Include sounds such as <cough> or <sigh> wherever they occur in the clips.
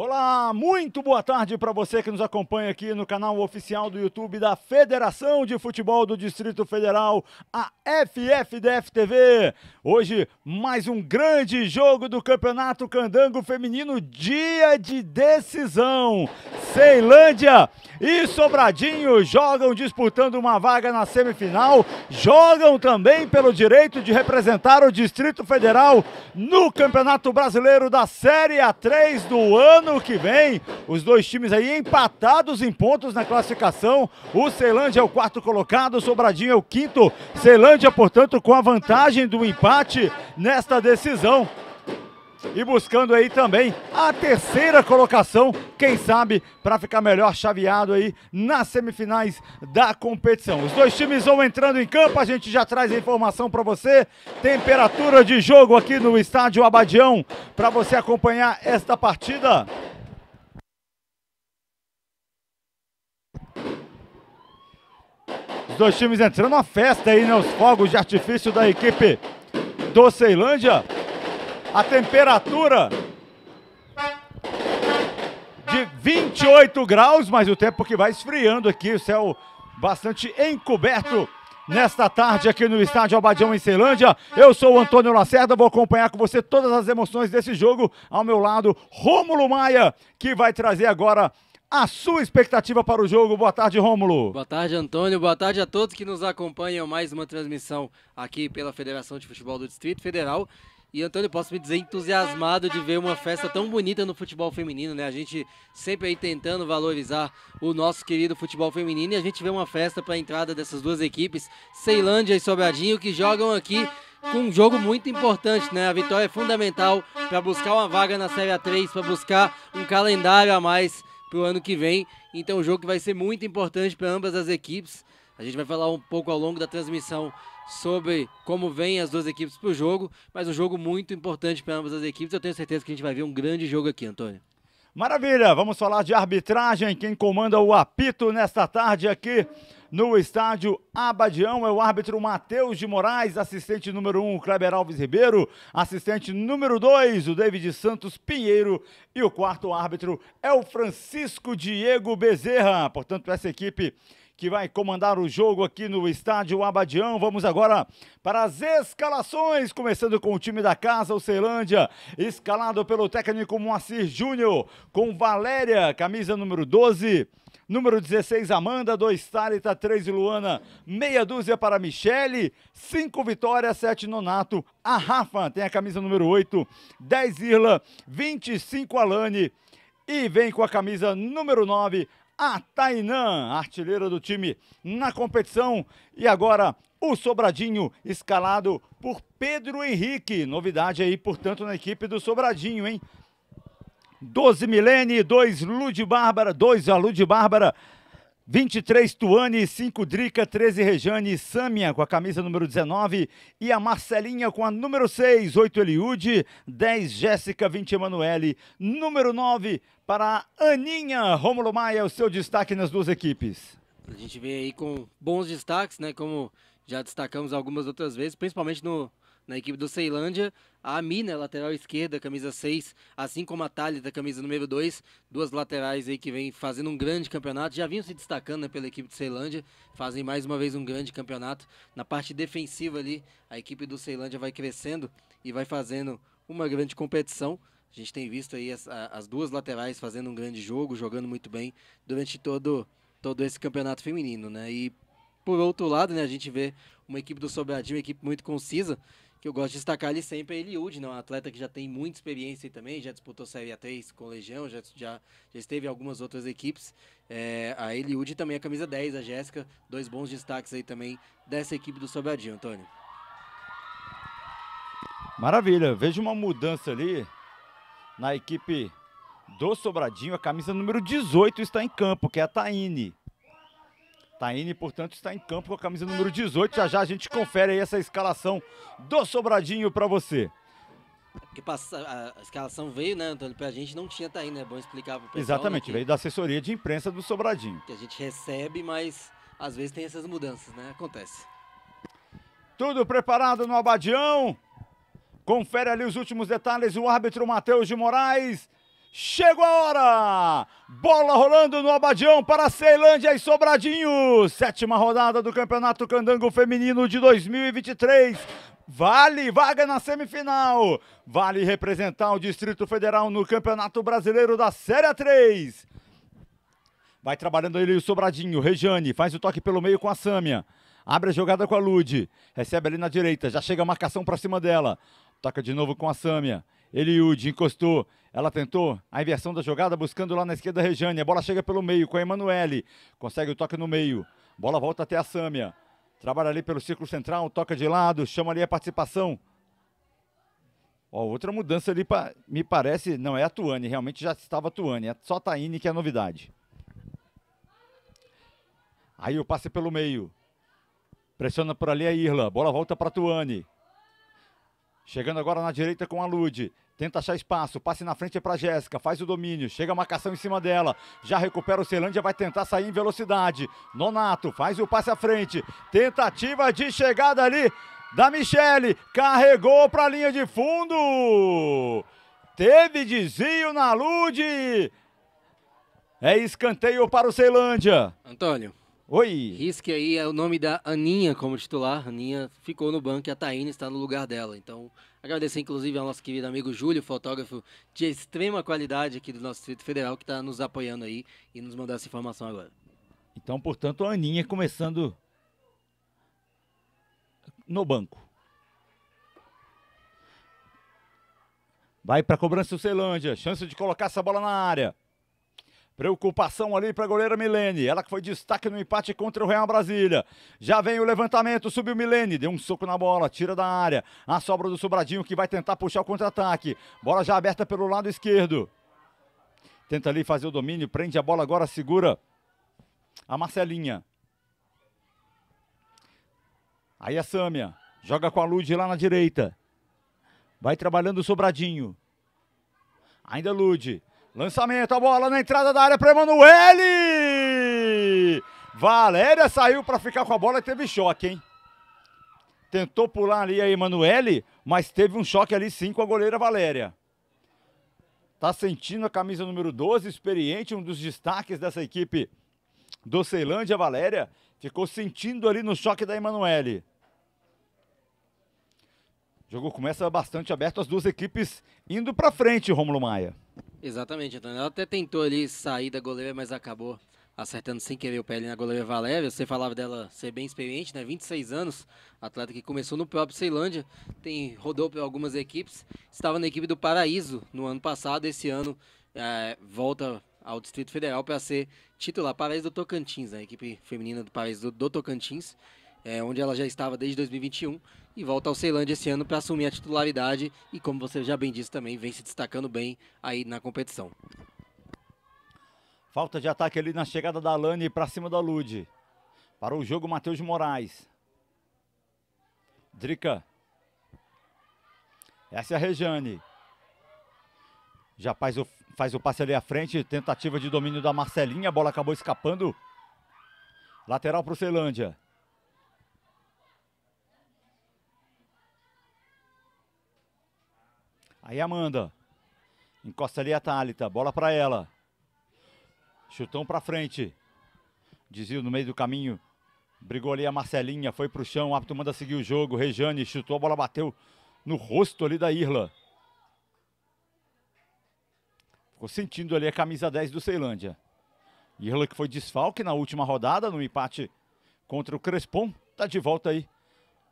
Olá, muito boa tarde para você que nos acompanha aqui no canal oficial do YouTube da Federação de Futebol do Distrito Federal, a FFDF TV. Hoje, mais um grande jogo do Campeonato Candango Feminino, dia de decisão. Ceilândia e Sobradinho jogam disputando uma vaga na semifinal, jogam também pelo direito de representar o Distrito Federal no Campeonato Brasileiro da Série A3 do ano ano que vem. Os dois times aí empatados em pontos na classificação. O Ceilândia é o quarto colocado, Sobradinho é o quinto. Ceilândia, portanto, com a vantagem do empate nesta decisão e buscando aí também a terceira colocação, quem sabe para ficar melhor chaveado aí nas semifinais da competição. Os dois times vão entrando em campo, a gente já traz a informação para você. Temperatura de jogo aqui no estádio Abadião para você acompanhar esta partida. Os dois times entrando uma festa aí, né? Os fogos de artifício da equipe do Ceilândia a temperatura de 28 graus, mas o tempo que vai esfriando aqui, o céu bastante encoberto nesta tarde aqui no estádio Albadião em Ceilândia. Eu sou o Antônio Lacerda, vou acompanhar com você todas as emoções desse jogo. Ao meu lado, Rômulo Maia, que vai trazer agora a sua expectativa para o jogo. Boa tarde, Rômulo. Boa tarde, Antônio. Boa tarde a todos que nos acompanham mais uma transmissão aqui pela Federação de Futebol do Distrito Federal. E Antônio, posso me dizer entusiasmado de ver uma festa tão bonita no futebol feminino, né? A gente sempre aí tentando valorizar o nosso querido futebol feminino e a gente vê uma festa para a entrada dessas duas equipes, Ceilândia e Sobradinho, que jogam aqui com um jogo muito importante, né? A vitória é fundamental para buscar uma vaga na Série A3, para buscar um calendário a mais para o ano que vem. Então, um jogo que vai ser muito importante para ambas as equipes. A gente vai falar um pouco ao longo da transmissão sobre como vêm as duas equipes para o jogo, mas um jogo muito importante para ambas as equipes. Eu tenho certeza que a gente vai ver um grande jogo aqui, Antônio. Maravilha, vamos falar de arbitragem. Quem comanda o apito nesta tarde aqui no estádio Abadião é o árbitro Matheus de Moraes, assistente número 1, um, Kleber Alves Ribeiro, assistente número 2, o David Santos Pinheiro, e o quarto árbitro é o Francisco Diego Bezerra. Portanto, essa equipe que vai comandar o jogo aqui no estádio Abadião. Vamos agora para as escalações, começando com o time da casa, o Ceilândia, escalado pelo técnico Moacir Júnior, com Valéria, camisa número 12. Número 16, Amanda, 2 Tarita, 3 Luana, meia dúzia para Michele, 5 Vitória, 7 Nonato, a Rafa tem a camisa número 8, 10 Irla, 25 Alane e vem com a camisa número 9, a Tainan, artilheira do time na competição. E agora o Sobradinho escalado por Pedro Henrique. Novidade aí, portanto, na equipe do Sobradinho, hein? 12 Milene, 2 Lud Bárbara, 2 a Lud Bárbara, 23 Tuane, 5 Drica, 13 Rejane, Sâmia com a camisa número 19 e a Marcelinha com a número 6, 8 Eliude, 10 Jéssica, 20 Emanuele, número 9 para a Aninha Rômulo Maia, o seu destaque nas duas equipes. A gente vem aí com bons destaques, né, como já destacamos algumas outras vezes, principalmente no, na equipe do Ceilândia. A Mina, né, lateral esquerda, camisa 6, assim como a Thalita, camisa número 2, duas laterais aí que vem fazendo um grande campeonato, já vinham se destacando né, pela equipe de Ceilândia, fazem mais uma vez um grande campeonato. Na parte defensiva ali, a equipe do Ceilândia vai crescendo e vai fazendo uma grande competição. A gente tem visto aí as, as duas laterais fazendo um grande jogo, jogando muito bem durante todo, todo esse campeonato feminino, né? E por outro lado, né, a gente vê uma equipe do Sobradinho, uma equipe muito concisa, que eu gosto de destacar ele sempre é Eliud, né? um atleta que já tem muita experiência também, já disputou Série A3 com Legião, já, já, já esteve em algumas outras equipes. É, a Eliud também a camisa 10, a Jéssica, dois bons destaques aí também dessa equipe do Sobradinho, Antônio. Maravilha, vejo uma mudança ali na equipe do Sobradinho, a camisa número 18 está em campo, que é a Taine. Taini, tá portanto, está em campo com a camisa número 18. Já já a gente confere aí essa escalação do Sobradinho para você. porque passa, a escalação veio, né, Antônio? Pra gente não tinha Taini, tá né? É bom explicar pro pessoal. Exatamente, né, que, veio da assessoria de imprensa do Sobradinho. Que a gente recebe, mas às vezes tem essas mudanças, né? Acontece. Tudo preparado no Abadião. Confere ali os últimos detalhes. O árbitro Matheus de Moraes Chegou a hora! Bola rolando no Abadião para Ceilândia e Sobradinho. Sétima rodada do Campeonato Candango Feminino de 2023. Vale vaga na semifinal. Vale representar o Distrito Federal no Campeonato Brasileiro da Série 3. Vai trabalhando ele o Sobradinho. Rejane faz o toque pelo meio com a Sâmia. Abre a jogada com a Lude. Recebe ali na direita. Já chega a marcação para cima dela. Toca de novo com a Sâmia. Eliud encostou. Ela tentou a inversão da jogada, buscando lá na esquerda a Rejane. A bola chega pelo meio com a Emanuele. Consegue o toque no meio. Bola volta até a Sâmia. Trabalha ali pelo círculo central, toca de lado, chama ali a participação. Ó, outra mudança ali, pra, me parece, não é a Tuane, realmente já estava a Tuane, é só a Taine que é a novidade. Aí o passe pelo meio. Pressiona por ali a Irla, bola volta para a Tuane. Chegando agora na direita com a Lude. Tenta achar espaço, passe na frente para Jéssica, faz o domínio, chega a marcação em cima dela, já recupera o Celândia, vai tentar sair em velocidade. Nonato faz o passe à frente, tentativa de chegada ali da Michele, carregou para a linha de fundo. Teve desvio na Lude. É escanteio para o Ceilândia. Antônio, Oi! Risque aí é o nome da Aninha como titular. Aninha ficou no banco e a Taína está no lugar dela. Então, agradecer inclusive ao nosso querido amigo Júlio, fotógrafo de extrema qualidade aqui do nosso Distrito Federal, que está nos apoiando aí e nos mandando essa informação agora. Então, portanto, a Aninha começando no banco. Vai para a cobrança o Celândia. Chance de colocar essa bola na área. Preocupação ali para a goleira Milene. Ela que foi destaque no empate contra o Real Brasília. Já vem o levantamento, subiu Milene, deu um soco na bola, tira da área. A sobra do Sobradinho que vai tentar puxar o contra-ataque. Bola já aberta pelo lado esquerdo. Tenta ali fazer o domínio, prende a bola agora, segura a Marcelinha. Aí a Sâmia joga com a Lude lá na direita. Vai trabalhando o Sobradinho. Ainda Lude. Lançamento, a bola na entrada da área para Emanuele. Valéria saiu para ficar com a bola e teve choque, hein? Tentou pular ali a Emanuele, mas teve um choque ali sim com a goleira Valéria. Tá sentindo a camisa número 12, experiente, um dos destaques dessa equipe do Ceilândia, Valéria. Ficou sentindo ali no choque da Emanuele. O jogo começa bastante aberto, as duas equipes indo para frente, Romulo Maia. Exatamente, Antônio. Ela até tentou ali sair da goleira, mas acabou acertando sem querer o pé ali na goleira Valéria. Você falava dela ser bem experiente, né? 26 anos, atleta que começou no próprio Ceilândia, tem, rodou por algumas equipes, estava na equipe do Paraíso no ano passado, esse ano é, volta ao Distrito Federal para ser titular Paraíso do Tocantins, né? a equipe feminina do Paraíso do, do Tocantins, é, onde ela já estava desde 2021 e volta ao Ceilândia esse ano para assumir a titularidade e, como você já bem disse também, vem se destacando bem aí na competição. Falta de ataque ali na chegada da Alane para cima da Lude. Para o jogo, Matheus Moraes. Drica. Essa é a Rejane. Já faz o, faz o passe ali à frente. Tentativa de domínio da Marcelinha. A bola acabou escapando. Lateral para o Ceilândia. Aí Amanda. Encosta ali a Thalita. Bola para ela. Chutão para frente. Desvio no meio do caminho. Brigou ali a Marcelinha. Foi para o chão. O árbitro manda seguir o jogo. Rejane chutou. A bola bateu no rosto ali da Irla. Ficou sentindo ali a camisa 10 do Ceilândia. Irla que foi desfalque na última rodada. No empate contra o Crespon. está de volta aí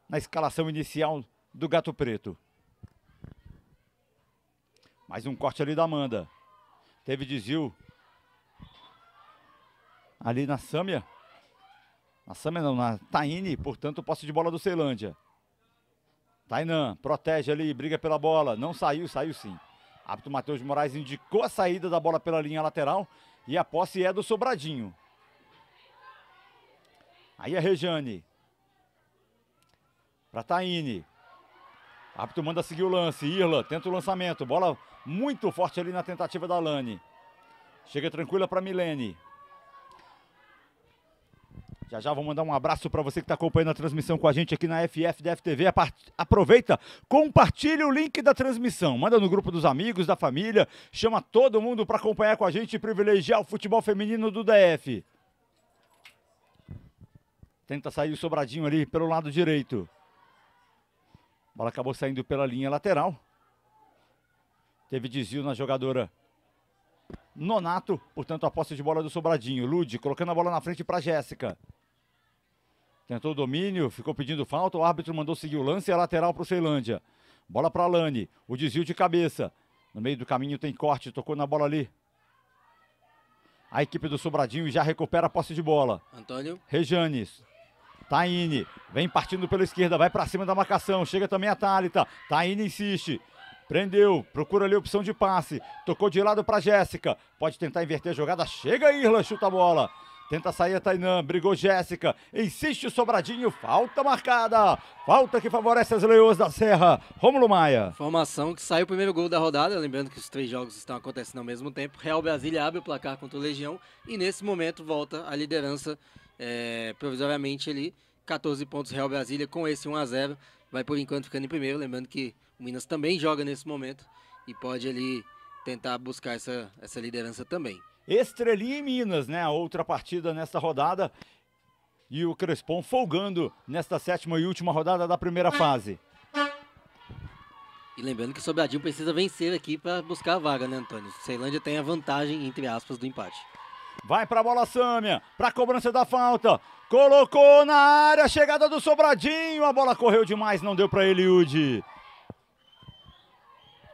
na escalação inicial do Gato Preto. Mais um corte ali da Amanda. Teve desvio. Ali na Sâmia. Na Sâmia não, na Taine, portanto, posse de bola do Ceilândia. Tainan protege ali, briga pela bola. Não saiu, saiu sim. Apto Matheus Moraes indicou a saída da bola pela linha lateral e a posse é do Sobradinho. Aí a Rejane. Para Taine. Apto manda seguir o lance. Irla tenta o lançamento. Bola muito forte ali na tentativa da Lani. Chega tranquila para Milene. Já já vou mandar um abraço para você que está acompanhando a transmissão com a gente aqui na FFDF TV. Aproveita, compartilha o link da transmissão. Manda no grupo dos amigos, da família. Chama todo mundo para acompanhar com a gente e privilegiar o futebol feminino do DF. Tenta sair o sobradinho ali pelo lado direito. A bola acabou saindo pela linha lateral. Teve desvio na jogadora Nonato. Portanto, a posse de bola do Sobradinho. Lude colocando a bola na frente para Jéssica. Tentou o domínio, ficou pedindo falta. O árbitro mandou seguir o lance e é a lateral para o Ceilândia. Bola para Lani. O desvio de cabeça. No meio do caminho tem corte. Tocou na bola ali. A equipe do Sobradinho já recupera a posse de bola. Antônio. Rejanes. Taine vem partindo pela esquerda, vai para cima da marcação, chega também a Thalita. Taine insiste. Prendeu, procura ali a opção de passe. Tocou de lado para Jéssica. Pode tentar inverter a jogada. Chega Irla, chuta a bola. Tenta sair a Tainã, brigou Jéssica, insiste o Sobradinho, falta marcada, falta que favorece as Leões da Serra, Romulo Maia. Formação que saiu o primeiro gol da rodada, lembrando que os três jogos estão acontecendo ao mesmo tempo, Real Brasília abre o placar contra o Legião e nesse momento volta a liderança é, provisoriamente ali. 14 pontos Real Brasília com esse 1 a 0 vai por enquanto ficando em primeiro, lembrando que o Minas também joga nesse momento e pode ali tentar buscar essa, essa liderança também. Estrelinha e Minas, né? Outra partida nesta rodada e o Crespon folgando nesta sétima e última rodada da primeira fase. E lembrando que o Sobradinho precisa vencer aqui para buscar a vaga, né, Antônio? Ceilândia tem a vantagem, entre aspas, do empate. Vai pra bola Sâmia, pra cobrança da falta. Colocou na área, chegada do Sobradinho. A bola correu demais, não deu pra Udi.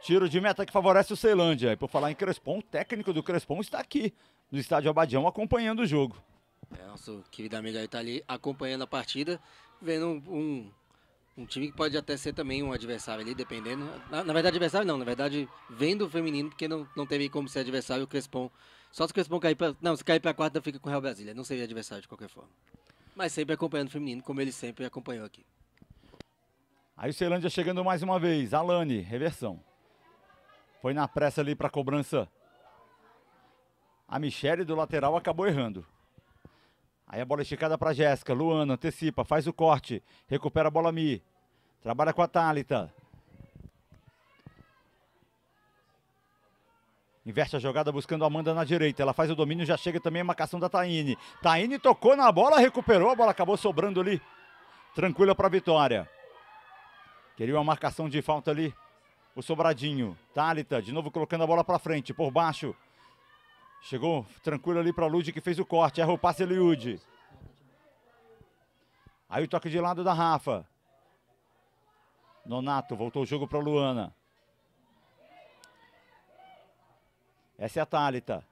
Tiro de meta que favorece o Ceilândia. E por falar em Crespon, o técnico do Crespon está aqui no estádio Abadião acompanhando o jogo. É, nosso querido amigo aí está ali acompanhando a partida, vendo um, um, um, time que pode até ser também um adversário ali, dependendo. Na, na verdade, adversário não, na verdade, vendo o feminino, porque não, não teve como ser adversário o Crespon só se o Crespo cair pra. Não, se cair pra quarta, fica com o Real Brasília. Não seria adversário de qualquer forma. Mas sempre acompanhando o feminino, como ele sempre acompanhou aqui. Aí o Ceilândia chegando mais uma vez. Alane, reversão. Foi na pressa ali pra cobrança. A Michele do lateral acabou errando. Aí a bola esticada para Jéssica. Luana antecipa, faz o corte. Recupera a bola Mi. Trabalha com a Tálita. Inverte a jogada buscando a Amanda na direita. Ela faz o domínio, já chega também a marcação da Taine. Taine tocou na bola, recuperou, a bola acabou sobrando ali. Tranquila para a vitória. Queria uma marcação de falta ali. O Sobradinho. Talita de novo colocando a bola para frente, por baixo. Chegou tranquilo ali para Lude que fez o corte. Erra o passe ali, Lude. Aí o toque de lado da Rafa. Nonato voltou o jogo para Luana. Essa é a Thalita.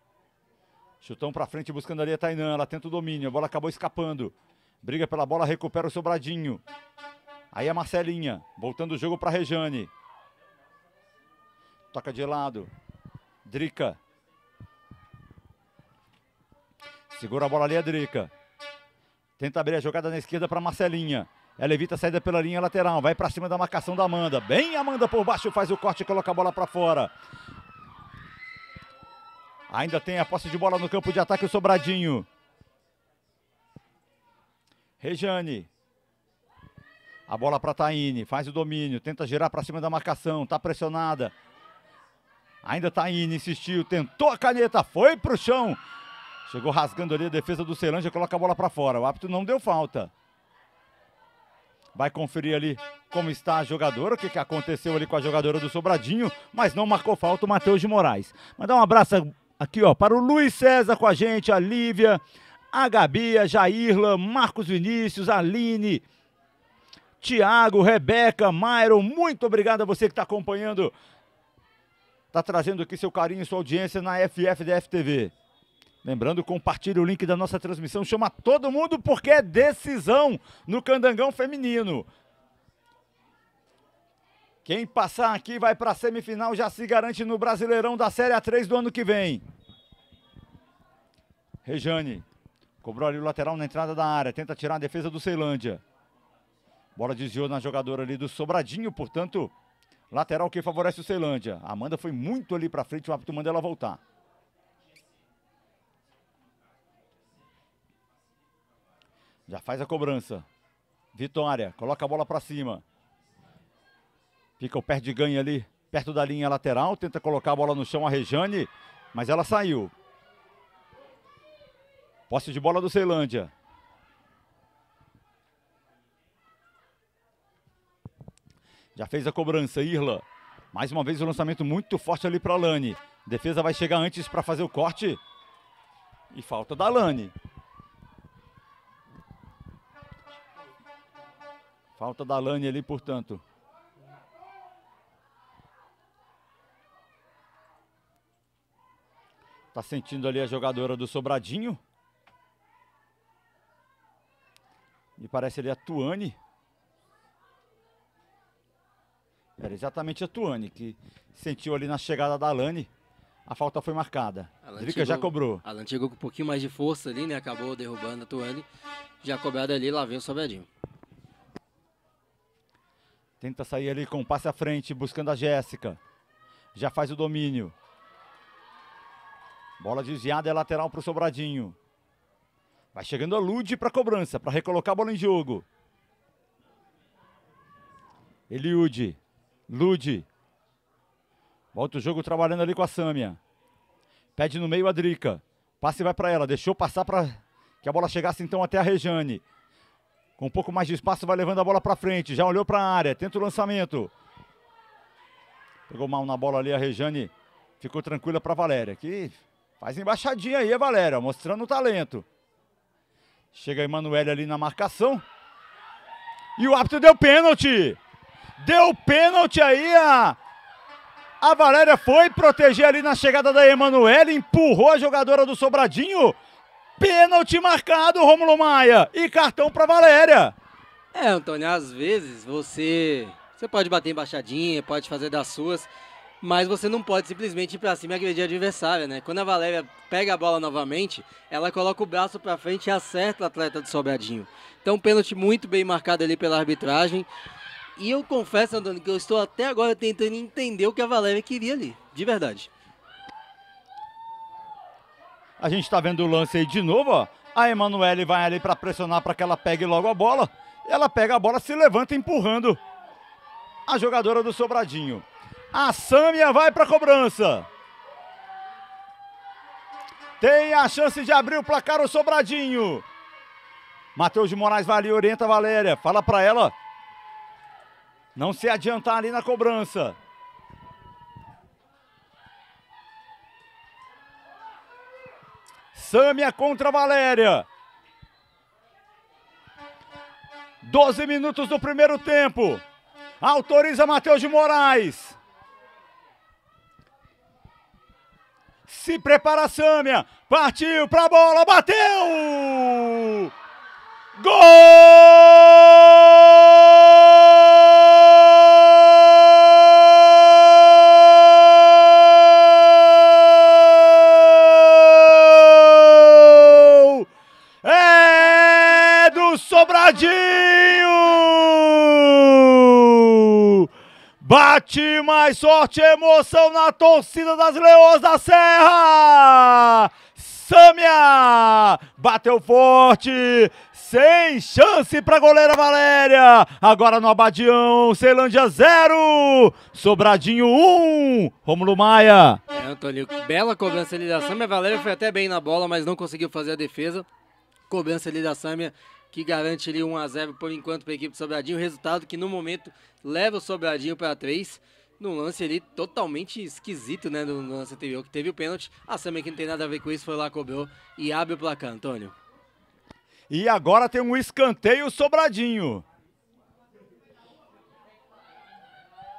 Chutão para frente buscando ali a Tainã. Ela tenta o domínio. A bola acabou escapando. Briga pela bola, recupera o Sobradinho. Aí a Marcelinha. Voltando o jogo para Rejane. Toca de lado. Drica. Segura a bola ali a Drica. Tenta abrir a jogada na esquerda para Marcelinha. Ela evita a saída pela linha lateral. Vai para cima da marcação da Amanda. Bem Amanda por baixo, faz o corte e coloca a bola para fora. Ainda tem a posse de bola no campo de ataque o Sobradinho. Rejane. A bola para Taine, faz o domínio, tenta girar para cima da marcação, está pressionada. Ainda Taine insistiu, tentou a caneta, foi para o chão. Chegou rasgando ali a defesa do Ceilândia, coloca a bola para fora. O árbitro não deu falta. Vai conferir ali como está a jogadora, o que, que aconteceu ali com a jogadora do Sobradinho, mas não marcou falta o Matheus de Moraes. Mandar um abraço Aqui, ó, para o Luiz César com a gente, a Lívia, a Gabi, a Jairla, Marcos Vinícius, Aline, Tiago, Rebeca, Myron, muito obrigado a você que está acompanhando, está trazendo aqui seu carinho, sua audiência na FFDF TV. Lembrando, compartilhe o link da nossa transmissão, chama todo mundo porque é decisão no Candangão Feminino. Quem passar aqui vai para a semifinal, já se garante no Brasileirão da Série A3 do ano que vem. Rejane. Cobrou ali o lateral na entrada da área. Tenta tirar a defesa do Ceilândia. Bola desviou na jogadora ali do Sobradinho, portanto, lateral que favorece o Ceilândia. A Amanda foi muito ali para frente, o árbitro manda ela voltar. Já faz a cobrança. Vitória, coloca a bola para cima. Fica o pé de ganho ali, perto da linha lateral. Tenta colocar a bola no chão a Rejane, mas ela saiu. Posse de bola do Ceilândia. Já fez a cobrança, Irla. Mais uma vez o um lançamento muito forte ali para Lani. Defesa vai chegar antes para fazer o corte. E falta da Lani. Falta da Lani ali, portanto. Tá sentindo ali a jogadora do Sobradinho. Me parece ali a Tuane. Era exatamente a Tuane que sentiu ali na chegada da Alane. A falta foi marcada. Drica já cobrou. Alan chegou com um pouquinho mais de força ali, né? Acabou derrubando a Tuane. Já cobrada ali, lá vem o Sobradinho. Tenta sair ali com o passe à frente, buscando a Jéssica. Já faz o domínio. Bola desviada é lateral para o Sobradinho. Vai chegando a Lude para cobrança, para recolocar a bola em jogo. Eliude. Lude. Volta o jogo trabalhando ali com a Sâmia. Pede no meio a Drica. Passe vai para ela. Deixou passar para que a bola chegasse então até a Rejane. Com um pouco mais de espaço, vai levando a bola para frente. Já olhou para a área. Tenta o lançamento. Pegou mal na bola ali a Rejane. Ficou tranquila para Valéria. Que Faz embaixadinha aí, Valéria, mostrando o talento. Chega a Emanuele ali na marcação. E o árbitro deu pênalti. Deu pênalti aí a... A Valéria foi proteger ali na chegada da Emanuele, empurrou a jogadora do Sobradinho. Pênalti marcado, Romulo Maia. E cartão para Valéria. É, Antônio, às vezes você você pode bater embaixadinha, pode fazer das suas, mas você não pode simplesmente ir pra cima e agredir a adversária, né? Quando a Valéria pega a bola novamente, ela coloca o braço pra frente e acerta o atleta de Sobradinho. Então, pênalti muito bem marcado ali pela arbitragem. E eu confesso, Antônio, que eu estou até agora tentando entender o que a Valéria queria ali, de verdade. A gente está vendo o lance aí de novo, ó. A Emanuele vai ali para pressionar para que ela pegue logo a bola. Ela pega a bola, se levanta empurrando a jogadora do Sobradinho. A Sâmia vai para a cobrança. Tem a chance de abrir o placar o Sobradinho. Matheus de Moraes vai ali, orienta a Valéria. Fala para ela não se adiantar ali na cobrança. Sâmia contra Valéria. 12 minutos do primeiro tempo. Autoriza Matheus de Moraes. Se prepara, Sâmia. Partiu pra bola, bateu! Gol! É do Sobradinho! Bate mais sorte, emoção na torcida das Leões da Serra! Sâmia! Bateu forte! Sem chance para goleira Valéria! Agora no Abadião, Ceilândia 0! Sobradinho 1! Um. Romulo Maia! É, Antônio, bela cobrança ali da Sâmia. Valéria foi até bem na bola, mas não conseguiu fazer a defesa. Cobrança ali da Sâmia que garante ali 1 x 0 por enquanto para a equipe do Sobradinho. Resultado que no momento leva o Sobradinho para 3 num lance ali totalmente esquisito, né? No lance anterior, que teve o pênalti. A ah, Samia, que não tem nada a ver com isso, foi lá, cobrou e abre o placar, Antônio. E agora tem um escanteio sobradinho.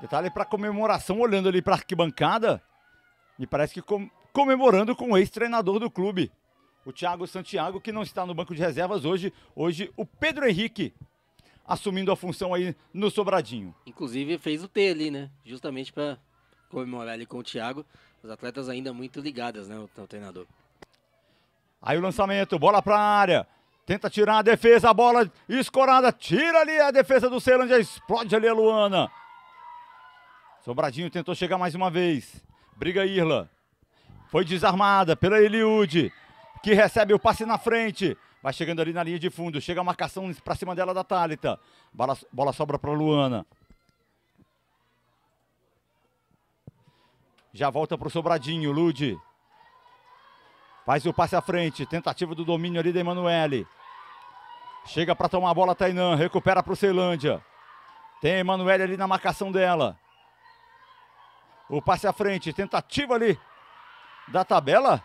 Detalhe tá para comemoração, olhando ali para arquibancada. E parece que com comemorando com o ex-treinador do clube o Thiago Santiago, que não está no banco de reservas hoje. Hoje, o Pedro Henrique assumindo a função aí no Sobradinho. Inclusive, fez o T ali, né? Justamente para comemorar ali com o Thiago. Os atletas ainda muito ligadas, né, o treinador. Aí o lançamento, bola para a área. Tenta tirar a defesa, a bola escorada. Tira ali a defesa do Ceilândia, explode ali a Luana. Sobradinho tentou chegar mais uma vez. Briga Irla. Foi desarmada pela Eliude que recebe o passe na frente. Vai chegando ali na linha de fundo. Chega a marcação para cima dela da Thalita. Bola, bola sobra para Luana. Já volta para o Sobradinho, Lude. Faz o passe à frente. Tentativa do domínio ali da Emanuele. Chega para tomar a bola Tainã. Recupera para o Ceilândia. Tem a Emanuele ali na marcação dela. O passe à frente. Tentativa ali da tabela.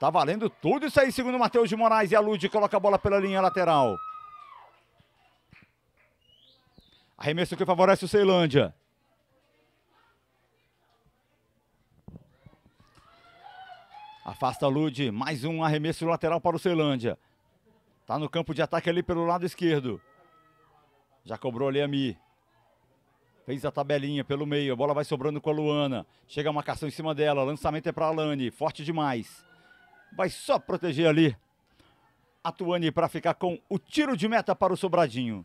Tá valendo tudo isso aí, segundo o Matheus de Moraes. E a Lud coloca a bola pela linha lateral. Arremesso que favorece o Ceilândia. Afasta a Lud. Mais um arremesso lateral para o Ceilândia. Tá no campo de ataque ali pelo lado esquerdo. Já cobrou ali a Mi. Fez a tabelinha pelo meio. A bola vai sobrando com a Luana. Chega a marcação em cima dela. Lançamento é para a Alane. Forte demais. Vai só proteger ali. a Tuane para ficar com o tiro de meta para o Sobradinho.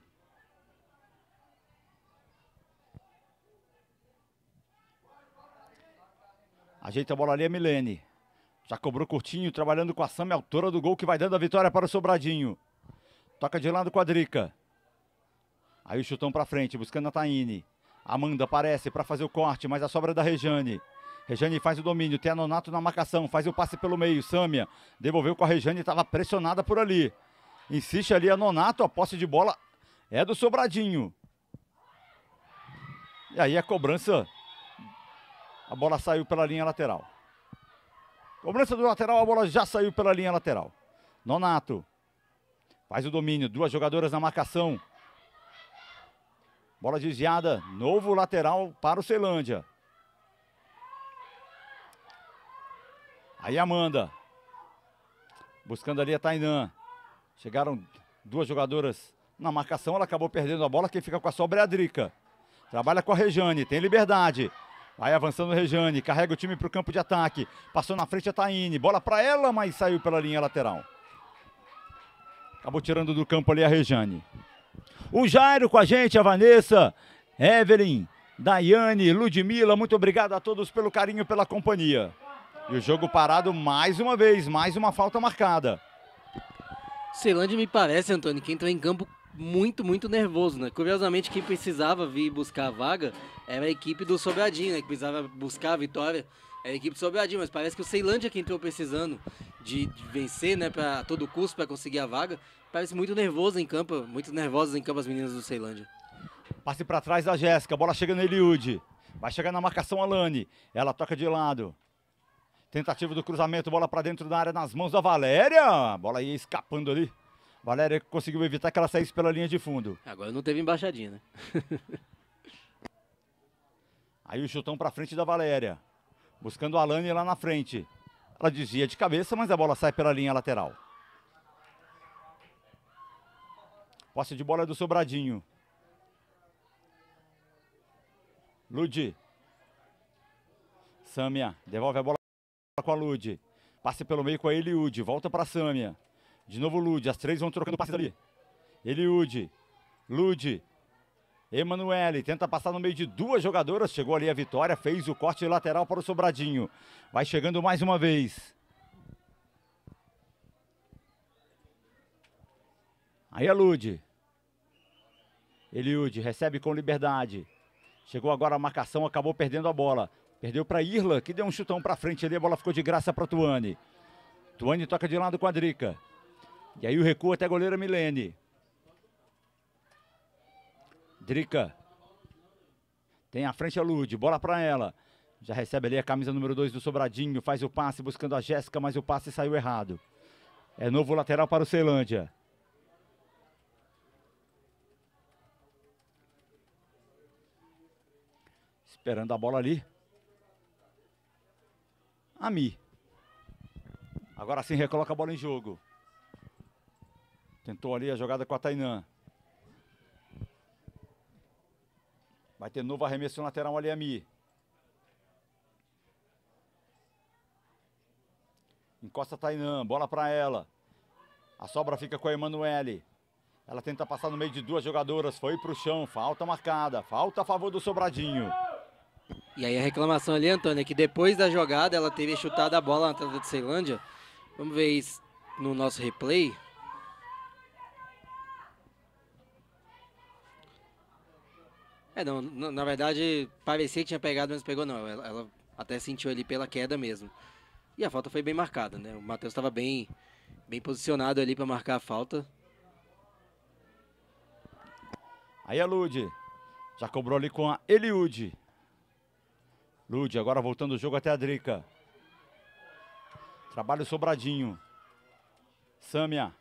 Ajeita a bola ali a Milene. Já cobrou curtinho, trabalhando com a Sam, é autora do gol que vai dando a vitória para o Sobradinho. Toca de lado a quadrica. Aí o chutão para frente, buscando a Taine. Amanda aparece para fazer o corte, mas a sobra é da Rejane. Rejane faz o domínio, tem a Nonato na marcação, faz o passe pelo meio, Sâmia devolveu com a Rejane, estava pressionada por ali. Insiste ali a Nonato, a posse de bola é do Sobradinho. E aí a cobrança, a bola saiu pela linha lateral. Cobrança do lateral, a bola já saiu pela linha lateral. Nonato faz o domínio, duas jogadoras na marcação. Bola desviada, novo lateral para o Ceilândia. Aí Amanda. Buscando ali a Tainã. Chegaram duas jogadoras na marcação. Ela acabou perdendo a bola. Quem fica com a sobra é a Drica. Trabalha com a Rejane. Tem liberdade. Vai avançando a Rejane. Carrega o time para o campo de ataque. Passou na frente a Taine. Bola para ela, mas saiu pela linha lateral. Acabou tirando do campo ali a Rejane. O Jairo com a gente, a Vanessa, Evelyn, Daiane, Ludmila. Muito obrigado a todos pelo carinho, pela companhia. E o jogo parado mais uma vez, mais uma falta marcada. Ceilândia me parece, Antônio, que entrou em campo muito, muito nervoso, né? Curiosamente, quem precisava vir buscar a vaga era a equipe do Sobradinho, né? Que precisava buscar a vitória. Era a equipe do Sobradinho, mas parece que o Ceilândia que entrou precisando de vencer, né? Pra todo custo, para conseguir a vaga. Parece muito nervoso em campo, muito nervosas em campo as meninas do Ceilândia. Passe para trás da Jéssica, bola chega no Eliud. Vai chegar na marcação a Lani Ela toca de lado. Tentativa do cruzamento, bola para dentro da área nas mãos da Valéria. Bola ia escapando ali. Valéria conseguiu evitar que ela saísse pela linha de fundo. Agora não teve embaixadinha, né? <laughs> Aí o chutão para frente da Valéria. Buscando a Alane lá na frente. Ela dizia de cabeça, mas a bola sai pela linha lateral. Posse de bola é do Sobradinho. Ludi. Samia devolve a bola com a Lud. Passe pelo meio com a Eliud. Volta para a Sâmia. De novo Lud. As três vão trocando passes ali. Eliud. Lud. Emanuele tenta passar no meio de duas jogadoras. Chegou ali a vitória. Fez o corte lateral para o Sobradinho. Vai chegando mais uma vez. Aí a Lud. Eliud recebe com liberdade. Chegou agora a marcação. Acabou perdendo a bola. Perdeu para Irla, que deu um chutão para frente ali. A bola ficou de graça para Tuane. Tuane toca de lado com a Drica. E aí o recuo até a goleira Milene. Drica. Tem à frente a Lude. Bola para ela. Já recebe ali a camisa número 2 do Sobradinho. Faz o passe buscando a Jéssica, mas o passe saiu errado. É novo lateral para o Ceilândia. Esperando a bola ali. Ami. Agora sim recoloca a bola em jogo. Tentou ali a jogada com a Tainã. Vai ter novo arremesso lateral ali, Ami. Encosta a Tainã, bola para ela. A sobra fica com a Emanuele. Ela tenta passar no meio de duas jogadoras, foi para o chão, falta marcada, falta a favor do Sobradinho. E aí a reclamação ali, Antônio, é que depois da jogada ela teve chutado a bola na entrada de Ceilândia. Vamos ver isso no nosso replay. É, não, na verdade, parecia que tinha pegado, mas pegou não. Ela, ela, até sentiu ali pela queda mesmo. E a falta foi bem marcada, né? O Matheus estava bem, bem posicionado ali para marcar a falta. Aí a Lude já cobrou ali com a Eliude. Lude, agora voltando o jogo até a Drica. Trabalho sobradinho. Sâmia.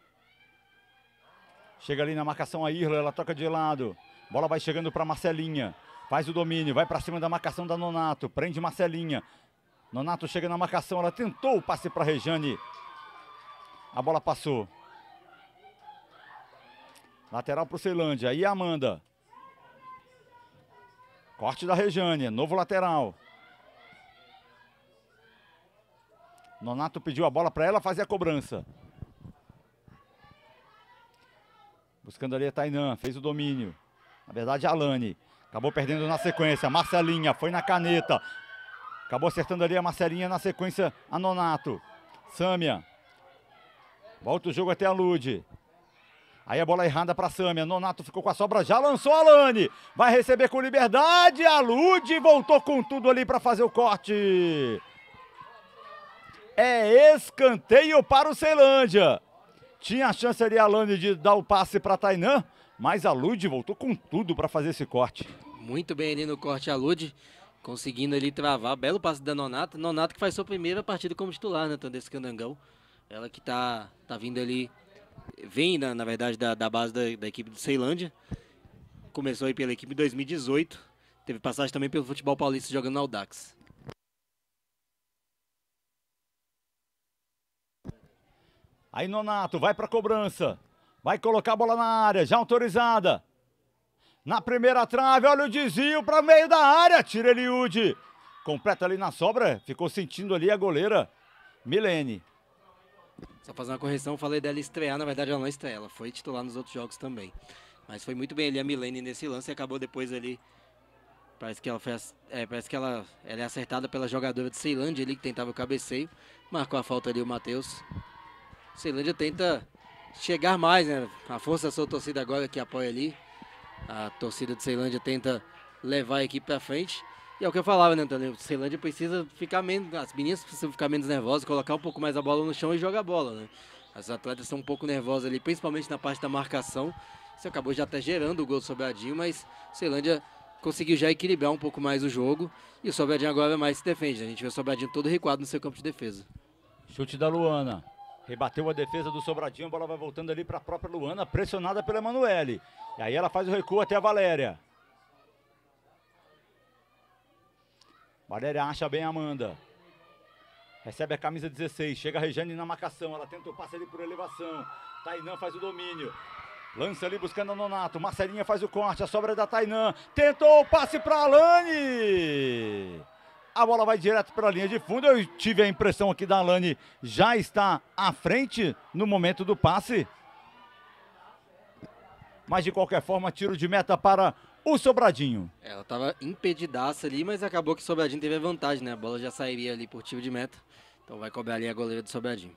Chega ali na marcação a Irla, ela toca de lado. Bola vai chegando para Marcelinha. Faz o domínio, vai para cima da marcação da Nonato. Prende Marcelinha. Nonato chega na marcação, ela tentou o passe para Rejane. A bola passou. Lateral para o Ceilândia. E Amanda. Corte da Rejane, novo lateral. Nonato pediu a bola para ela fazer a cobrança. Buscando ali a Tainan, fez o domínio. Na verdade, a Alane. Acabou perdendo na sequência. Marcelinha foi na caneta. Acabou acertando ali a Marcelinha na sequência a Nonato. Sâmia. Volta o jogo até a Lude. Aí a bola errada para Sâmia. Nonato ficou com a sobra, já lançou a Alane. Vai receber com liberdade. A Lude voltou com tudo ali para fazer o corte. É escanteio para o Ceilândia. Tinha a chance ali a Lani de dar o passe para Tainã, mas a Lude voltou com tudo para fazer esse corte. Muito bem ali no corte a Lude, conseguindo ali travar. Belo passe da Nonato. Nonato que faz sua primeira partida como titular, né, desse Candangão. Ela que tá, tá vindo ali, vem na, na verdade da, da base da, da equipe do Ceilândia. Começou aí pela equipe em 2018. Teve passagem também pelo futebol paulista jogando no Audax. Aí Nonato vai para cobrança. Vai colocar a bola na área, já autorizada. Na primeira trave, olha o desvio para meio da área. Tira Udi, Completa ali na sobra. Ficou sentindo ali a goleira Milene. Só fazer uma correção, falei dela estrear, na verdade ela não estreia, ela foi titular nos outros jogos também. Mas foi muito bem ali a Milene nesse lance e acabou depois ali. Parece que ela foi, é, parece que ela, ela é acertada pela jogadora de Ceilândia ali que tentava o cabeceio. Marcou a falta ali o Matheus. Ceilândia tenta chegar mais, né? A força da sua torcida agora que apoia ali. A torcida de Ceilândia tenta levar a equipe para frente. E é o que eu falava, né, Antônio? Ceilândia precisa ficar menos. As meninas precisam ficar menos nervosas, colocar um pouco mais a bola no chão e jogar a bola, né? As atletas estão um pouco nervosas ali, principalmente na parte da marcação. Isso acabou já até gerando o gol do Sobradinho, mas Ceilândia conseguiu já equilibrar um pouco mais o jogo. E o Sobradinho agora mais se defende. Né? A gente vê o Sobradinho todo recuado no seu campo de defesa. Chute da Luana. Rebateu a defesa do Sobradinho, a bola vai voltando ali para a própria Luana, pressionada pela Emanuele. E aí ela faz o recuo até a Valéria. Valéria acha bem a Amanda. Recebe a camisa 16, chega a Regiane na marcação, ela tenta o passe ali por elevação. Tainã faz o domínio. Lança ali buscando a Nonato, Marcelinha faz o corte, a sobra é da Tainã. Tentou o passe para Alane. A bola vai direto para a linha de fundo. Eu tive a impressão aqui da Alane já está à frente no momento do passe. Mas de qualquer forma, tiro de meta para o Sobradinho. É, ela estava impedidaça ali, mas acabou que o Sobradinho teve a vantagem, né? A bola já sairia ali por tiro de meta. Então vai cobrar ali a goleira do Sobradinho.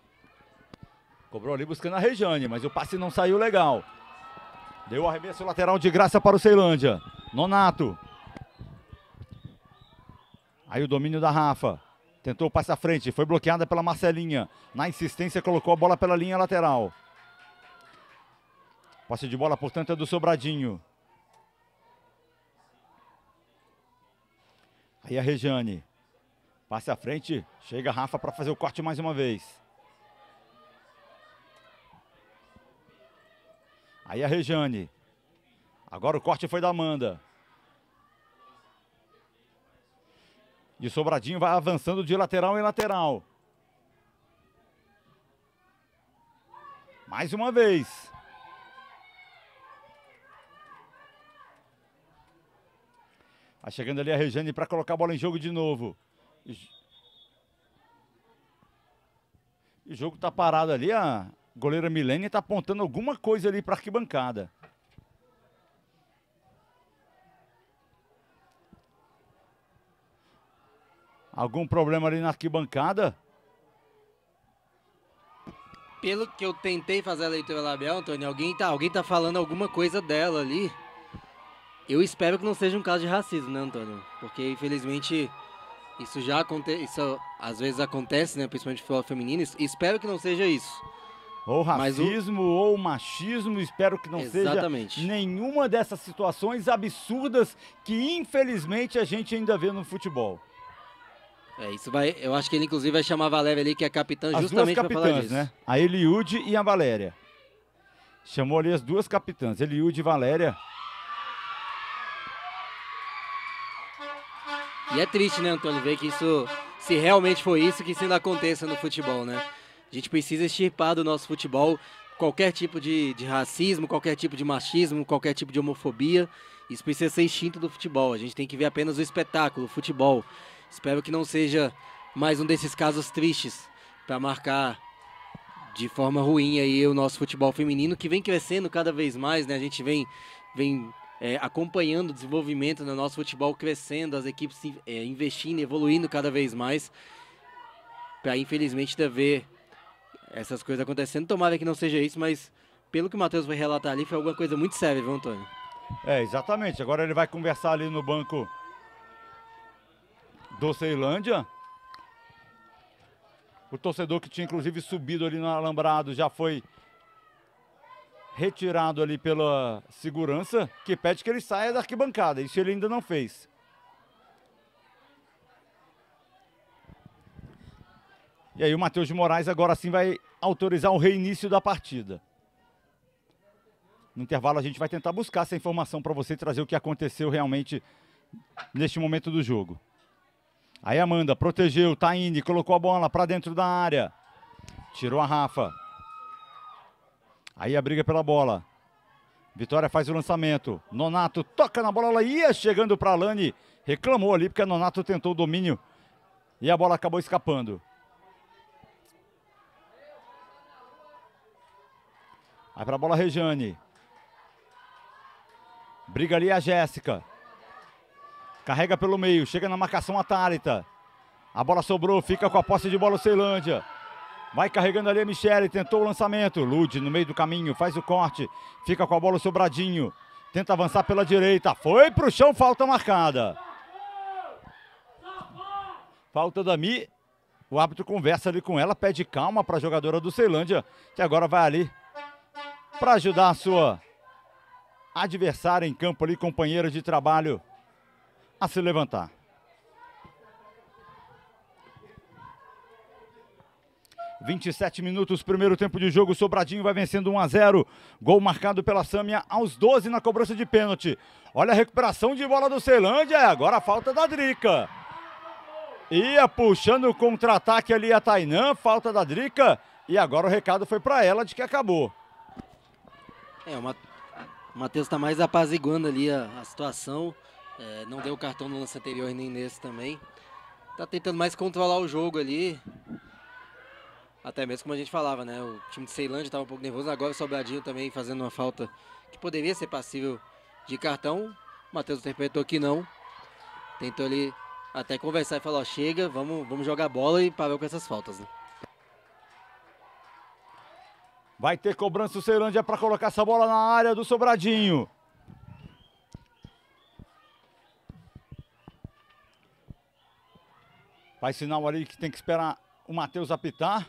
Cobrou ali buscando a Rejane, mas o passe não saiu legal. Deu arremesso lateral de graça para o Ceilândia. Nonato. Aí o domínio da Rafa. Tentou o passe à frente, foi bloqueada pela Marcelinha. Na insistência, colocou a bola pela linha lateral. Posse de bola, portanto, é do Sobradinho. Aí a Rejane. Passe à frente, chega a Rafa para fazer o corte mais uma vez. Aí a Rejane. Agora o corte foi da Amanda. De Sobradinho vai avançando de lateral em lateral. Mais uma vez. Tá chegando ali a Rejane para colocar a bola em jogo de novo. o jogo tá parado ali. A goleira Milene tá apontando alguma coisa ali para arquibancada. Algum problema ali na arquibancada? Pelo que eu tentei fazer a leitura labial, Antônio, alguém tá, alguém tá falando alguma coisa dela ali. Eu espero que não seja um caso de racismo, né, Antônio? Porque, infelizmente, isso já acontece, isso às vezes acontece, né, principalmente futebol feminino. Espero que não seja isso. Ou racismo o... ou machismo, espero que não Exatamente. seja nenhuma dessas situações absurdas que infelizmente a gente ainda vê no futebol. É, isso vai. Eu acho que ele inclusive vai chamar a Valéria ali, que é capitã, as justamente para falar disso. Né? A Eliude e a Valéria. Chamou ali as duas capitãs, Eliude e Valéria. E é triste, né, Antônio, ver que isso, se realmente foi isso, que isso ainda aconteça no futebol, né? A gente precisa extirpar do nosso futebol qualquer tipo de, de racismo, qualquer tipo de machismo, qualquer tipo de homofobia. Isso precisa ser extinto do futebol. A gente tem que ver apenas o espetáculo, o futebol. Espero que não seja mais um desses casos tristes para marcar de forma ruim aí o nosso futebol feminino que vem crescendo cada vez mais, né? A gente vem, vem é, acompanhando o desenvolvimento do nosso futebol crescendo, as equipes é, investindo, evoluindo cada vez mais, para infelizmente ver essas coisas acontecendo. Tomara que não seja isso, mas pelo que o Matheus vai relatar ali, foi alguma coisa muito séria, viu, Antônio? É, exatamente. Agora ele vai conversar ali no banco do Ceilândia. O torcedor que tinha inclusive subido ali no alambrado já foi retirado ali pela segurança, que pede que ele saia da arquibancada. Isso ele ainda não fez. E aí o Matheus de Moraes agora sim vai autorizar o reinício da partida. No intervalo a gente vai tentar buscar essa informação para você trazer o que aconteceu realmente neste momento do jogo. Aí Amanda protegeu, Taine tá colocou a bola para dentro da área. Tirou a Rafa. Aí a briga pela bola. Vitória faz o lançamento. Nonato toca na bola, ela ia chegando para Alane. Reclamou ali porque a Nonato tentou o domínio e a bola acabou escapando. Aí para a bola Rejane. Briga ali a Jéssica. Carrega pelo meio, chega na marcação a Tárita. A bola sobrou, fica com a posse de bola o Ceilândia. Vai carregando ali a Michele, tentou o lançamento. Lude no meio do caminho, faz o corte. Fica com a bola o Sobradinho. Tenta avançar pela direita. Foi pro chão, falta marcada. Falta da Mi. O árbitro conversa ali com ela, pede calma para a jogadora do Ceilândia, que agora vai ali para ajudar a sua adversária em campo ali, companheira de trabalho a se levantar. Vinte e sete minutos, primeiro tempo de jogo, Sobradinho vai vencendo 1 a 0. Gol marcado pela Sâmia aos 12 na cobrança de pênalti. Olha a recuperação de bola do Ceilândia, é agora a falta da Drica. Ia puxando o contra-ataque ali a Tainã, falta da Drica. E agora o recado foi para ela de que acabou. É, uma, o Matheus está mais apaziguando ali a, a situação. É, não deu cartão no lance anterior nem nesse também. Tá tentando mais controlar o jogo ali. Até mesmo como a gente falava, né? O time de Ceilândia estava um pouco nervoso. Agora o Sobradinho também fazendo uma falta que poderia ser passível de cartão. O Matheus interpretou que não. Tentou ali até conversar e falar, ó, chega, vamos, vamos jogar bola e parou com essas faltas, né? Vai ter cobrança o Ceilândia para colocar essa bola na área do Sobradinho. Faz sinal ali que tem que esperar o Matheus apitar.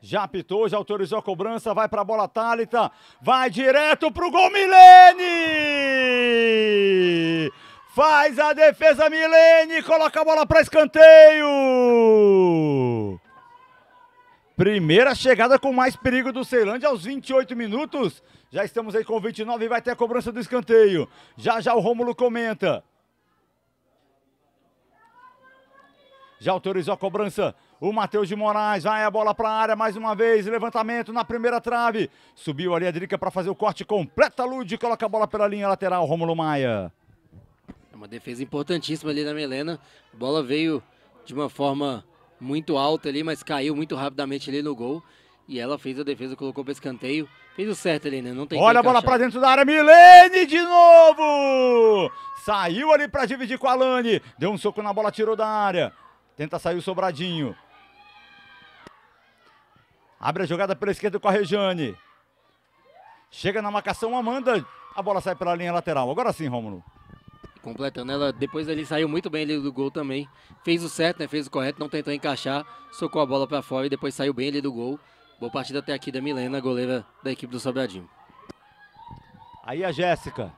Já apitou, já autorizou a cobrança, vai para a bola Tálita, vai direto para o gol Milene! Faz a defesa Milene, coloca a bola para escanteio! Primeira chegada com mais perigo do Ceilândia aos 28 minutos. Já estamos aí com 29 e vai ter a cobrança do escanteio. Já já o Rômulo comenta. já autorizou a cobrança. O Matheus de Moraes vai a bola para a área mais uma vez. Levantamento na primeira trave. Subiu ali a Drica para fazer o corte. Completa Lud. Coloca a bola pela linha lateral. Romulo Maia. É uma defesa importantíssima ali da Melena. A bola veio de uma forma muito alta ali, mas caiu muito rapidamente ali no gol. E ela fez a defesa, colocou para escanteio. Fez o certo ali, né? Não tem Olha a bola para dentro da área. Milene de novo! Saiu ali para dividir com a Lani. Deu um soco na bola, tirou da área. Tenta sair o Sobradinho. Abre a jogada pela esquerda com a Rejane. Chega na marcação Amanda. A bola sai pela linha lateral. Agora sim, Rômulo. Completando ela, depois ele saiu muito bem ali do gol também. Fez o certo, né? Fez o correto, não tentou encaixar, socou a bola para fora e depois saiu bem ali do gol. Boa partida até aqui da Milena, goleira da equipe do Sobradinho. Aí a Jéssica.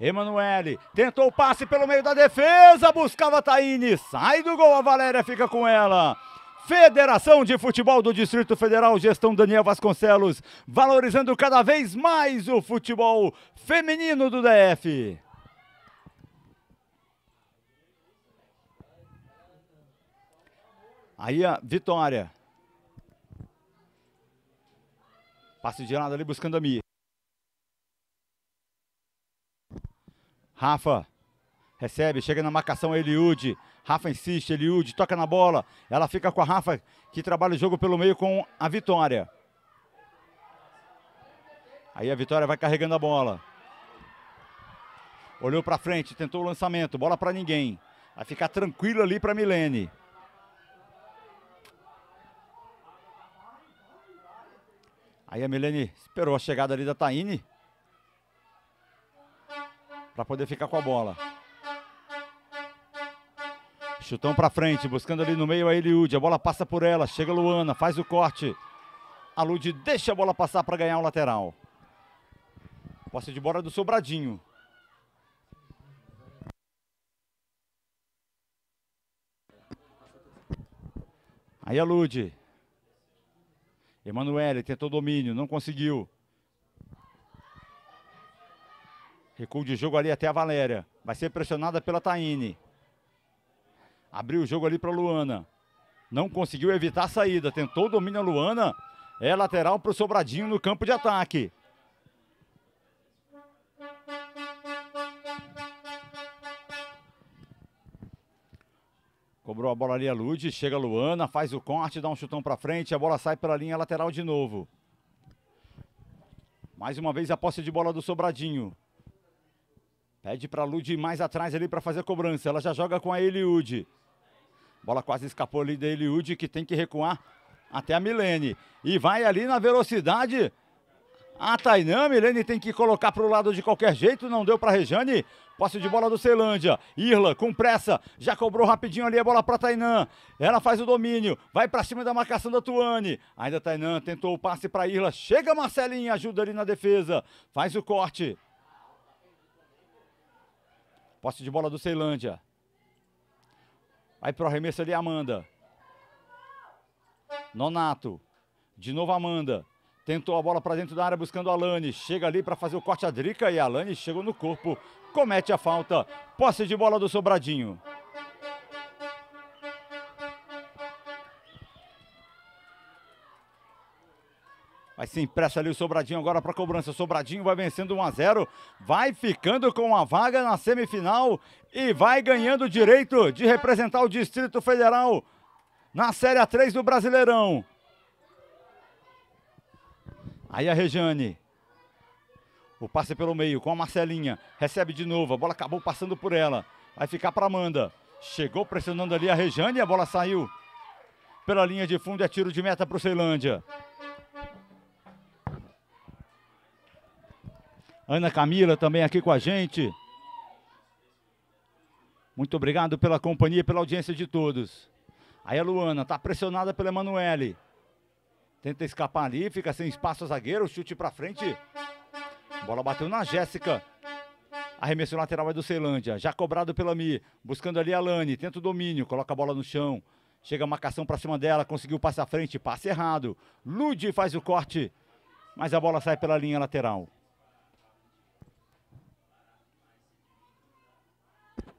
Emanuele tentou o passe pelo meio da defesa, buscava a Taine, sai do gol, a Valéria fica com ela. Federação de Futebol do Distrito Federal, gestão Daniel Vasconcelos, valorizando cada vez mais o futebol feminino do DF. Aí a vitória. Passe de lado ali buscando a Mia. Rafa recebe, chega na marcação é Eliude. Rafa insiste, Eliude toca na bola. Ela fica com a Rafa, que trabalha o jogo pelo meio com a Vitória. Aí a Vitória vai carregando a bola. Olhou para frente, tentou o lançamento, bola para ninguém. Vai ficar tranquilo ali para Milene. Aí a Milene esperou a chegada ali da Taine para poder ficar com a bola. Chutão para frente, buscando ali no meio a Eliud. A bola passa por ela, chega Luana, faz o corte. A Lud deixa a bola passar para ganhar o lateral. Posse de bola do Sobradinho. Aí a Lud. Emanuele tentou domínio, não conseguiu. Recuo de jogo ali até a Valéria. Vai ser pressionada pela Taine. Abriu o jogo ali para a Luana. Não conseguiu evitar a saída. Tentou o domínio a Luana. É lateral para o Sobradinho no campo de ataque. Cobrou a bola ali a Lud, chega a Luana, faz o corte, dá um chutão para frente, a bola sai pela linha lateral de novo. Mais uma vez a posse de bola do Sobradinho. Pede para Lud mais atrás ali para fazer a cobrança. Ela já joga com a Eliud. Bola quase escapou ali da Eliud, que tem que recuar até a Milene. E vai ali na velocidade. A Tainã, Milene tem que colocar para o lado de qualquer jeito. Não deu para a Rejane. Posse de bola do Ceilândia. Irla, com pressa, já cobrou rapidinho ali a bola para Tainã. Ela faz o domínio, vai para cima da marcação da Tuane. Ainda Tainã tentou o passe para Irla. Chega Marcelinha, ajuda ali na defesa. Faz o corte. Posse de bola do Ceilândia. Aí pro arremesso ali Amanda. Nonato. De novo Amanda. Tentou a bola para dentro da área buscando a Alane. Chega ali para fazer o corte a Drica e a Alane chegou no corpo. Comete a falta. Posse de bola do Sobradinho. Vai se impressa ali o Sobradinho agora para cobrança. Sobradinho vai vencendo 1 a 0, vai ficando com a vaga na semifinal e vai ganhando o direito de representar o Distrito Federal na Série A3 do Brasileirão. Aí a Rejane. O passe pelo meio com a Marcelinha. Recebe de novo. A bola acabou passando por ela. Vai ficar para Amanda. Chegou pressionando ali a Rejane. A bola saiu pela linha de fundo. É tiro de meta para o Ceilândia. Ana Camila também aqui com a gente. Muito obrigado pela companhia e pela audiência de todos. Aí a Luana está pressionada pela Emanuele. Tenta escapar ali, fica sem espaço a zagueiro, chute para frente. Bola bateu na Jéssica. Arremesso lateral é do Ceilândia, já cobrado pela Mi, buscando ali a Lani, tenta o domínio, coloca a bola no chão. Chega a marcação para cima dela, conseguiu passe à frente, passe errado. Lude faz o corte, mas a bola sai pela linha lateral.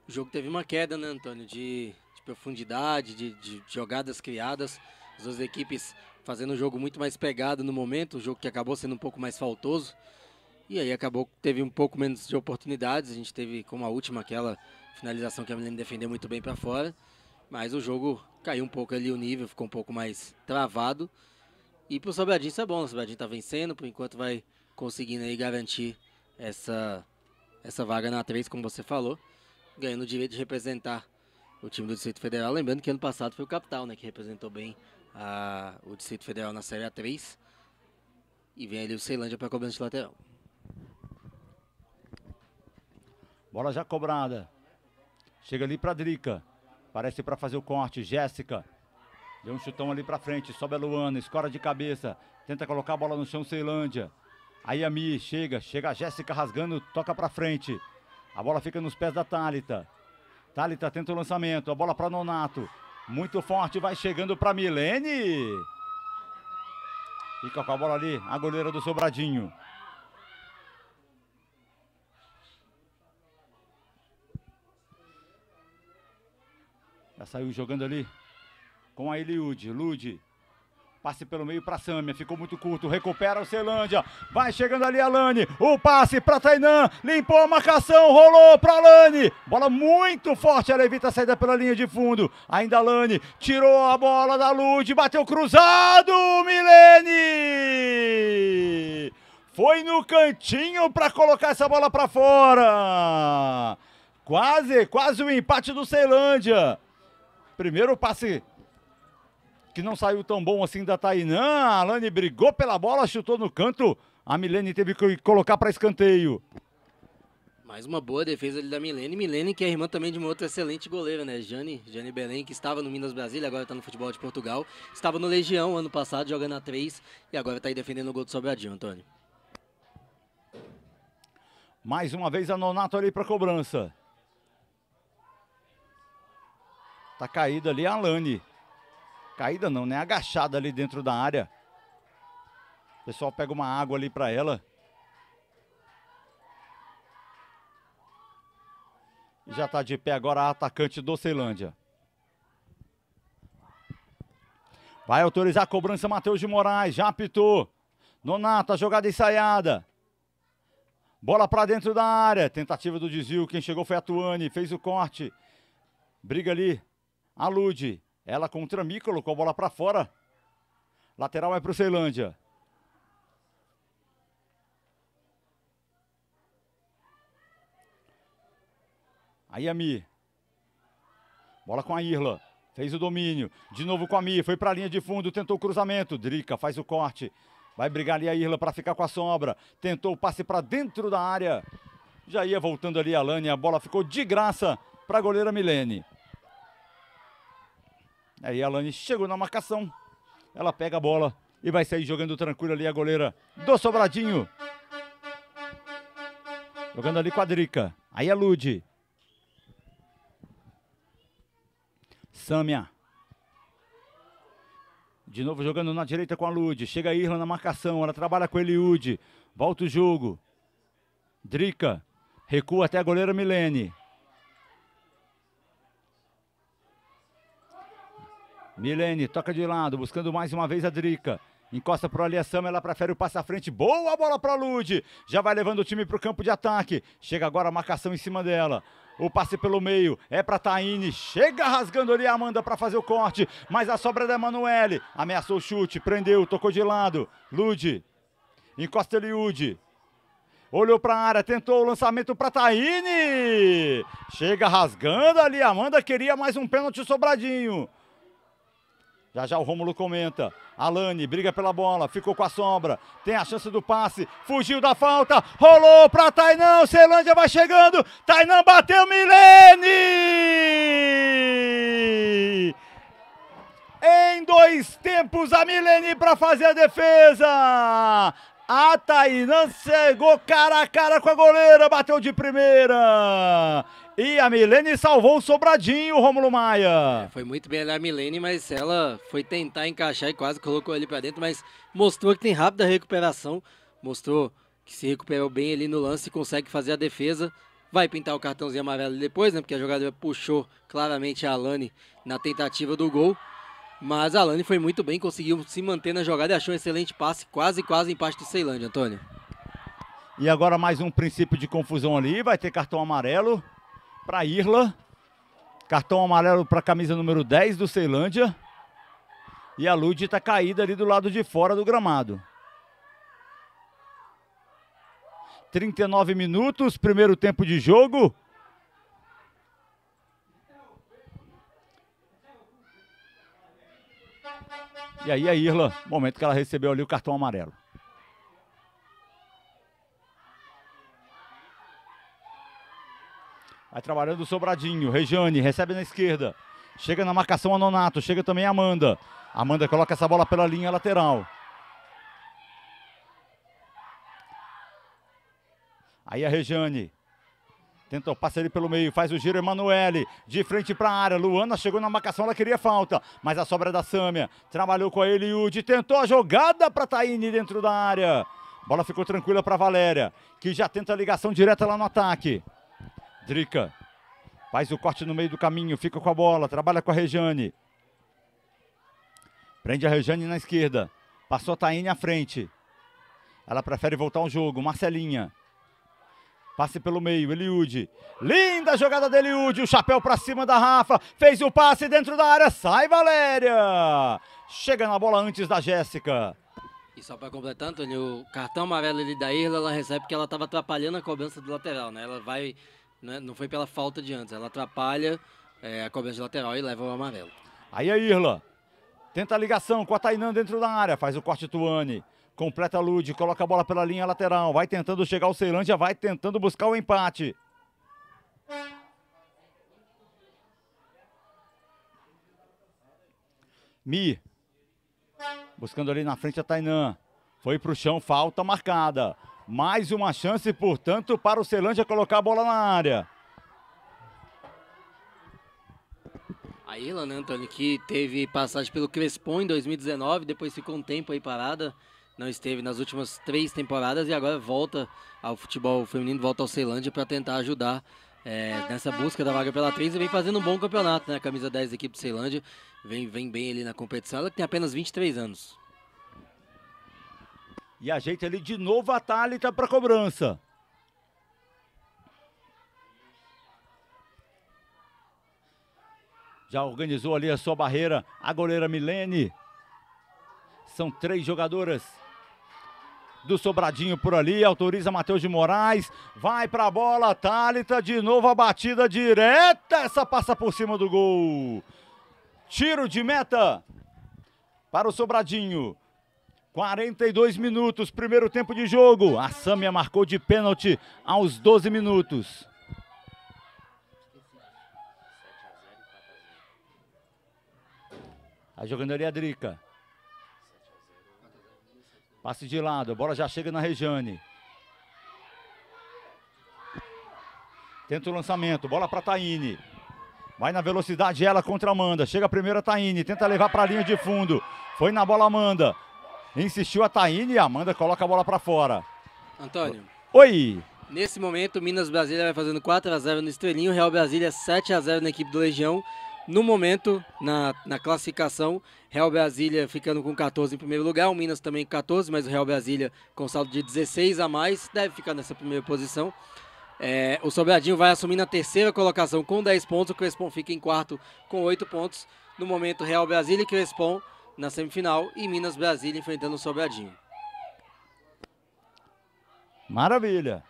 O jogo teve uma queda, né, Antônio? De, de profundidade, de, de, jogadas criadas. As duas equipes fazendo um jogo muito mais pegado no momento, um jogo que acabou sendo um pouco mais faltoso. E aí acabou teve um pouco menos de oportunidades. A gente teve como a última aquela finalização que a menina defendeu muito bem para fora. Mas o jogo caiu um pouco ali o nível, ficou um pouco mais travado. E pro Sobradinho isso é bom, o Sobradinho tá vencendo, por enquanto vai conseguindo aí garantir essa, essa vaga na 3, como você falou ganhando o direito de representar o time do Distrito Federal. Lembrando que ano passado foi o Capital, né, que representou bem a, o Distrito Federal na Série A3. E vem ali o Ceilândia para cobrança de lateral. Bola já cobrada. Chega ali para Drica. Parece para fazer o corte. Jéssica. Deu um chutão ali para frente. Sobe a Luana. Escora de cabeça. Tenta colocar a bola no chão, Ceilândia. Aí a Mi chega. Chega a Jéssica rasgando. Toca para frente. A bola fica nos pés da Thalita. Thalita tenta o lançamento. A bola para Nonato. Muito forte, vai chegando para Milene. Fica com a bola ali, a goleira do Sobradinho. Já saiu jogando ali com a Eliude. Lude Passe pelo meio para Sâmia, ficou muito curto, recupera o Celândia. Vai chegando ali a Lani, o passe para Tainan, limpou a marcação, rolou para Lani. Bola muito forte, ela evita a saída pela linha de fundo. Ainda Lani tirou a bola da Lud, bateu cruzado, Milene! Foi no cantinho para colocar essa bola para fora. Quase, quase o empate do Ceilândia. Primeiro passe que não saiu tão bom assim da Tainã. A Alane brigou pela bola, chutou no canto. A Milene teve que colocar para escanteio. Mais uma boa defesa ali da Milene. Milene, que é irmã também de uma outra excelente goleira, né? Jane, Jane Belém, que estava no Minas Brasília, agora está no futebol de Portugal. Estava no Legião ano passado, jogando a 3 e agora está aí defendendo o gol do Sobradinho, Antônio. Mais uma vez a Nonato ali para cobrança. Tá caída ali a Alane. Caída não, né? Agachada ali dentro da área. O pessoal pega uma água ali para ela. E já está de pé agora a atacante do Ceilândia. Vai autorizar a cobrança Matheus de Moraes, já apitou. Nonata, jogada ensaiada. Bola para dentro da área, tentativa do desvio, quem chegou foi a Tuane, fez o corte. Briga ali, alude. Ela contra mim, colocou a bola para fora. Lateral vai para o Ceilândia. Aí a Mi. Bola com a Irla. Fez o domínio. De novo com a Mi. Foi para a linha de fundo. Tentou o cruzamento. Drica faz o corte. Vai brigar ali a Irla para ficar com a sombra. Tentou o passe para dentro da área. Já ia voltando ali a Lani. A bola ficou de graça para a goleira Milene. Aí a Alane chegou na marcação. Ela pega a bola e vai sair jogando tranquilo ali a goleira do Sobradinho. Jogando ali com a Drica. Aí a Lude. Sâmia. De novo jogando na direita com a Lude. Chega a Irla na marcação. Ela trabalha com Eliude. Volta o jogo. Drica. Recua até a goleira Milene. Milene toca de lado, buscando mais uma vez a Drica. Encosta pro Aliassama, ela prefere o passe à frente. Boa bola para Lude. Já vai levando o time pro campo de ataque. Chega agora a marcação em cima dela. O passe pelo meio é para Taine. Chega rasgando ali a Amanda para fazer o corte. Mas a sobra da Emanuele. Ameaçou o chute, prendeu, tocou de lado. Lude. Encosta Eliude. Olhou para a área, tentou o lançamento para Taine. Chega rasgando ali. Amanda queria mais um pênalti sobradinho. Já já o Rômulo comenta. Alane briga pela bola, ficou com a sombra, tem a chance do passe, fugiu da falta, rolou para Tainão, Ceilândia vai chegando, Tainão bateu, Milene! Em dois tempos a Milene para fazer a defesa! A ah, Tainan tá chegou cara a cara com a goleira, bateu de primeira. E a Milene salvou o sobradinho, Romulo Maia. É, foi muito bem a Milene, mas ela foi tentar encaixar e quase colocou ele para dentro, mas mostrou que tem rápida recuperação, mostrou que se recuperou bem ali no lance e consegue fazer a defesa. Vai pintar o cartãozinho amarelo depois, né? Porque a jogadora puxou claramente a Alane na tentativa do gol. Mas a Alane foi muito bem, conseguiu se manter na jogada e achou um excelente passe, quase, quase empate de Ceilândia, Antônio. E agora mais um princípio de confusão ali, vai ter cartão amarelo para Irla. Cartão amarelo para a camisa número 10 do Ceilândia. E a Lud está caída ali do lado de fora do gramado. 39 minutos, primeiro tempo de jogo. E aí a Irla, momento que ela recebeu ali o cartão amarelo. Vai trabalhando o Sobradinho. Rejane recebe na esquerda. Chega na marcação a Nonato. Chega também a Amanda. Amanda coloca essa bola pela linha lateral. Aí a Rejane. Tentou, passa ali pelo meio, faz o giro, Emanuele. De frente para a área, Luana chegou na marcação, ela queria falta. Mas a sobra é da Sâmia, trabalhou com a Eliud, tentou a jogada para Taini dentro da área. Bola ficou tranquila para Valéria, que já tenta a ligação direta lá no ataque. Drica, faz o corte no meio do caminho, fica com a bola, trabalha com a Rejane. Prende a Rejane na esquerda, passou a Taine à frente. Ela prefere voltar ao jogo, Marcelinha. Passe pelo meio, Eliude. Linda jogada de Eliude. O chapéu para cima da Rafa. Fez o passe dentro da área. Sai, Valéria. Chega na bola antes da Jéssica. E só para completar, Antônio, o cartão amarelo ali da Irla, ela recebe porque ela estava atrapalhando a cobrança do lateral, né? Ela vai. Né? Não foi pela falta de antes, ela atrapalha é, a cobrança do lateral e leva o amarelo. Aí a Irla. Tenta a ligação com a Tainan dentro da área. Faz o corte Tuane. Completa Lude, coloca a bola pela linha lateral. Vai tentando chegar o Ceilândia, vai tentando buscar o empate. Mi. Buscando ali na frente a Tainan. Foi para o chão, falta marcada. Mais uma chance, portanto, para o Ceilândia colocar a bola na área. A Ilan que teve passagem pelo Crespon em 2019, depois ficou um tempo aí parada não esteve nas últimas três temporadas e agora volta ao futebol feminino, volta ao Ceilândia para tentar ajudar é, nessa busca da vaga pela 3 e vem fazendo um bom campeonato, né? A camisa 10 da equipe do Ceilândia vem, vem bem ali na competição, ela que tem apenas 23 anos. E ajeita ali de novo a Thalita para cobrança. Já organizou ali a sua barreira a goleira Milene. São três jogadoras do Sobradinho por ali, autoriza Matheus de Moraes, vai pra bola, Thalita, de novo a batida direta, essa passa por cima do gol. Tiro de meta para o Sobradinho. 42 minutos, primeiro tempo de jogo. A Sâmia marcou de pênalti aos 12 minutos. A jogadoria Drica. Passe de lado, a bola já chega na Rejane. Tenta o lançamento, bola para Taine. Vai na velocidade ela contra Amanda. Chega a primeira Taine, tenta levar para a linha de fundo. Foi na bola Amanda. Insistiu a Taine e a Amanda coloca a bola para fora. Antônio. Oi. Nesse momento, Minas Brasília vai fazendo 4 a 0 no Estrelinho, Real Brasília 7 a 0 na equipe do Legião no momento, na, na classificação, Real Brasília ficando com 14 em primeiro lugar, o Minas também com 14, mas o Real Brasília com saldo de 16 a mais, deve ficar nessa primeira posição. É, o Sobradinho vai assumir na terceira colocação com 10 pontos, o Crespon fica em quarto com 8 pontos. No momento, Real Brasília e Crespon na semifinal e Minas Brasília enfrentando o Sobradinho. Maravilha!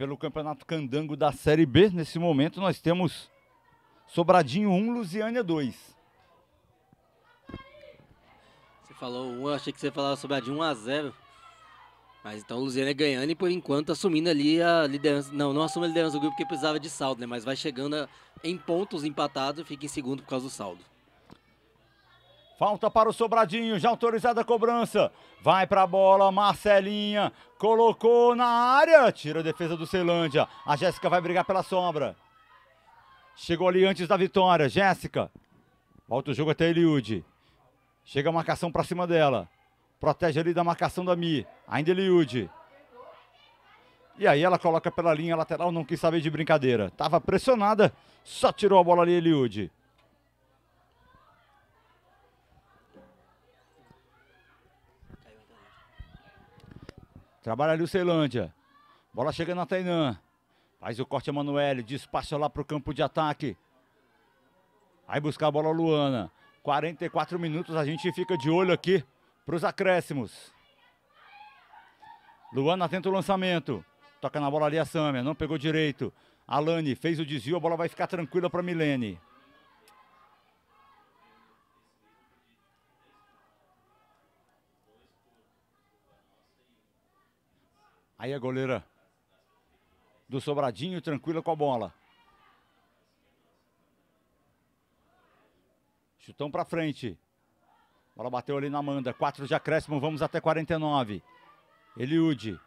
pelo Campeonato Candango da Série B. Nesse momento nós temos Sobradinho 1, Lusiânia 2. Você falou 1, eu achei que você falava Sobradinho 1 a 0. Mas então o ganhando e por enquanto assumindo ali a liderança. Não, não assume a liderança do grupo porque precisava de saldo, né? Mas vai chegando em pontos empatados e fica em segundo por causa do saldo. Falta para o Sobradinho, já autorizada a cobrança. Vai para a bola, Marcelinha. Colocou na área. Tira a defesa do Ceilândia. A Jéssica vai brigar pela sombra. Chegou ali antes da vitória. Jéssica. Volta o jogo até Eliud. Chega a marcação para cima dela. Protege ali da marcação da Mi. Ainda Eliud. E aí ela coloca pela linha lateral, não quis saber de brincadeira. Tava pressionada, só tirou a bola ali Eliud. Trabalha ali o Ceilândia. Bola chegando na Tainan. Faz o corte Emanuele. Despacha lá para o campo de ataque. Aí buscar a bola Luana. 44 minutos. A gente fica de olho aqui para os acréscimos. Luana tenta o lançamento. Toca na bola ali a Sâmia. Não pegou direito. Alane fez o desvio. A bola vai ficar tranquila para Milene. Aí a goleira do Sobradinho, tranquila com a bola. Chutão para frente. Bola bateu ali na Amanda. 4 de acréscimo, vamos até 49. Eliude.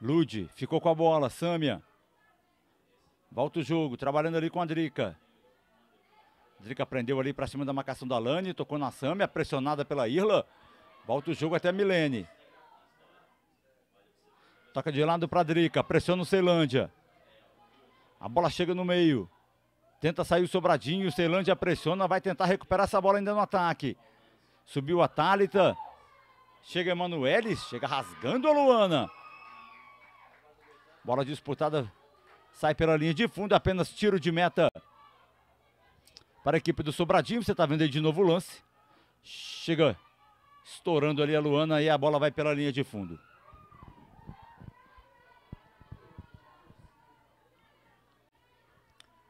Lude ficou com a bola. Sâmia. Volta o jogo, trabalhando ali com a Drica. Drica prendeu ali para cima da marcação da Lani, tocou na Sâmia, pressionada pela Irla. Volta o jogo até a Milene. Toca de lado para Drica. Pressiona o Ceilândia. A bola chega no meio. Tenta sair o Sobradinho. O Ceilândia pressiona. Vai tentar recuperar essa bola ainda no ataque. Subiu a Tálita. Chega Emanuelis. Chega rasgando a Luana. Bola disputada. Sai pela linha de fundo. Apenas tiro de meta para a equipe do Sobradinho. Você está vendo aí de novo o lance. Chega estourando ali a Luana e a bola vai pela linha de fundo.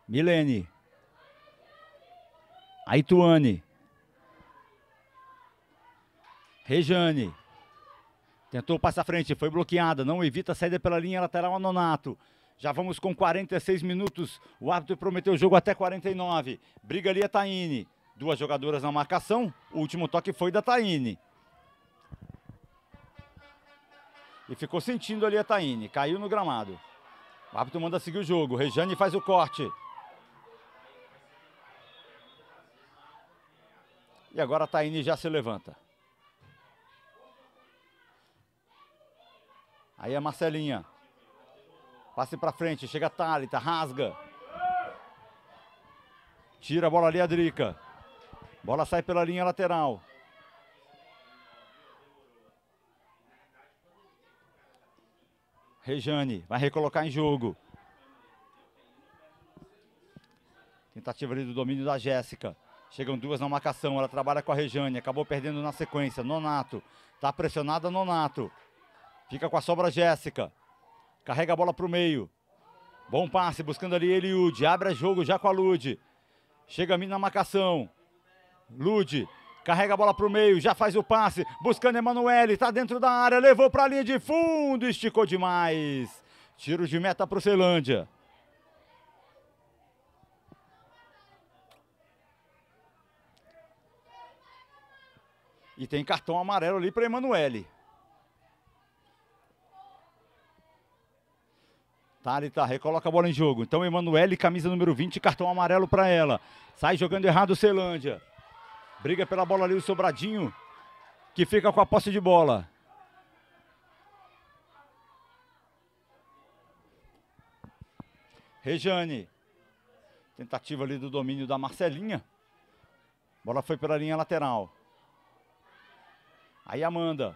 Milene. Aituane. Rejane. Tentou passar à frente, foi bloqueada. Não evita a saída pela linha lateral a Nonato. Já vamos com 46 minutos. O árbitro prometeu o jogo até 49. Briga ali a é Taine. Duas jogadoras na marcação. O último toque foi da Taine. E ficou sentindo ali a Taine. Caiu no gramado. O árbitro manda seguir o jogo. Rejane faz o corte. E agora a Taine já se levanta. Aí a Marcelinha. Passe pra frente, chega a Thalita, rasga. Tira a bola ali a Drica. Bola sai pela linha lateral. Rejane vai recolocar em jogo. Tentativa ali do domínio da Jéssica. Chegam duas na marcação, ela trabalha com a Rejane, acabou perdendo na sequência. Nonato, está pressionada Nonato. Fica com a sobra Jéssica. Carrega a bola para o meio. Bom passe, buscando ali Eliud. Abre jogo já com a Lude. Chega a mim na marcação. Lude, Carrega a bola para o meio, já faz o passe, buscando Emanuele, está dentro da área, levou para a linha de fundo, esticou demais. Tiro de meta para o Ceilândia. E tem cartão amarelo ali para Emanuele. Thalita recoloca a bola em jogo. Então Emanuele, camisa número 20, cartão amarelo para ela. Sai jogando errado o Celândia. Briga pela bola ali o Sobradinho, que fica com a posse de bola. Rejane. Tentativa ali do domínio da Marcelinha. Bola foi pela linha lateral. Aí Amanda.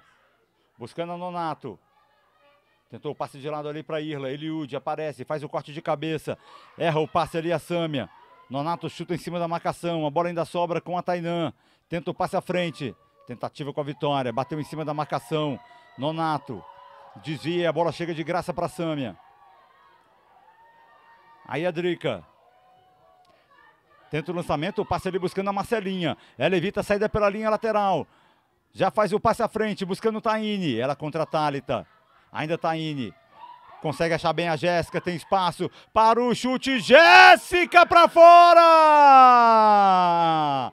Buscando a Nonato. Tentou o passe de lado ali para Irla. Eliud aparece, faz o corte de cabeça. Erra o passe ali a Sâmia. Nonato chuta em cima da marcação. A bola ainda sobra com a Tainan. Tenta o passe à frente. Tentativa com a vitória. Bateu em cima da marcação. Nonato. Desvia. A bola chega de graça para Sâmia. Aí a Drica. Tenta o lançamento, o passe ali buscando a Marcelinha. Ela evita a saída pela linha lateral. Já faz o passe à frente, buscando Taini. Ela contra a Thalita. Ainda Taini. Consegue achar bem a Jéssica, tem espaço para o chute. Jéssica para fora!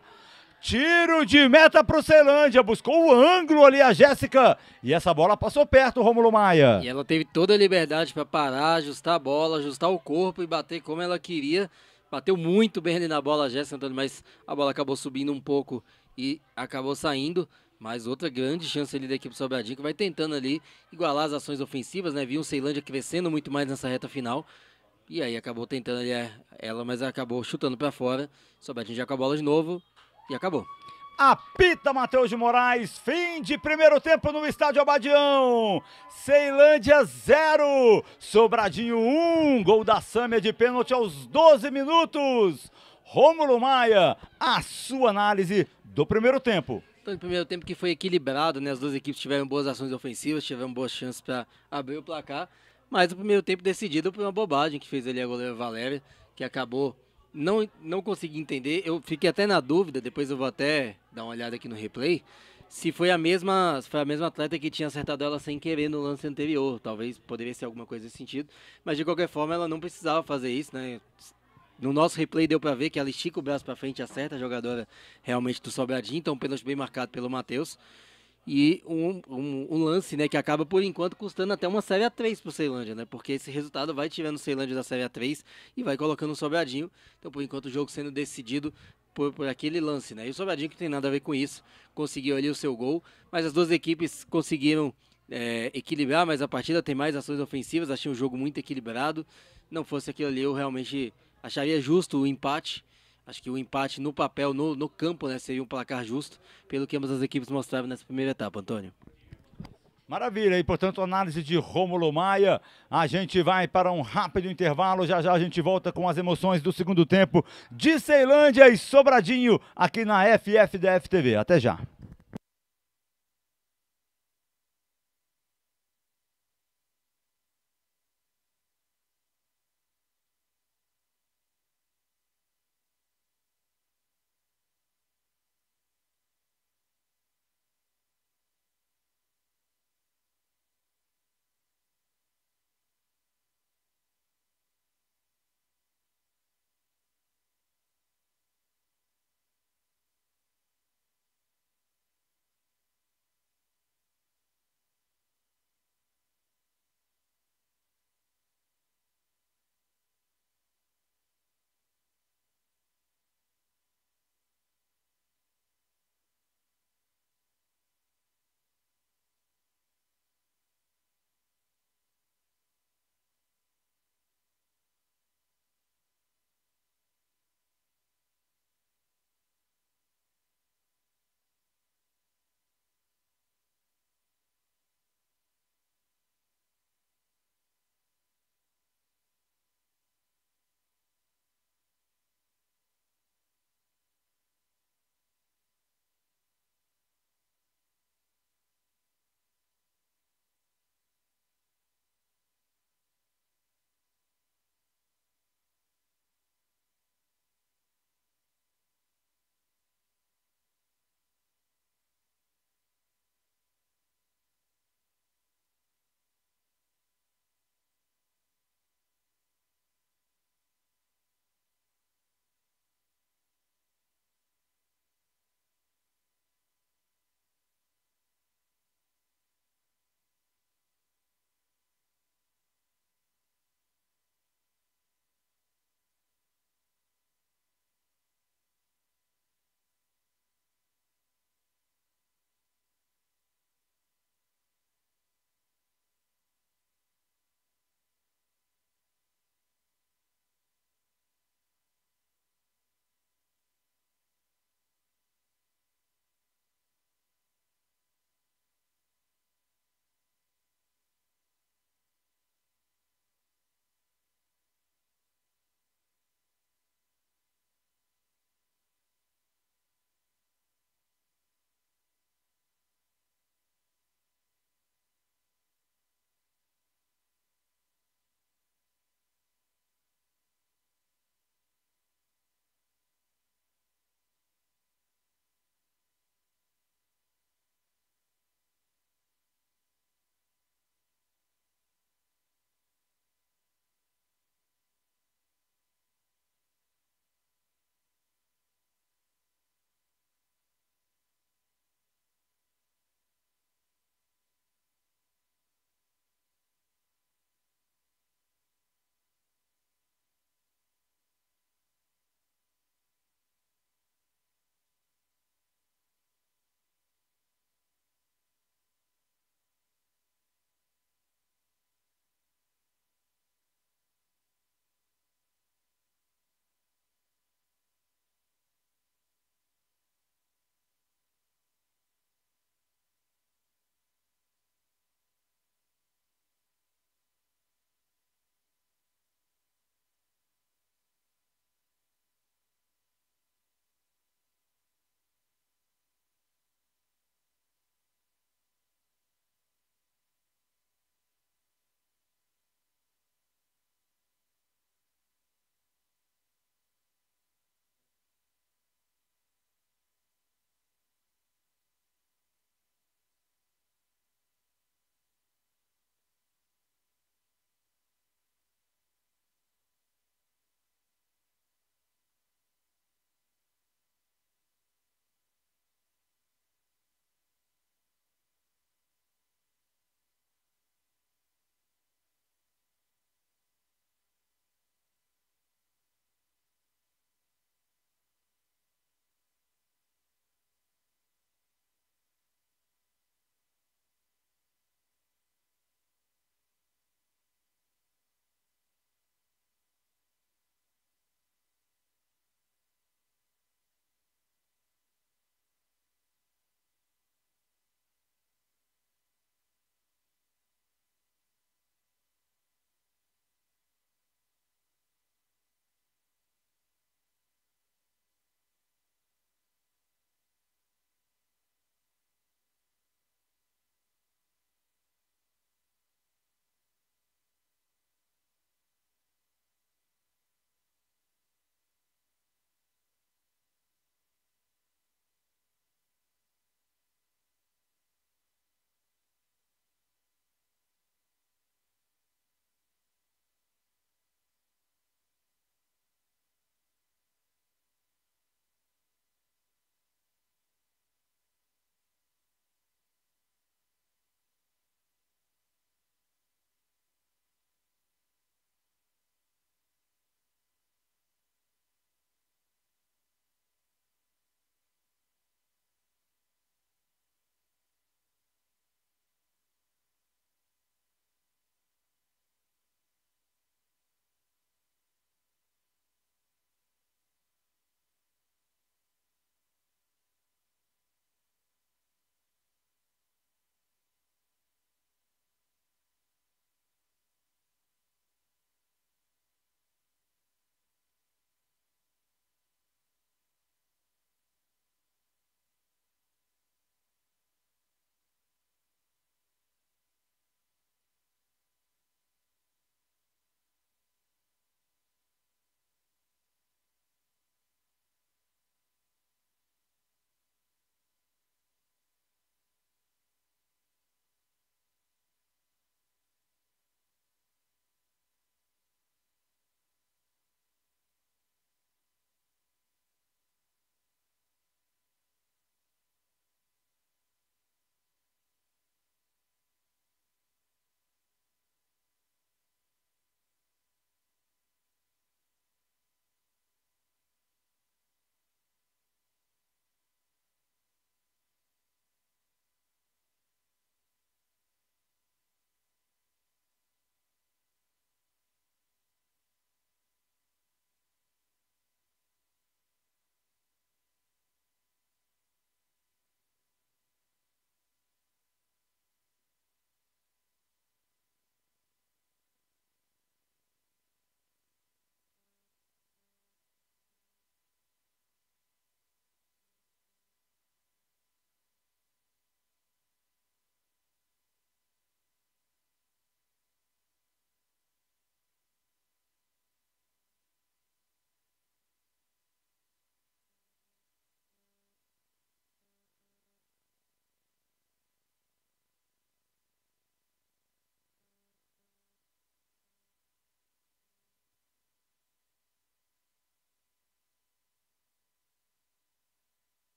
Tiro de meta para o Ceilândia. Buscou o ângulo ali a Jéssica. E essa bola passou perto, Romulo Maia. E ela teve toda a liberdade para parar, ajustar a bola, ajustar o corpo e bater como ela queria. Bateu muito bem ali na bola a Jéssica, mas a bola acabou subindo um pouco e acabou saindo. Mas outra grande chance ali da equipe Sobradinho, que vai tentando ali igualar as ações ofensivas, né? Viu o Ceilândia crescendo muito mais nessa reta final. E aí acabou tentando ali é, ela, mas acabou chutando para fora. Sobradinho já com a bola de novo e acabou. Apita Matheus de Moraes, fim de primeiro tempo no estádio Abadião. Ceilândia 0, Sobradinho 1, um, gol da Sâmia de pênalti aos 12 minutos. Rômulo Maia, a sua análise do primeiro tempo. Foi um primeiro tempo que foi equilibrado, né? As duas equipes tiveram boas ações ofensivas, tiveram boas chances para abrir o placar. Mas o primeiro tempo decidido por uma bobagem que fez ali a goleira Valéria, que acabou. Não, não consegui entender. Eu fiquei até na dúvida, depois eu vou até dar uma olhada aqui no replay. Se foi a mesma, foi a mesma atleta que tinha acertado ela sem querer no lance anterior, talvez poderia ser alguma coisa nesse sentido, mas de qualquer forma ela não precisava fazer isso, né? No nosso replay deu para ver que ela estica o braço para frente, acerta a jogadora realmente do Sobradinho, então um pênalti bem marcado pelo Matheus. E um, um, um, lance né, que acaba, por enquanto, custando até uma Série A3 para o Ceilândia, né? Porque esse resultado vai tirando o Ceilândia da Série A3 e vai colocando o Sobradinho. Então, por enquanto, o jogo sendo decidido por, por, aquele lance, né? E o Sobradinho, que tem nada a ver com isso, conseguiu ali o seu gol. Mas as duas equipes conseguiram é, equilibrar mais a partida, tem mais ações ofensivas. Achei um jogo muito equilibrado. Não fosse aquilo ali, eu realmente acharia justo o empate. Acho que o empate no papel, no, no campo, né, seria um placar justo, pelo que ambas as equipes mostraram nessa primeira etapa, Antônio. Maravilha, e portanto, análise de Rômulo Maia. A gente vai para um rápido intervalo. Já já a gente volta com as emoções do segundo tempo de Ceilândia e Sobradinho aqui na FFDF TV. Até já.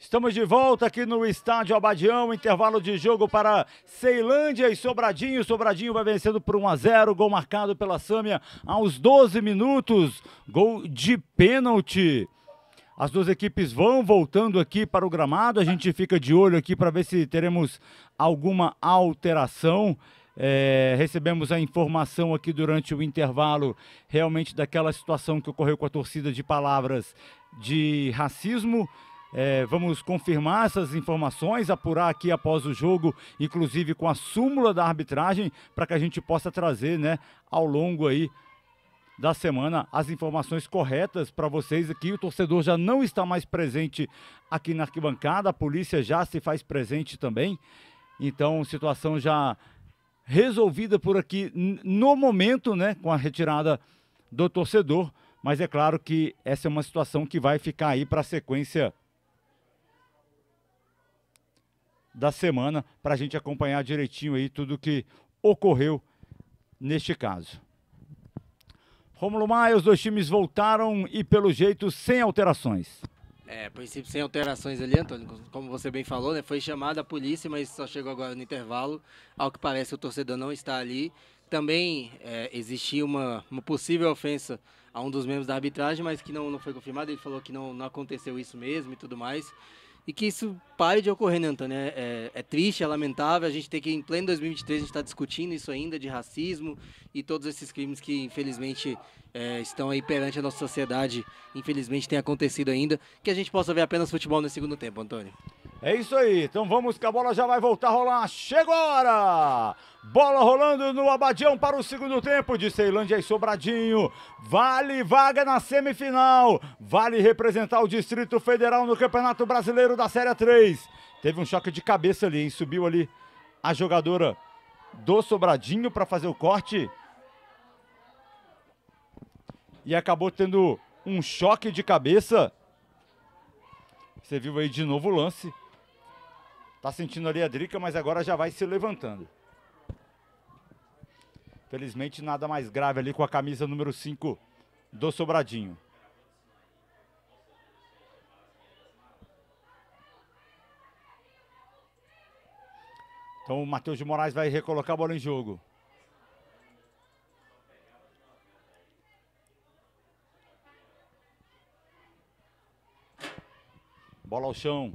Estamos de volta aqui no estádio Abadião, intervalo de jogo para Ceilândia e Sobradinho. Sobradinho vai vencendo por 1 a 0, gol marcado pela Sâmia aos 12 minutos, gol de pênalti. As duas equipes vão voltando aqui para o gramado, a gente fica de olho aqui para ver se teremos alguma alteração. É, recebemos a informação aqui durante o intervalo, realmente daquela situação que ocorreu com a torcida de palavras de racismo. É, vamos confirmar essas informações, apurar aqui após o jogo, inclusive com a súmula da arbitragem, para que a gente possa trazer né, ao longo aí da semana as informações corretas para vocês aqui. O torcedor já não está mais presente aqui na arquibancada, a polícia já se faz presente também. Então, situação já resolvida por aqui no momento, né, com a retirada do torcedor, mas é claro que essa é uma situação que vai ficar aí para a sequência da semana para a gente acompanhar direitinho aí tudo o que ocorreu neste caso. Romulo Maia, os dois times voltaram e pelo jeito sem alterações. É, princípio sem alterações ali, Antônio, como você bem falou, né? Foi chamada a polícia, mas só chegou agora no intervalo. Ao que parece, o torcedor não está ali. Também é, existia uma, uma, possível ofensa a um dos membros da arbitragem, mas que não, não foi confirmada. Ele falou que não, não aconteceu isso mesmo e tudo mais e que isso pare de ocorrer, né, Antônio? É, é, é triste, é lamentável a gente ter que, em pleno 2023, a gente está discutindo isso ainda de racismo e todos esses crimes que, infelizmente, é, estão aí perante a nossa sociedade, infelizmente, tem acontecido ainda. Que a gente possa ver apenas futebol no segundo tempo, Antônio. É isso aí. Então vamos que a bola já vai voltar a rolar. Chegou a hora! Bola rolando no Abadião para o segundo tempo de Ceilândia e Sobradinho. Vale vaga na semifinal. Vale representar o Distrito Federal no Campeonato Brasileiro da Série 3. Teve um choque de cabeça ali, hein? Subiu ali a jogadora do Sobradinho para fazer o corte. E acabou tendo um choque de cabeça. Você viu aí de novo o lance. Tá sentindo ali a drica, mas agora já vai se levantando. Felizmente nada mais grave ali com a camisa número 5 do Sobradinho. Então o Matheus de Moraes vai recolocar a bola em jogo. Bola ao chão.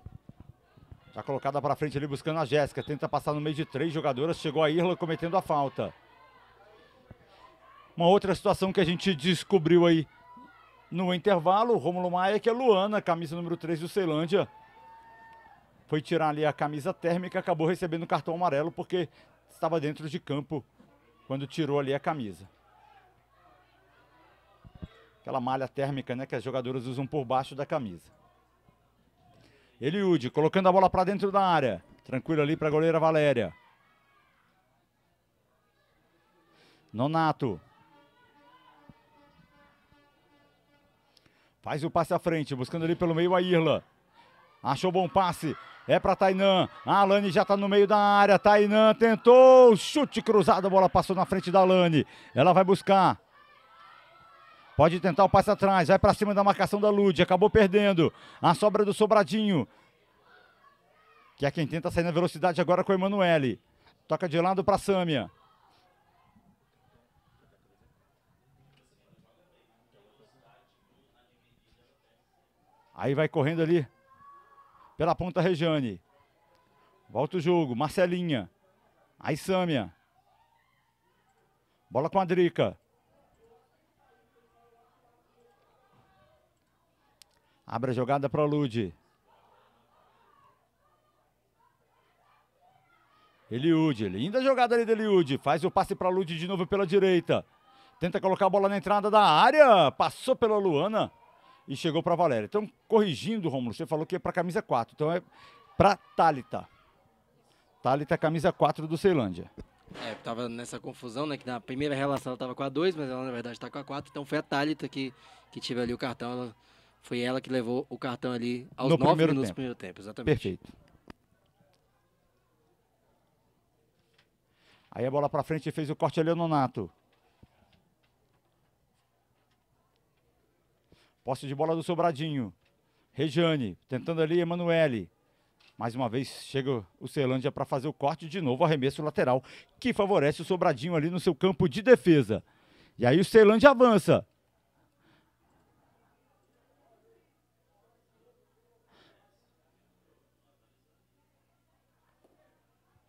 Já tá colocada para frente ali buscando a Jéssica. Tenta passar no meio de três jogadoras. Chegou a Irla cometendo a falta. Uma outra situação que a gente descobriu aí no intervalo, o Romulo Maia, que é Luana, camisa número 3 do Ceilândia. Foi tirar ali a camisa térmica, acabou recebendo cartão amarelo porque estava dentro de campo quando tirou ali a camisa. Aquela malha térmica né, que as jogadoras usam por baixo da camisa. Eliud colocando a bola para dentro da área. Tranquilo ali para a goleira Valéria. Nonato. Faz o passe à frente, buscando ali pelo meio a Irla. Achou bom passe. É para Tainan. A Alane já está no meio da área. Tainan tentou. Chute cruzado. A bola passou na frente da Alane. Ela vai buscar. Pode tentar o passe atrás, vai para cima da marcação da Lude, acabou perdendo. A sobra do Sobradinho. Que é quem tenta sair na velocidade agora com o Emanuele. Toca de lado para Sâmia. Aí vai correndo ali pela ponta Rejane. Volta o jogo, Marcelinha. Aí Sâmia. Bola com a Drica. Abre a jogada para o Lude. Eliud, linda jogada ali do Eliud. Faz o passe para Lude de novo pela direita. Tenta colocar a bola na entrada da área. Passou pela Luana e chegou para Valéria. Então, corrigindo, Romulo, você falou que é para camisa 4. Então é para Tálita. Tálita, camisa 4 do Ceilândia. É, tava nessa confusão, né? Que na primeira relação ela tava com a 2, mas ela na verdade tá com a 4. Então foi a Thalita que, que tive ali o cartão. Ela foi ela que levou o cartão ali aos no nove primeiro minutos tempo. do primeiro tempo, exatamente. Perfeito. Aí a bola para frente fez o corte ali no Nonato. Posse de bola do Sobradinho. Rejane, tentando ali Emanuele. Mais uma vez chega o Ceilândia para fazer o corte de novo, arremesso lateral, que favorece o Sobradinho ali no seu campo de defesa. E aí o Ceilândia avança.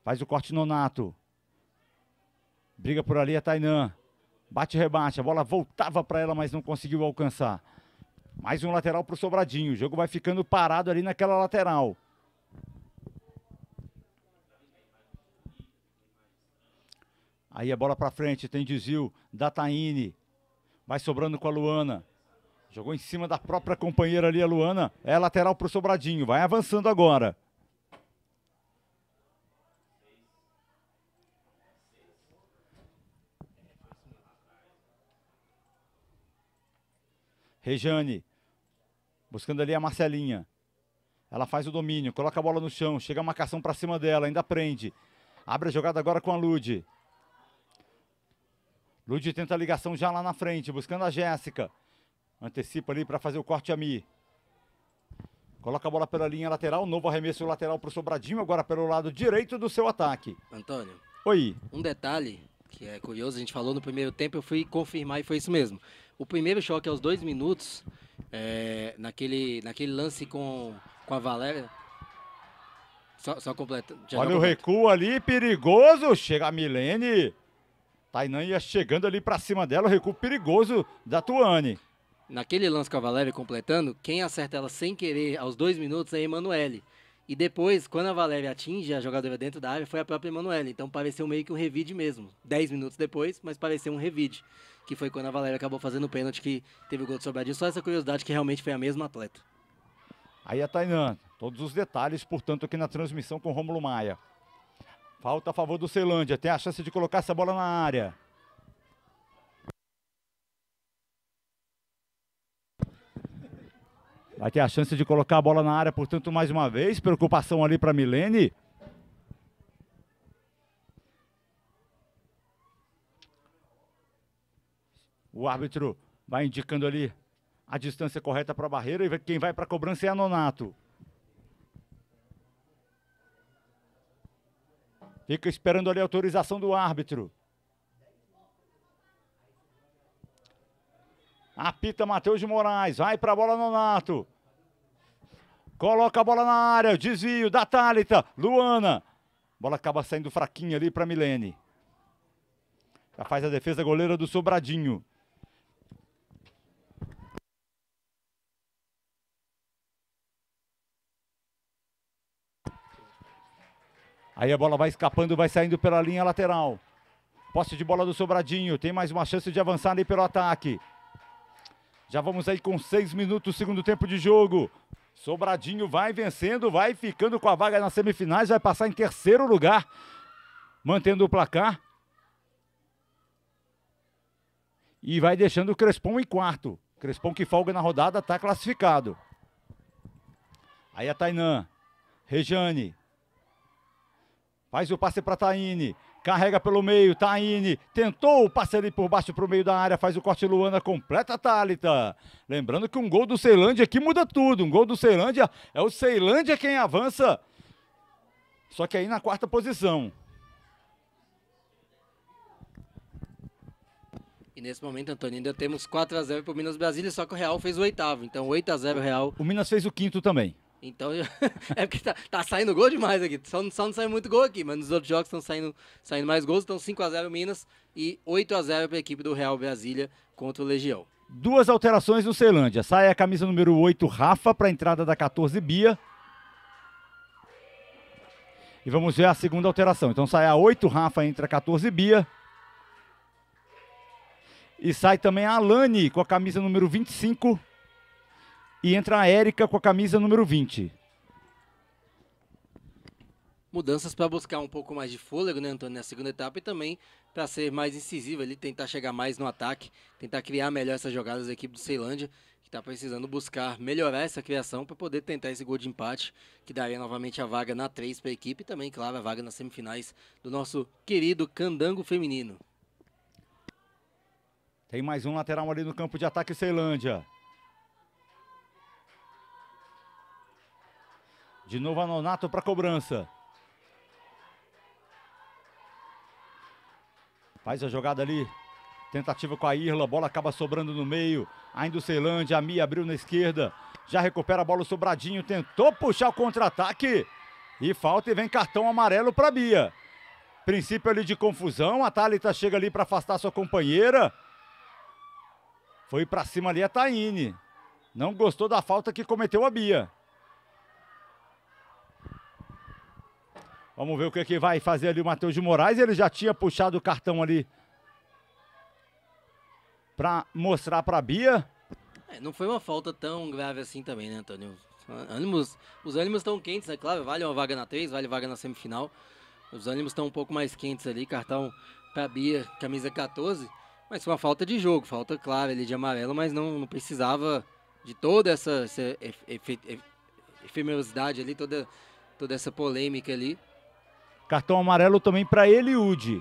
Faz o corte Nonato. Briga por ali a Tainan. Bate rebate. A bola voltava para ela, mas não conseguiu alcançar. Mais um lateral para o Sobradinho. O jogo vai ficando parado ali naquela lateral. Aí a bola para frente. Tem desvio da Taine. Vai sobrando com a Luana. Jogou em cima da própria companheira ali, a Luana. É lateral para o Sobradinho. Vai avançando agora. Rejane, buscando ali a Marcelinha. Ela faz o domínio, coloca a bola no chão, chega a marcação para cima dela, ainda prende. Abre a jogada agora com a Lude. Lude tenta a ligação já lá na frente, buscando a Jéssica. Antecipa ali para fazer o corte a Mi. Coloca a bola pela linha lateral, novo arremesso lateral para o Sobradinho, agora pelo lado direito do seu ataque. Antônio. Oi. Um detalhe que é curioso, a gente falou no primeiro tempo, eu fui confirmar e foi isso mesmo. O primeiro choque aos dois minutos, é, naquele, naquele lance com, com a Valéria. Só, só completa. Olha o recuo ali, perigoso. Chega a Milene. Tainan ia chegando ali para cima dela, o recuo perigoso da Tuane. Naquele lance com a Valéria completando, quem acerta ela sem querer aos dois minutos é a Emanuele. E depois, quando a Valéria atinge a jogadora dentro da área, foi a própria Emanuela. Então pareceu meio que um revide mesmo. Dez minutos depois, mas pareceu um revide. Que foi quando a Valéria acabou fazendo o pênalti que teve o gol de Sobradinho. Só essa curiosidade que realmente foi a mesma atleta. Aí a Tainan, todos os detalhes, portanto, aqui na transmissão com Rômulo Maia. Falta a favor do Ceilândia, tem a chance de colocar essa bola na área. Vai ter a chance de colocar a bola na área, portanto, mais uma vez. Preocupação ali para Milene. O árbitro vai indicando ali a distância correta para a barreira e quem vai para a cobrança é a Nonato. Fica esperando ali a autorização do árbitro. Apita Matheus de Moraes. Vai pra bola, Nonato. Coloca a bola na área. Desvio da Thalita. Luana. Bola acaba saindo fraquinha ali pra Milene. Já faz a defesa goleira do Sobradinho. Aí a bola vai escapando, vai saindo pela linha lateral. Posse de bola do Sobradinho. Tem mais uma chance de avançar ali pelo ataque. Já vamos aí com seis minutos, segundo tempo de jogo. Sobradinho vai vencendo, vai ficando com a vaga nas semifinais, vai passar em terceiro lugar, mantendo o placar. E vai deixando o Crespon em quarto. Crespon que folga na rodada, está classificado. Aí a Tainã, Rejane, faz o passe para Taine. Carrega pelo meio, Taine. Tá, Tentou o passe ali por baixo para o meio da área. Faz o corte Luana, completa Tálita. Lembrando que um gol do Ceilândia aqui muda tudo. Um gol do Ceilândia é o Ceilândia quem avança. Só que aí na quarta posição. E nesse momento, Antônio, ainda temos 4x0 para o Minas Brasília, só que o Real fez o oitavo. Então, 8x0 Real. O Minas fez o quinto também. Então, <laughs> é porque tá, tá, saindo gol demais aqui. Só, só, não sai muito gol aqui, mas nos outros jogos estão saindo, saindo mais gols. Então, 5x0 Minas e 8x0 para a equipe do Real Brasília contra o Legião. Duas alterações no Ceilândia. Sai a camisa número 8, Rafa, para a entrada da 14, Bia. E vamos ver a segunda alteração. Então, sai a 8, Rafa, entra a 14, Bia. E sai também a Alane com a camisa número 25, e entra a Érica com a camisa número 20. Mudanças para buscar um pouco mais de fôlego, né, Antônio, na segunda etapa e também para ser mais incisivo ali, tentar chegar mais no ataque, tentar criar melhor essas jogadas da equipe do Ceilândia, que está precisando buscar melhorar essa criação para poder tentar esse gol de empate, que daria novamente a vaga na 3 para a equipe e também, claro, a vaga nas semifinais do nosso querido candango feminino. Tem mais um lateral ali no campo de ataque Ceilândia. De novo a Nonato para cobrança. Faz a jogada ali. Tentativa com a Irla. Bola acaba sobrando no meio. Ainda o Ceilândia. A Mia abriu na esquerda. Já recupera a bola o Sobradinho. Tentou puxar o contra-ataque. E falta e vem cartão amarelo para a Bia. Princípio ali de confusão. A Thalita chega ali para afastar sua companheira. Foi para cima ali a Taine. Não gostou da falta que cometeu a Bia. Vamos ver o que, é que vai fazer ali o Matheus de Moraes. Ele já tinha puxado o cartão ali para mostrar para a Bia. É, não foi uma falta tão grave assim também, né, Antônio? Ânimos, os ânimos estão quentes, é claro. Vale uma vaga na 3, vale vaga na semifinal. Os ânimos estão um pouco mais quentes ali. Cartão para Bia, camisa 14. Mas foi uma falta de jogo, falta claro, ali de amarelo, mas não, não precisava de toda essa, essa efe, efe, efe, efemerosidade ali, toda, toda essa polêmica ali. Cartão amarelo também para Eliude.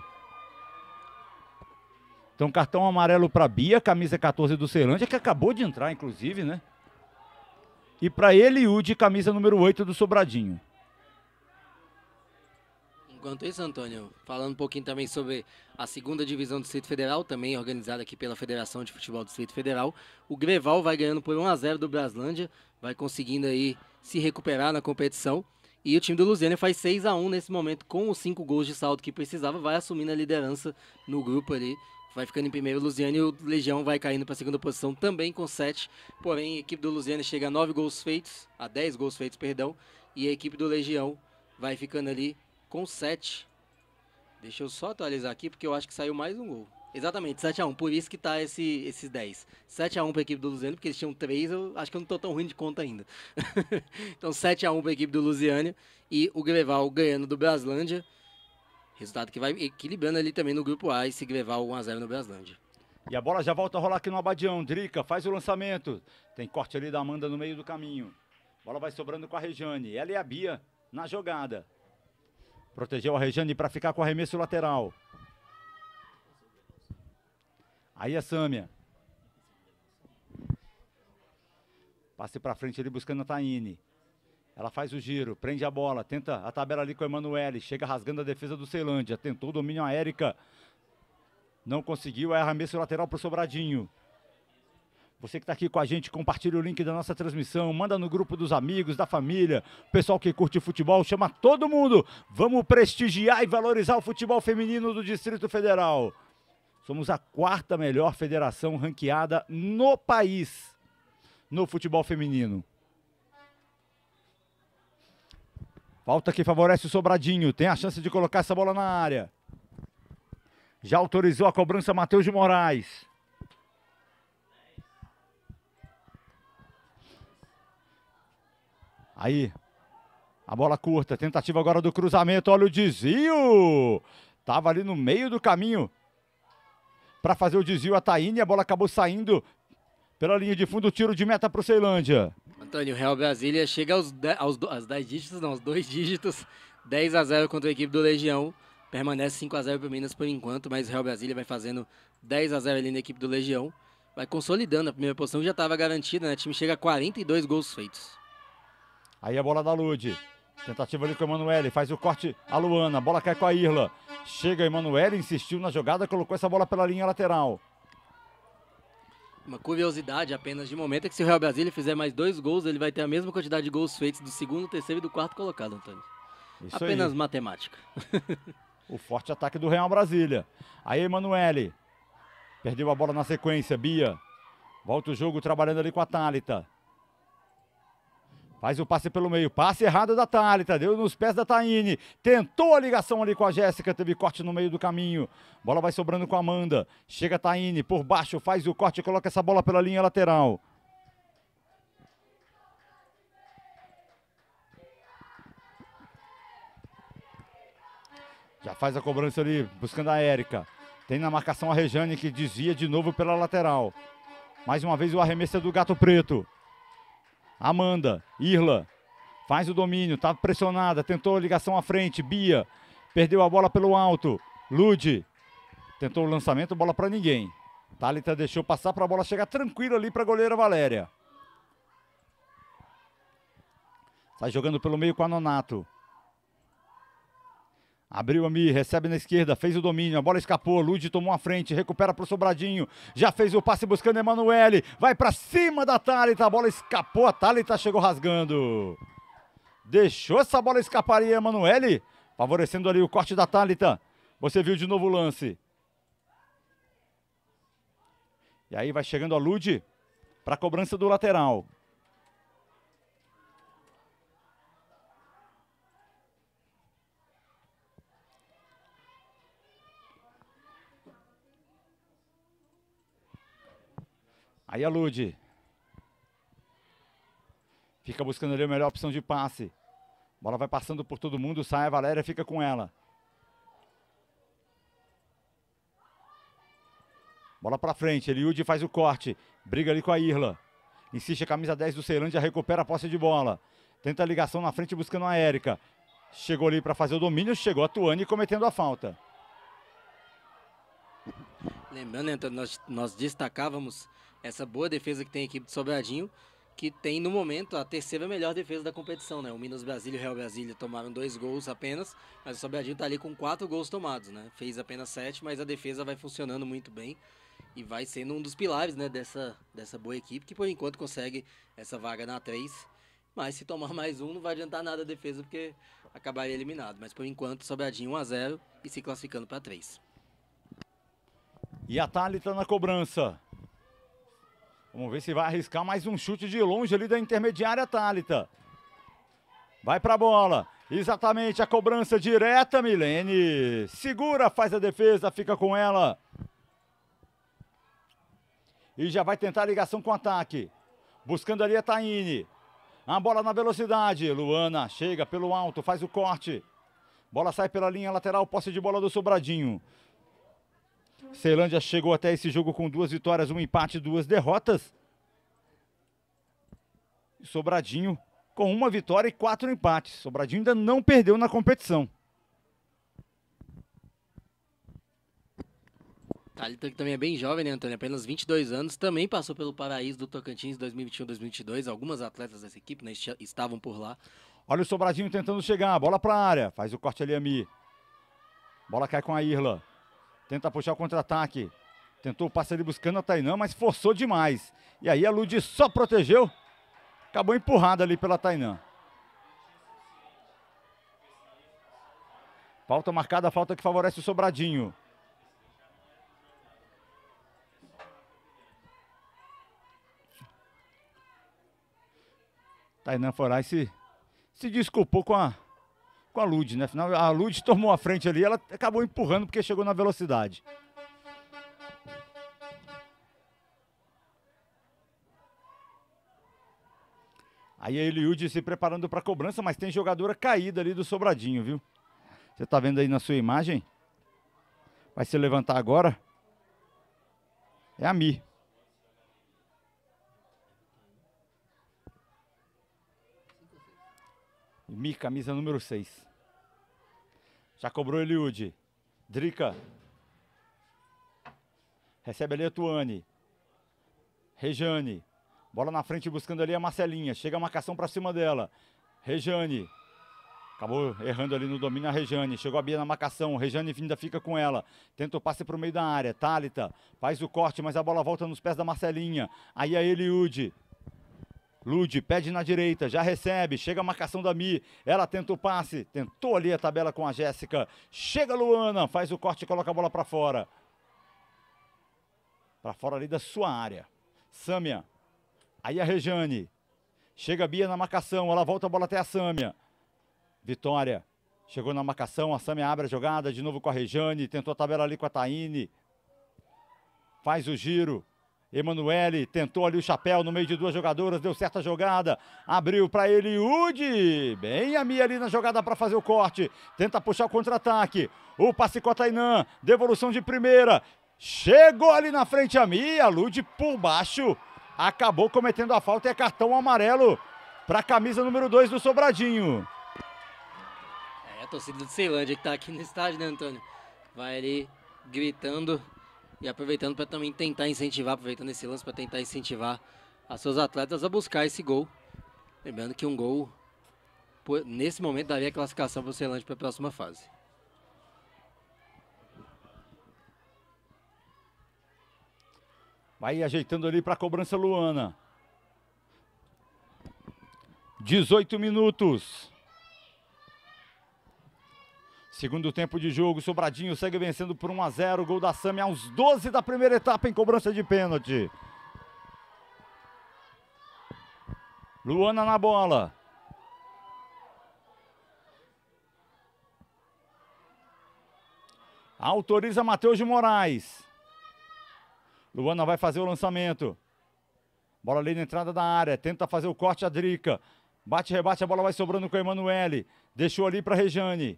Então, cartão amarelo para Bia, camisa 14 do Ceilândia, que acabou de entrar, inclusive, né? E para Eliude, camisa número 8 do Sobradinho. Enquanto isso, Antônio, falando um pouquinho também sobre a segunda divisão do Distrito Federal, também organizada aqui pela Federação de Futebol do Distrito Federal, o Greval vai ganhando por 1 a 0 do Braslândia, vai conseguindo aí se recuperar na competição. E o time do Luziânia faz 6 a 1 nesse momento, com os 5 gols de saldo que precisava, vai assumindo a liderança no grupo ali. Vai ficando em primeiro o Luziano e o Legião vai caindo para a segunda posição também com 7. Porém, a equipe do Luziânia chega a 9 gols feitos, a 10 gols feitos, perdão. E a equipe do Legião vai ficando ali com 7. Deixa eu só atualizar aqui, porque eu acho que saiu mais um gol. Exatamente, 7x1. Por isso que tá esse, esses 10. 7x1 pra equipe do Lusiane, porque eles tinham 3, eu acho que eu não tô tão ruim de conta ainda. <laughs> então 7x1 pra equipe do Lusiane e o Greval ganhando do Braslândia. Resultado que vai equilibrando ali também no grupo A, esse Greval 1x0 no Braslândia. E a bola já volta a rolar aqui no Abadião. Drica faz o lançamento. Tem corte ali da Amanda no meio do caminho. Bola vai sobrando com a Rejane. Ela e a Bia na jogada. Protegeu a Rejane para ficar com o arremesso lateral. Aí a é Sâmia. Passe para frente ali buscando a Taine. Ela faz o giro, prende a bola, tenta a tabela ali com a Emanuele. Chega rasgando a defesa do Ceilândia. Tentou o domínio a Érica. Não conseguiu, é arremesso lateral para o Sobradinho. Você que está aqui com a gente, compartilha o link da nossa transmissão, manda no grupo dos amigos, da família, pessoal que curte futebol, chama todo mundo. Vamos prestigiar e valorizar o futebol feminino do Distrito Federal. Somos a quarta melhor federação ranqueada no país no futebol feminino. Falta que favorece o Sobradinho. Tem a chance de colocar essa bola na área. Já autorizou a cobrança Matheus de Moraes. Aí. A bola curta. Tentativa agora do cruzamento. Olha o desvio. Tava ali no meio do caminho para fazer o desvio a Taine. A bola acabou saindo pela linha de fundo. Tiro de meta para o Ceilândia. Antônio, o Real Brasília chega aos, de, aos, aos dígitos, não, aos 2 dígitos. 10 a 0 contra a equipe do Legião. Permanece 5 a 0 para o Minas por enquanto, mas o Real Brasília vai fazendo 10 a 0 ali na equipe do Legião. Vai consolidando a primeira posição já estava garantida, né? O time chega a 42 gols feitos. Aí a bola da Lude. Tentativa ali com o Emanuele, faz o corte a Luana, a bola cai com a Irla. Chega Emanuele, insistiu na jogada, colocou essa bola pela linha lateral. Uma curiosidade apenas de momento é que se o Real Brasília fizer mais dois gols, ele vai ter a mesma quantidade de gols feitos do segundo, terceiro e do quarto colocado, Antônio. Isso apenas aí. matemática. <laughs> o forte ataque do Real Brasília. Aí Emanuele. Perdeu a bola na sequência, Bia. Volta o jogo trabalhando ali com a Thalita Faz o passe pelo meio. Passe errado da Thalita. Deu nos pés da Taine. Tentou a ligação ali com a Jéssica. Teve corte no meio do caminho. Bola vai sobrando com a Amanda. Chega a Taine por baixo. Faz o corte. Coloca essa bola pela linha lateral. Já faz a cobrança ali, buscando a Érica. Tem na marcação a Rejane que desvia de novo pela lateral. Mais uma vez o arremesso é do Gato Preto. Amanda, Irla, faz o domínio, tá pressionada, tentou a ligação à frente, Bia, perdeu a bola pelo alto, Lude, tentou o lançamento, bola para ninguém. Talita deixou passar para a bola chegar tranquila ali para a goleira Valéria. Sai jogando pelo meio com a Nonato. Abriu a Mi, recebe na esquerda, fez o domínio, a bola escapou, Ludi tomou a frente, recupera para o Sobradinho, já fez o passe buscando Emanuele, vai para cima da Thalita, a bola escapou, a Thalita chegou rasgando. Deixou essa bola escapar e Emanuele, favorecendo ali o corte da Thalita. Você viu de novo o lance. E aí vai chegando a Ludi para a cobrança do lateral. Aí a é alude. Fica buscando ali a melhor opção de passe. Bola vai passando por todo mundo, sai a Valéria, fica com ela. Bola para frente, Eliud faz o corte. Briga ali com a Irla. Insiste a camisa 10 do Ceilândia, recupera a posse de bola. Tenta a ligação na frente buscando a Érica. Chegou ali para fazer o domínio, chegou a Tuane cometendo a falta. Lembrando, nós, nós destacávamos essa boa defesa que tem a equipe de Sobradinho, que tem no momento a terceira melhor defesa da competição, né? O Minas Brasil e o Real Brasília tomaram dois gols apenas, mas o Sobradinho tá ali com quatro gols tomados, né? Fez apenas sete, mas a defesa vai funcionando muito bem e vai sendo um dos pilares, né, dessa, dessa boa equipe, que por enquanto consegue essa vaga na 3. Mas se tomar mais um, não vai adiantar nada a defesa, porque acabaria eliminado. Mas por enquanto, Sobradinho 1 a 0 e se classificando para 3. E a Thalita na cobrança. Vamos ver se vai arriscar mais um chute de longe ali da intermediária Tálita. Vai para a bola. Exatamente, a cobrança direta, Milene. Segura, faz a defesa, fica com ela. E já vai tentar a ligação com o ataque. Buscando ali a Taine. A bola na velocidade. Luana chega pelo alto, faz o corte. Bola sai pela linha lateral, posse de bola do Sobradinho. Ceilândia chegou até esse jogo com duas vitórias, um empate, duas derrotas. Sobradinho com uma vitória e quatro empates. Sobradinho ainda não perdeu na competição. Thalita, que também é bem jovem, né, Antônio? Apenas 22 anos, também passou pelo Paraíso do Tocantins 2021-2022. Algumas atletas dessa equipe né, estavam por lá. Olha o Sobradinho tentando chegar, bola para a área. Faz o corte ali, Ami. Bola cai com a Irla. Tenta puxar o contra-ataque. Tentou o passe ali buscando a Tainã, mas forçou demais. E aí a Ludi só protegeu. Acabou empurrada ali pela Tainã. Falta marcada, falta que favorece o Sobradinho. Tainan Forais se, se desculpou com a, com a Lud, né? Afinal, a Lud <laughs> tomou a frente ali, ela acabou empurrando porque chegou na velocidade. Aí a Eliud se preparando para a cobrança, mas tem jogadora caída ali do Sobradinho, viu? Você está vendo aí na sua imagem? Vai se levantar agora. É a Mi. Mi, camisa número 6. Já cobrou Eliud. Drica. Recebe ali a Tuane. Rejane. Bola na frente buscando ali a Marcelinha. Chega a marcação para cima dela. Rejane. Acabou errando ali no domínio a Rejane. Chegou a Bia na marcação. Rejane ainda fica com ela. Tenta o passe para o meio da área. Tálita faz o corte, mas a bola volta nos pés da Marcelinha. Aí a Eliude Lude pede na direita, já recebe, chega a marcação da Mi, ela tenta o passe, tentou ali a tabela com a Jéssica, chega Luana, faz o corte e coloca a bola para fora. Para fora ali da sua área. Sâmia, aí a Rejane, chega a Bia na marcação, ela volta a bola até a Sâmia. Vitória, chegou na marcação, a Sâmia abre a jogada, de novo com a Rejane, tentou a tabela ali com a Taine, faz o giro, Emanuele tentou ali o chapéu no meio de duas jogadoras, deu certa jogada, abriu para Eliude. Bem a Mia ali na jogada para fazer o corte, tenta puxar o contra-ataque. O passe com a Tainan, devolução de primeira. Chegou ali na frente a Mia, Lude por baixo, acabou cometendo a falta e é cartão amarelo para a camisa número 2 do Sobradinho. É a torcida do Ceilândia que está aqui no estádio, né, Antônio? Vai ali gritando e aproveitando para também tentar incentivar, aproveitando esse lance para tentar incentivar as seus atletas a buscar esse gol. Lembrando que um gol, nesse momento, daria a classificação para o Ceilândia para a próxima fase. Vai ajeitando ali para a cobrança Luana. 18 minutos. Segundo tempo de jogo, Sobradinho segue vencendo por 1 a 0. Gol da Sami aos 12 da primeira etapa em cobrança de pênalti. Luana na bola. Autoriza Matheus de Moraes. Luana vai fazer o lançamento. Bola ali na entrada da área. Tenta fazer o corte a Drica. Bate, rebate, a bola vai sobrando com o Emanuele. Deixou ali para Rejane.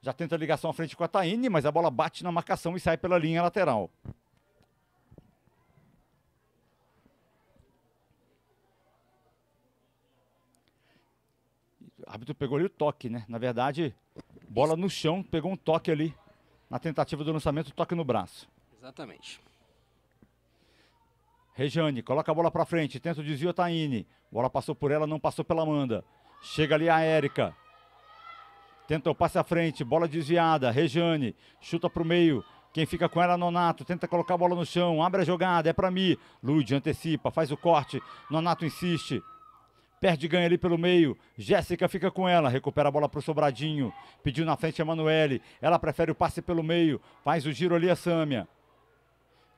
Já tenta a ligação à frente com a Taine, mas a bola bate na marcação e sai pela linha lateral. O árbitro pegou ali o toque, né? Na verdade, bola no chão, pegou um toque ali. Na tentativa do lançamento, toque no braço. Exatamente. Rejane coloca a bola para frente, tenta o desvio a Taine. Bola passou por ela, não passou pela Amanda. Chega ali a Érica. Tenta o passe à frente, bola desviada, Rejane, chuta para o meio. Quem fica com ela é Nonato, tenta colocar a bola no chão, abre a jogada, é para mim. Lude antecipa, faz o corte, Nonato insiste. Perde ganha ali pelo meio. Jéssica fica com ela. Recupera a bola para o Sobradinho. Pediu na frente a Manuele. Ela prefere o passe pelo meio. Faz o giro ali a Sâmia.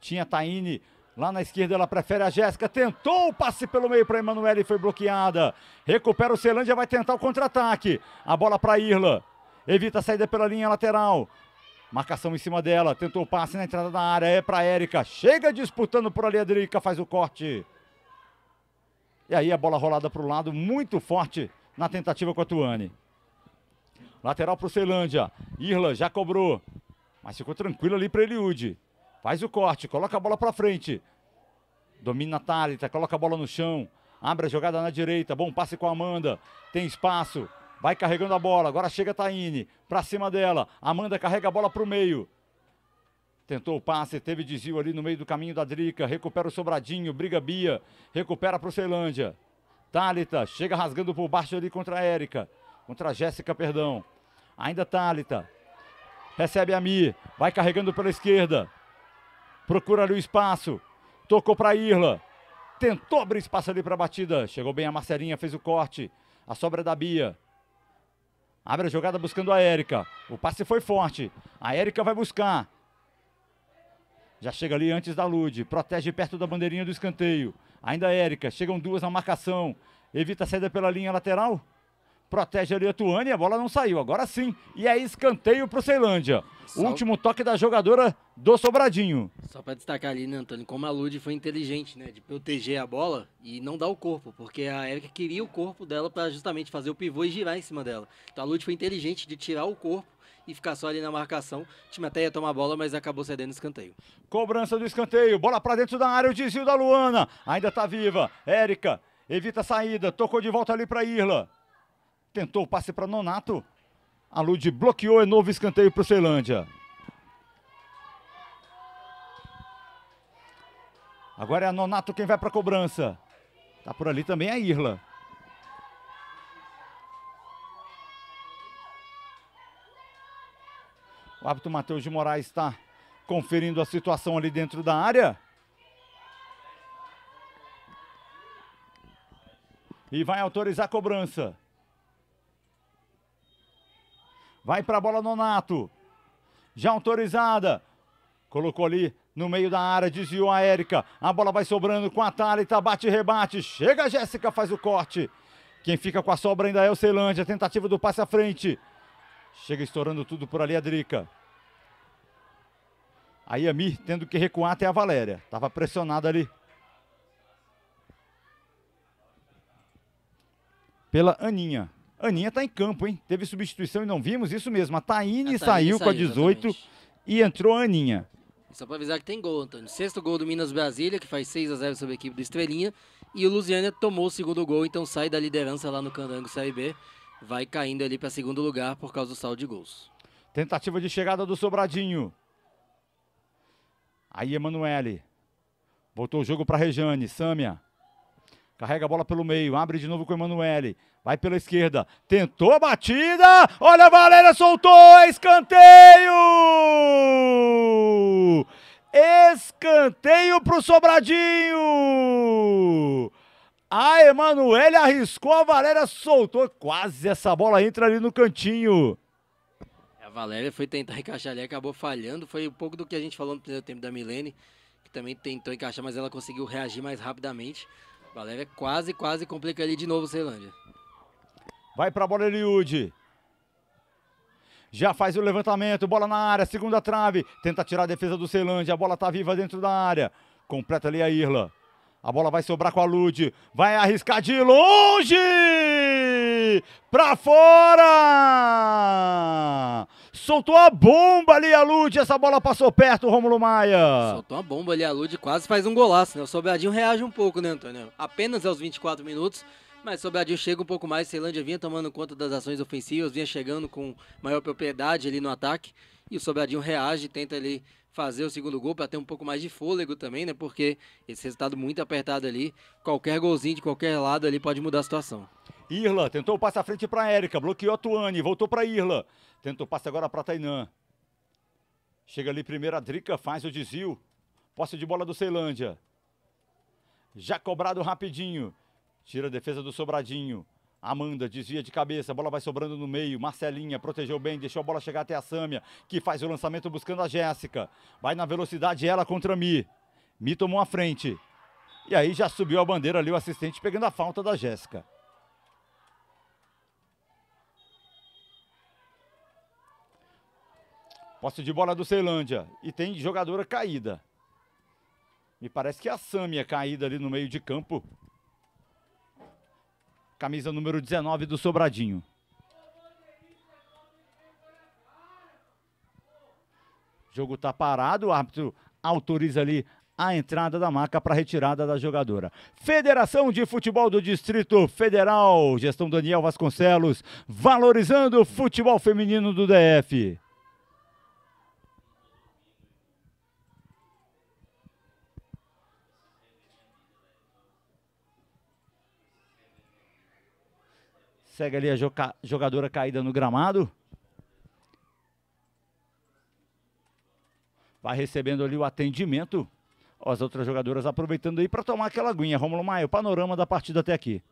Tinha Taine. Lá na esquerda ela prefere a Jéssica. Tentou o passe pelo meio para Emanuel e foi bloqueada. Recupera o Celândia, vai tentar o contra-ataque. A bola para Irla. Evita a saída pela linha lateral. Marcação em cima dela. Tentou o passe na entrada da área. É para Érica. Chega disputando por ali. A Drica faz o corte. E aí a bola rolada para o lado. Muito forte na tentativa com a Tuane. Lateral para o Ceilândia. Irla já cobrou. Mas ficou tranquilo ali para Eliude. Faz o corte, coloca a bola para frente. Domina a Thalita, coloca a bola no chão. Abre a jogada na direita. Bom passe com a Amanda. Tem espaço. Vai carregando a bola. Agora chega a Taine. Para cima dela. Amanda carrega a bola para o meio. Tentou o passe, teve desvio ali no meio do caminho da Drica. Recupera o Sobradinho, briga Bia. Recupera para o Ceilândia. Tálita chega rasgando por baixo ali contra a Érica. Contra a Jéssica, perdão. Ainda Tálita. Recebe a Mi. Vai carregando pela esquerda procura ali o espaço, tocou para Irla, tentou abrir espaço ali para a batida, chegou bem a Marcelinha, fez o corte, a sobra é da Bia. Abre a jogada buscando a Érica. O passe foi forte. A Érica vai buscar. Já chega ali antes da Lude. Protege perto da bandeirinha do escanteio. Ainda a Érica. Chegam duas na marcação. Evita a saída pela linha lateral protege ali a e a bola não saiu, agora sim. E é escanteio para o Ceilândia. Último toque da jogadora do Sobradinho. Só para destacar ali, né, Antônio, como a Lud foi inteligente, né, de proteger a bola e não dar o corpo, porque a Érica queria o corpo dela para justamente fazer o pivô e girar em cima dela. Então a Lud foi inteligente de tirar o corpo e ficar só ali na marcação. O time até ia tomar a bola, mas acabou cedendo escanteio. Cobrança do escanteio, bola para dentro da área, o desvio da Luana. Ainda tá viva. Érica evita a saída, tocou de volta ali para Irla. Tentou o passe para Nonato. A Lud bloqueou, é novo escanteio para o Ceilândia. Agora é a Nonato quem vai para a cobrança. Tá por ali também a Irla. O árbitro Matheus de Moraes está conferindo a situação ali dentro da área. E vai autorizar a cobrança. Vai para a bola Nonato. Já autorizada. Colocou ali no meio da área, desviou a Érica. A bola vai sobrando com a Thalita, bate e rebate. Chega a Jéssica, faz o corte. Quem fica com a sobra ainda é o Ceilândia. Tentativa do passe à frente. Chega estourando tudo por ali a Drica. A Yami tendo que recuar até a Valéria. Estava pressionada ali. Pela Aninha. Aninha tá em campo, hein? Teve substituição e não vimos, isso mesmo. A Taíne saiu, saiu, com a 18 exatamente. e entrou a Aninha. Só para avisar que tem gol, Antônio. Sexto gol do Minas Brasília, que faz 6 a 0 sobre a equipe do Estrelinha. E o Lusiana tomou o segundo gol, então sai da liderança lá no Candango Série B. Vai caindo ali para segundo lugar por causa do saldo de gols. Tentativa de chegada do Sobradinho. Aí, Emanuele. Botou o jogo para Rejane. Sâmia. Carrega a bola pelo meio, abre de novo com o Emanuele. Vai pela esquerda, tentou a batida. Olha a Valéria, soltou, escanteio! Escanteio para o Sobradinho! A Emanuele arriscou, a Valéria soltou. Quase essa bola entra ali no cantinho. A Valéria foi tentar encaixar ali, acabou falhando. Foi um pouco do que a gente falou no primeiro tempo da Milene, que também tentou encaixar, mas ela conseguiu reagir mais rapidamente. Valéria quase, quase complica ali de novo o Ceilândia. Vai para a bola Eliud. Já faz o levantamento, bola na área, segunda trave. Tenta tirar a defesa do Ceilândia, a bola está viva dentro da área. Completa ali a Irla. A bola vai sobrar com a Lude. Vai arriscar de longe! Pra fora! Soltou a bomba ali a Lude. Essa bola passou perto, o Romulo Maia. Soltou a bomba ali a Lude. Quase faz um golaço, né? O Sobradinho reage um pouco, né, Antônio? Apenas aos 24 minutos. Mas Sobradinho chega um pouco mais. Ceilândia vinha tomando conta das ações ofensivas, vinha chegando com maior propriedade ali no ataque. E o Sobradinho reage, tenta ali fazer o segundo gol para ter um pouco mais de fôlego também, né? Porque esse resultado muito apertado ali, qualquer golzinho de qualquer lado ali pode mudar a situação. Irla tentou o passe à frente para Érica, bloqueou a Tuane, voltou para Irla. Tentou o passe agora para Tainã. Chega ali primeiro a Drica, faz o desvio. Posse de bola do Ceilândia. Já cobrado rapidinho. Tira a defesa do Sobradinho. Amanda desvia de cabeça, a bola vai sobrando no meio. Marcelinha protegeu bem, deixou a bola chegar até a Sâmia, que faz o lançamento buscando a Jéssica. Vai na velocidade ela contra Mi. Mi tomou a frente. E aí já subiu a bandeira ali o assistente pegando a falta da Jéssica. Posse de bola do Ceilândia. E tem jogadora caída. Me parece que é a Sâmia caída ali no meio de campo camisa número 19 do Sobradinho. O jogo está parado, o árbitro autoriza ali a entrada da maca para retirada da jogadora. Federação de Futebol do Distrito Federal, gestão Daniel Vasconcelos, valorizando o futebol feminino do DF. Segue ali a jogadora caída no gramado. Vai recebendo ali o atendimento. As outras jogadoras aproveitando aí para tomar aquela aguinha. Romulo Maia, o panorama da partida até aqui.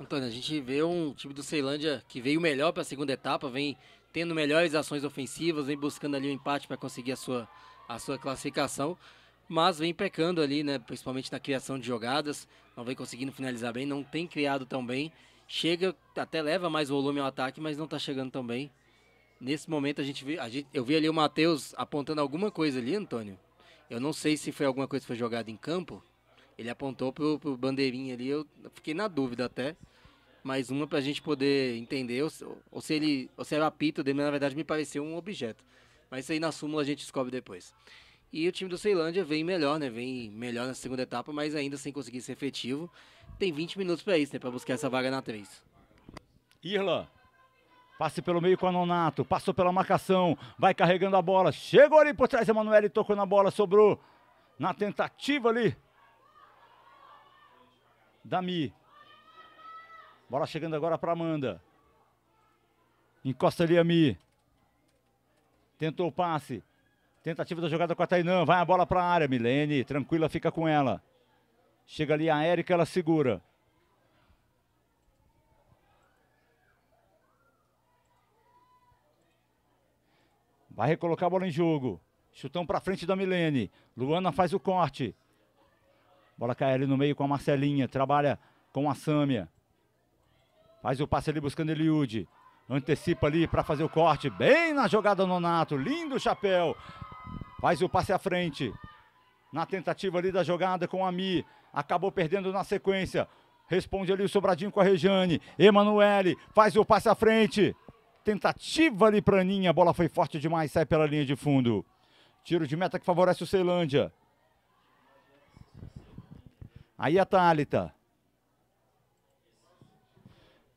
Antônio, a gente vê um time do Ceilândia que veio melhor para a segunda etapa, vem tendo melhores ações ofensivas, vem buscando ali o um empate para conseguir a sua, a sua classificação, mas vem pecando ali, né, principalmente na criação de jogadas, não vem conseguindo finalizar bem, não tem criado tão bem chega, até leva mais volume ao ataque, mas não está chegando tão bem. Nesse momento a gente, vê, a gente eu vi ali o Matheus apontando alguma coisa ali, Antônio. Eu não sei se foi alguma coisa que foi jogada em campo. Ele apontou pro, pro bandeirinha ali, eu fiquei na dúvida até. Mais uma para a gente poder entender, ou, ou, se ele, ou se era apito dele, mas na verdade me pareceu um objeto. Mas isso aí na súmula a gente descobre depois. E o time do Ceilândia vem melhor, né? Vem melhor na segunda etapa, mas ainda sem conseguir ser efetivo. Tem 20 minutos para isso, né? Para buscar essa vaga na 3. Irla. Passe pelo meio com a Nonato. Passou pela marcação. Vai carregando a bola. Chegou ali por trás. Emanuele e tocou na bola. Sobrou na tentativa ali. Dami. Bola chegando agora para Amanda. Encosta ali a Mi. Tentou o passe. Tentativa da jogada com a Tainã. Vai a bola para a área. Milene, tranquila, fica com ela. Chega ali a Érica, ela segura. Vai recolocar a bola em jogo. Chutão para frente da Milene. Luana faz o corte. Bola cai ali no meio com a Marcelinha. Trabalha com a Sâmia. Faz o passe ali buscando Eliude. Antecipa ali para fazer o corte. Bem na jogada Nonato. Lindo chapéu. Faz o passe à frente. Na tentativa ali da jogada com a Mi. Acabou perdendo na sequência. Responde ali o Sobradinho com a Rejane. Emanuele faz o passe à frente. Tentativa ali para Aninha. A bola foi forte demais. Sai pela linha de fundo. Tiro de meta que favorece o Ceilândia. Aí a Thalita.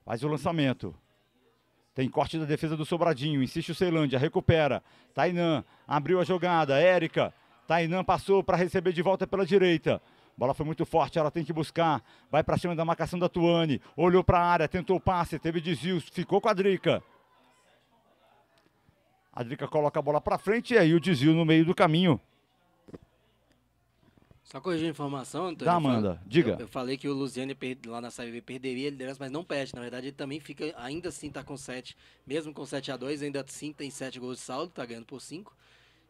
Faz o lançamento. Tem corte da defesa do Sobradinho. Insiste o Ceilândia. Recupera. Tainan abriu a jogada. Érica. Tainan passou para receber de volta pela direita. Bola foi muito forte, ela tem que buscar. Vai para cima da marcação da Tuane. Olhou para a área, tentou o passe, teve desvio, ficou com a Drica. A Drica coloca a bola para frente e aí o desvio no meio do caminho. Só corrigir a informação, Antônio. Dá, Amanda, eu, diga. Eu, eu, falei que o Luziane lá na Série B perderia a liderança, mas não perde. Na verdade, ele também fica, ainda assim tá com 7, mesmo com 7 a 2 ainda assim tem 7 gols de saldo, tá ganhando por 5.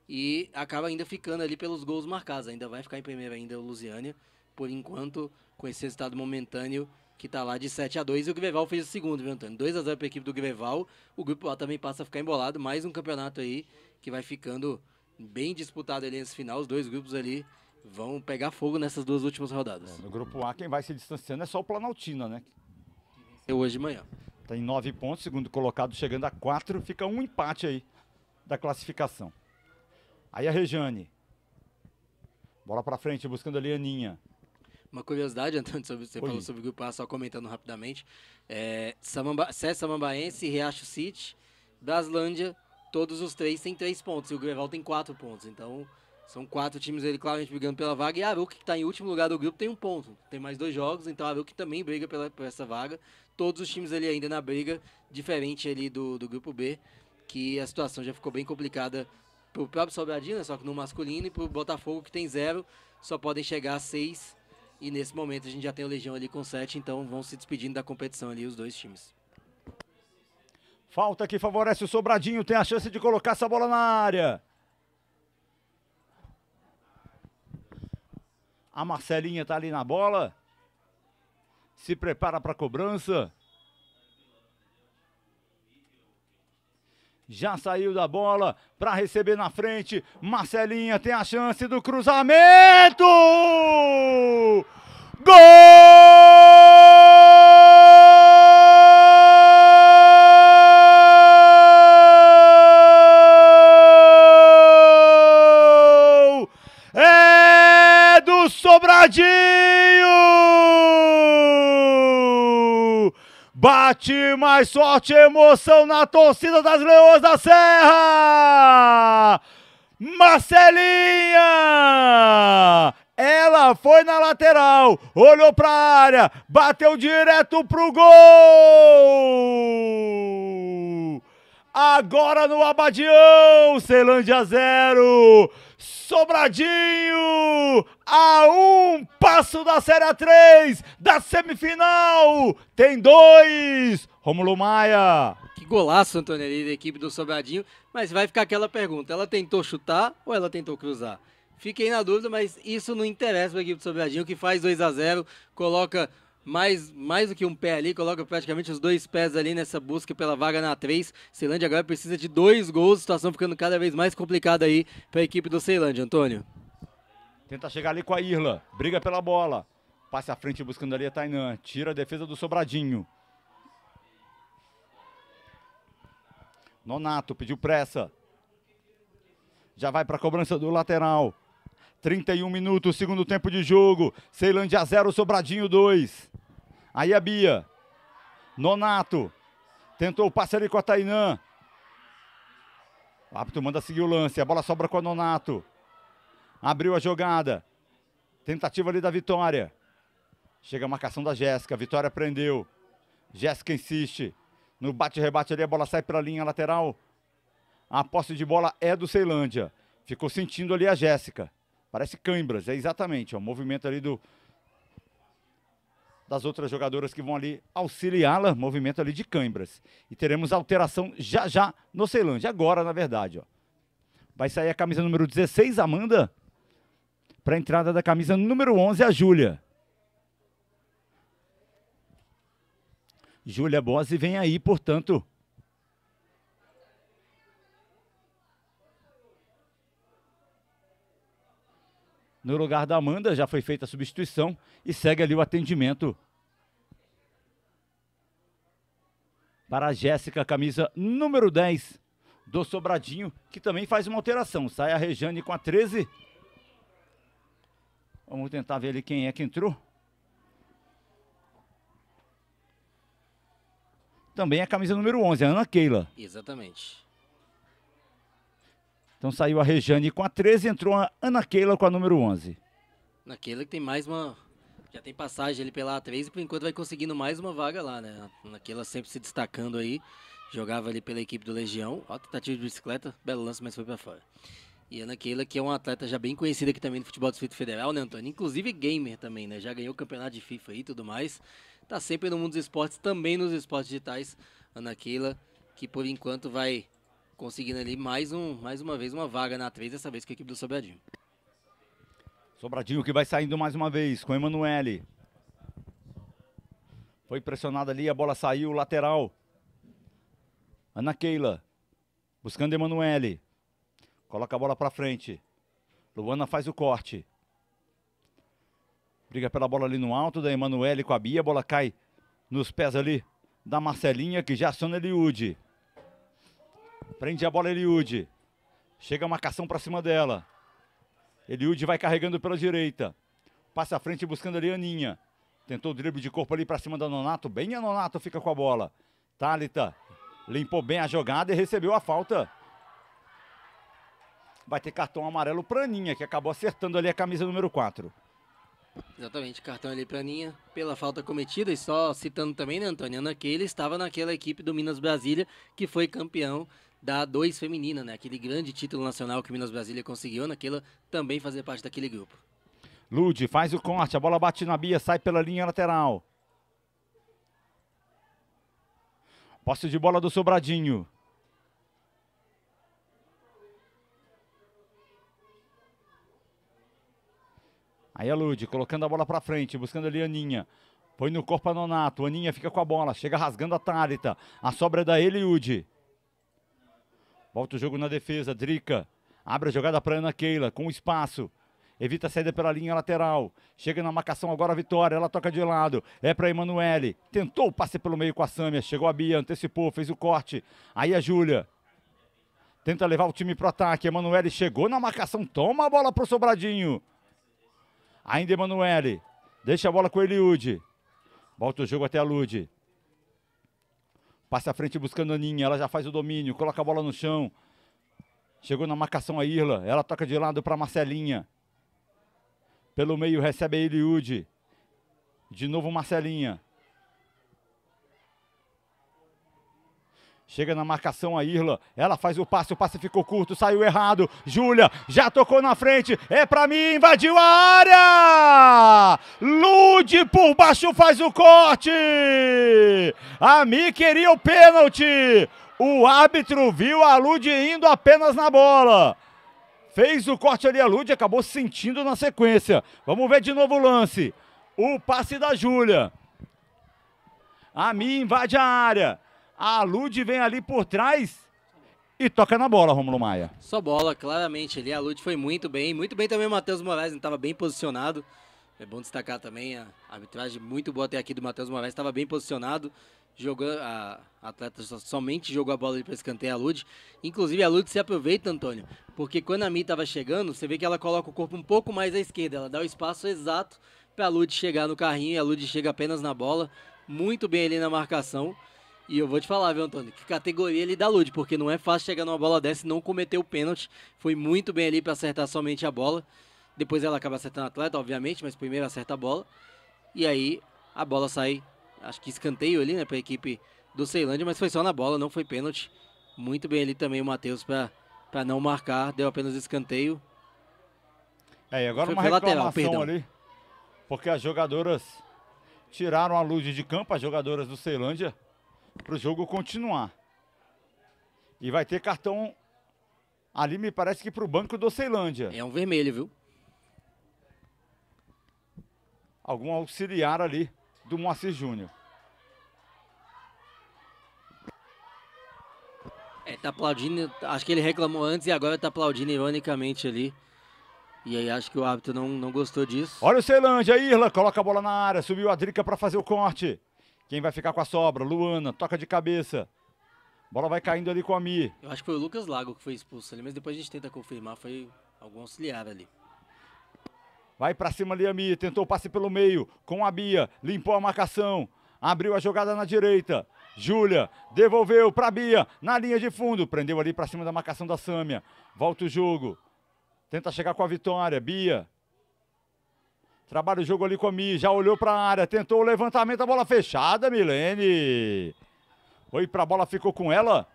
E acaba ainda ficando ali pelos gols marcados. Ainda vai ficar em primeiro ainda o Lusiane, por enquanto, com esse resultado momentâneo que tá lá de 7 a 2 e o Greval fez o segundo, viu, Antônio? 2 x 0 pra equipe do Greval. O grupo lá também passa a ficar embolado, mais um campeonato aí que vai ficando bem disputado ali nesse final, os dois grupos ali vão pegar fogo nessas duas últimas rodadas. É, no grupo A, quem vai se distanciando é só o Planaltina, né? É hoje de manhã. Tem tá nove pontos, segundo colocado chegando a quatro, fica um empate aí da classificação. Aí a Rejane. Bola pra frente, buscando ali a Aninha. Uma curiosidade, Antônio, sobre, você Oi. falou sobre o grupo A, só comentando rapidamente. É, Samamba, Cé Samambaense, Riacho City, Braslândia, todos os três têm três pontos e o Greval tem quatro pontos. Então, são quatro times ele claramente brigando pela vaga. E a Aruca, que está em último lugar do grupo, tem um ponto. Tem mais dois jogos, então a que também briga pela, por essa vaga. Todos os times ali ainda na briga, diferente ali do, do grupo B, que a situação já ficou bem complicada o próprio Sobradinho, né? só que no masculino, e para o Botafogo, que tem zero, só podem chegar a seis. E nesse momento a gente já tem o Legião ali com sete, então vão se despedindo da competição ali os dois times. Falta que favorece o Sobradinho, tem a chance de colocar essa bola na área. A Marcelinha está ali na bola. Se prepara para a cobrança. Já saiu da bola para receber na frente. Marcelinha tem a chance do cruzamento! Gol! Tadinho! Bate mais sorte, emoção na torcida das Leões da Serra! Marcelinha! Ela foi na lateral, olhou para a área, bateu direto pro gol! Agora no Abadião, Ceilândia 0, Sobradinho a um passo da Série 3, da semifinal, tem dois, Romulo Maia. Que golaço, Antonelli, da equipe do Sobradinho, mas vai ficar aquela pergunta, ela tentou chutar ou ela tentou cruzar? Fiquei na dúvida, mas isso não interessa para a equipe do Sobradinho, que faz 2 a 0 coloca mais, mais do que um pé ali, coloca praticamente os dois pés ali nessa busca pela vaga na 3. Ceilândia agora precisa de dois gols, situação ficando cada vez mais complicada aí para a equipe do Ceilândia, Antônio. Tenta chegar ali com a Irla, briga pela bola. Passe à frente buscando ali a Tainan, tira a defesa do Sobradinho. Nonato pediu pressa. Já vai para a cobrança do lateral. 31 minutos, segundo tempo de jogo. Ceilândia 0, Sobradinho 2. Aí a Bia. Nonato. Tentou o passe ali com a Tainã. O árbitro manda seguir o lance. A bola sobra com a Nonato. Abriu a jogada. Tentativa ali da vitória. Chega a marcação da Jéssica. Vitória prendeu. Jéssica insiste. No bate-rebate ali, a bola sai pela linha lateral. A posse de bola é do Ceilândia. Ficou sentindo ali a Jéssica. Parece câimbras, é exatamente. É movimento ali do das outras jogadoras que vão ali auxiliá-la, movimento ali de câimbras. E teremos alteração já já no Ceilândia, agora na verdade. Ó. Vai sair a camisa número 16, Amanda, para a entrada da camisa número 11, a Júlia. Júlia Bose vem aí, portanto, no lugar da Amanda, já foi feita a substituição e segue ali o atendimento para a Jéssica, camisa número 10 do Sobradinho, que também faz uma alteração. Sai a Rejane com a 13. Vamos tentar ver ali quem é que entrou. Também a camisa número 11, a Ana Keila. Exatamente. Então saiu a Rejane com a 13 entrou a Ana Keila com a número 11. Ana Keila que tem mais uma... Já tem passagem ali pela A3 e por enquanto vai conseguindo mais uma vaga lá, né? A Ana Keila sempre se destacando aí. Jogava ali pela equipe do Legião. Ó, tentativa de bicicleta. Belo lance, mas foi para fora. E Ana Keila, que é uma atleta já bem conhecida aqui também no futebol do Distrito Federal, né, Antônio? Inclusive gamer também, né? Já ganhou o campeonato de FIFA e tudo mais. Tá sempre no mundo dos esportes, também nos esportes digitais. Ana Keila, que por enquanto vai conseguindo ali mais, um, mais uma vez uma vaga na 3, dessa vez com a equipe do Sobradinho. Sobradinho que vai saindo mais uma vez com Emanuele. Foi pressionada ali, a bola saiu, lateral. Ana Keila, buscando Emanuele. Coloca a bola para frente. Luana faz o corte. Briga pela bola ali no alto da Emanuele com a Bia. A bola cai nos pés ali da Marcelinha, que já aciona Eliude. Prende a bola Eliud. Chega a marcação para cima dela. Eliud vai carregando pela direita. Passa à frente buscando ali Aninha. Tentou o drible de corpo ali para cima da Nonato. Bem a Nonato fica com a bola. Tálita limpou bem a jogada e recebeu a falta. Vai ter cartão amarelo para Aninha, que acabou acertando ali a camisa número 4. Exatamente, cartão ali para Aninha pela falta cometida. E só citando também, né, Antônio? Ana Keila estava naquela equipe do Minas Brasília que foi campeão da A2 feminina, né? Aquele grande título nacional que Minas Brasília conseguiu naquela, também fazer parte daquele grupo. Lude faz o corte, a bola bate na Bia, sai pela linha lateral. Posse de bola do Sobradinho. Aí a é Lude colocando a bola para frente, buscando ali a Aninha. Põe no corpo a Nonato, a Aninha fica com a bola, chega rasgando a Thalita. A sobra é da Eliude. Volta o jogo na defesa, Drica. Abre a jogada para Ana Keila, com espaço. Evita a saída pela linha lateral. Chega na marcação agora a Vitória. Ela toca de lado. É para Emanuele. Tentou o passe pelo meio com a Sâmia. Chegou a Bia, antecipou, fez o corte. Aí a Júlia. Tenta levar o time o ataque. Emanuele chegou na marcação. Toma a bola para o Sobradinho. Ainda Emanuele. Deixa a bola com o Eliude. Volta o jogo até a Lude. Passe à frente buscando a ninha Ela já faz o domínio, coloca a bola no chão. Chegou na marcação a Irla. Ela toca de lado para Marcelinha. Pelo meio recebe a Eliude. De novo Marcelinha. Chega na marcação a Irla. Ela faz o passe, o passe ficou curto, saiu errado. Júlia já tocou na frente. É para mim, invadiu a área! Lude por baixo faz o corte! A Mi queria o pênalti. O árbitro viu a Lude indo apenas na bola. Fez o corte ali a Lude, acabou sentindo na sequência. Vamos ver de novo o lance. O passe da Júlia. A Mi invade a área. A Lud vem ali por trás e toca na bola, Romulo Maia. Só bola, claramente ali. A Lud foi muito bem. Muito bem também o Matheus Moraes, estava bem posicionado. É bom destacar também a arbitragem muito boa até aqui do Matheus Moraes. Estava bem posicionado. Jogou, a, atleta somente jogou a bola para escanteio a Lud. Inclusive, a Lud se aproveita, Antônio, porque quando a Mi estava chegando, você vê que ela coloca o corpo um pouco mais à esquerda. Ela dá o espaço exato para a Lud chegar no carrinho e a Lud chega apenas na bola. Muito bem ali na marcação. E eu vou te falar, viu, Antônio, que categoria ele dá Lude, porque não é fácil chegar numa bola dessa e não cometer o pênalti. Foi muito bem ali para acertar somente a bola. Depois ela acaba acertando o atleta, obviamente, mas primeiro acerta a bola. E aí a bola sai, acho que escanteio ali, né, para a equipe do Ceilândia, mas foi só na bola, não foi pênalti. Muito bem ali também o Matheus para não marcar, deu apenas escanteio. É, e agora foi uma reclamação lateral, ali, porque as jogadoras tiraram a luz de campo, as jogadoras do Ceilândia para o jogo continuar. E vai ter cartão ali, me parece que para o banco do Ceilândia. É um vermelho, viu? Algum auxiliar ali do Moacir Júnior. É, tá aplaudindo, acho que ele reclamou antes e agora tá aplaudindo ironicamente ali. E aí acho que o árbitro não, não gostou disso. Olha o Ceilândia, Irla, coloca a bola na área, subiu a Drica para fazer o corte. Quem vai ficar com a sobra? Luana, toca de cabeça. Bola vai caindo ali com a Mi. Eu acho que foi o Lucas Lago que foi expulso ali, mas depois a gente tenta confirmar, foi algum auxiliar ali. Vai para cima ali a Mi, tentou o passe pelo meio, com a Bia, limpou a marcação, abriu a jogada na direita. Júlia devolveu para Bia, na linha de fundo, prendeu ali para cima da marcação da Sâmia. Volta o jogo. Tenta chegar com a vitória, Bia. Trabalha o jogo ali com a Mi, já olhou para a área, tentou o levantamento, a bola fechada, Milene. Foi para a bola, ficou com ela.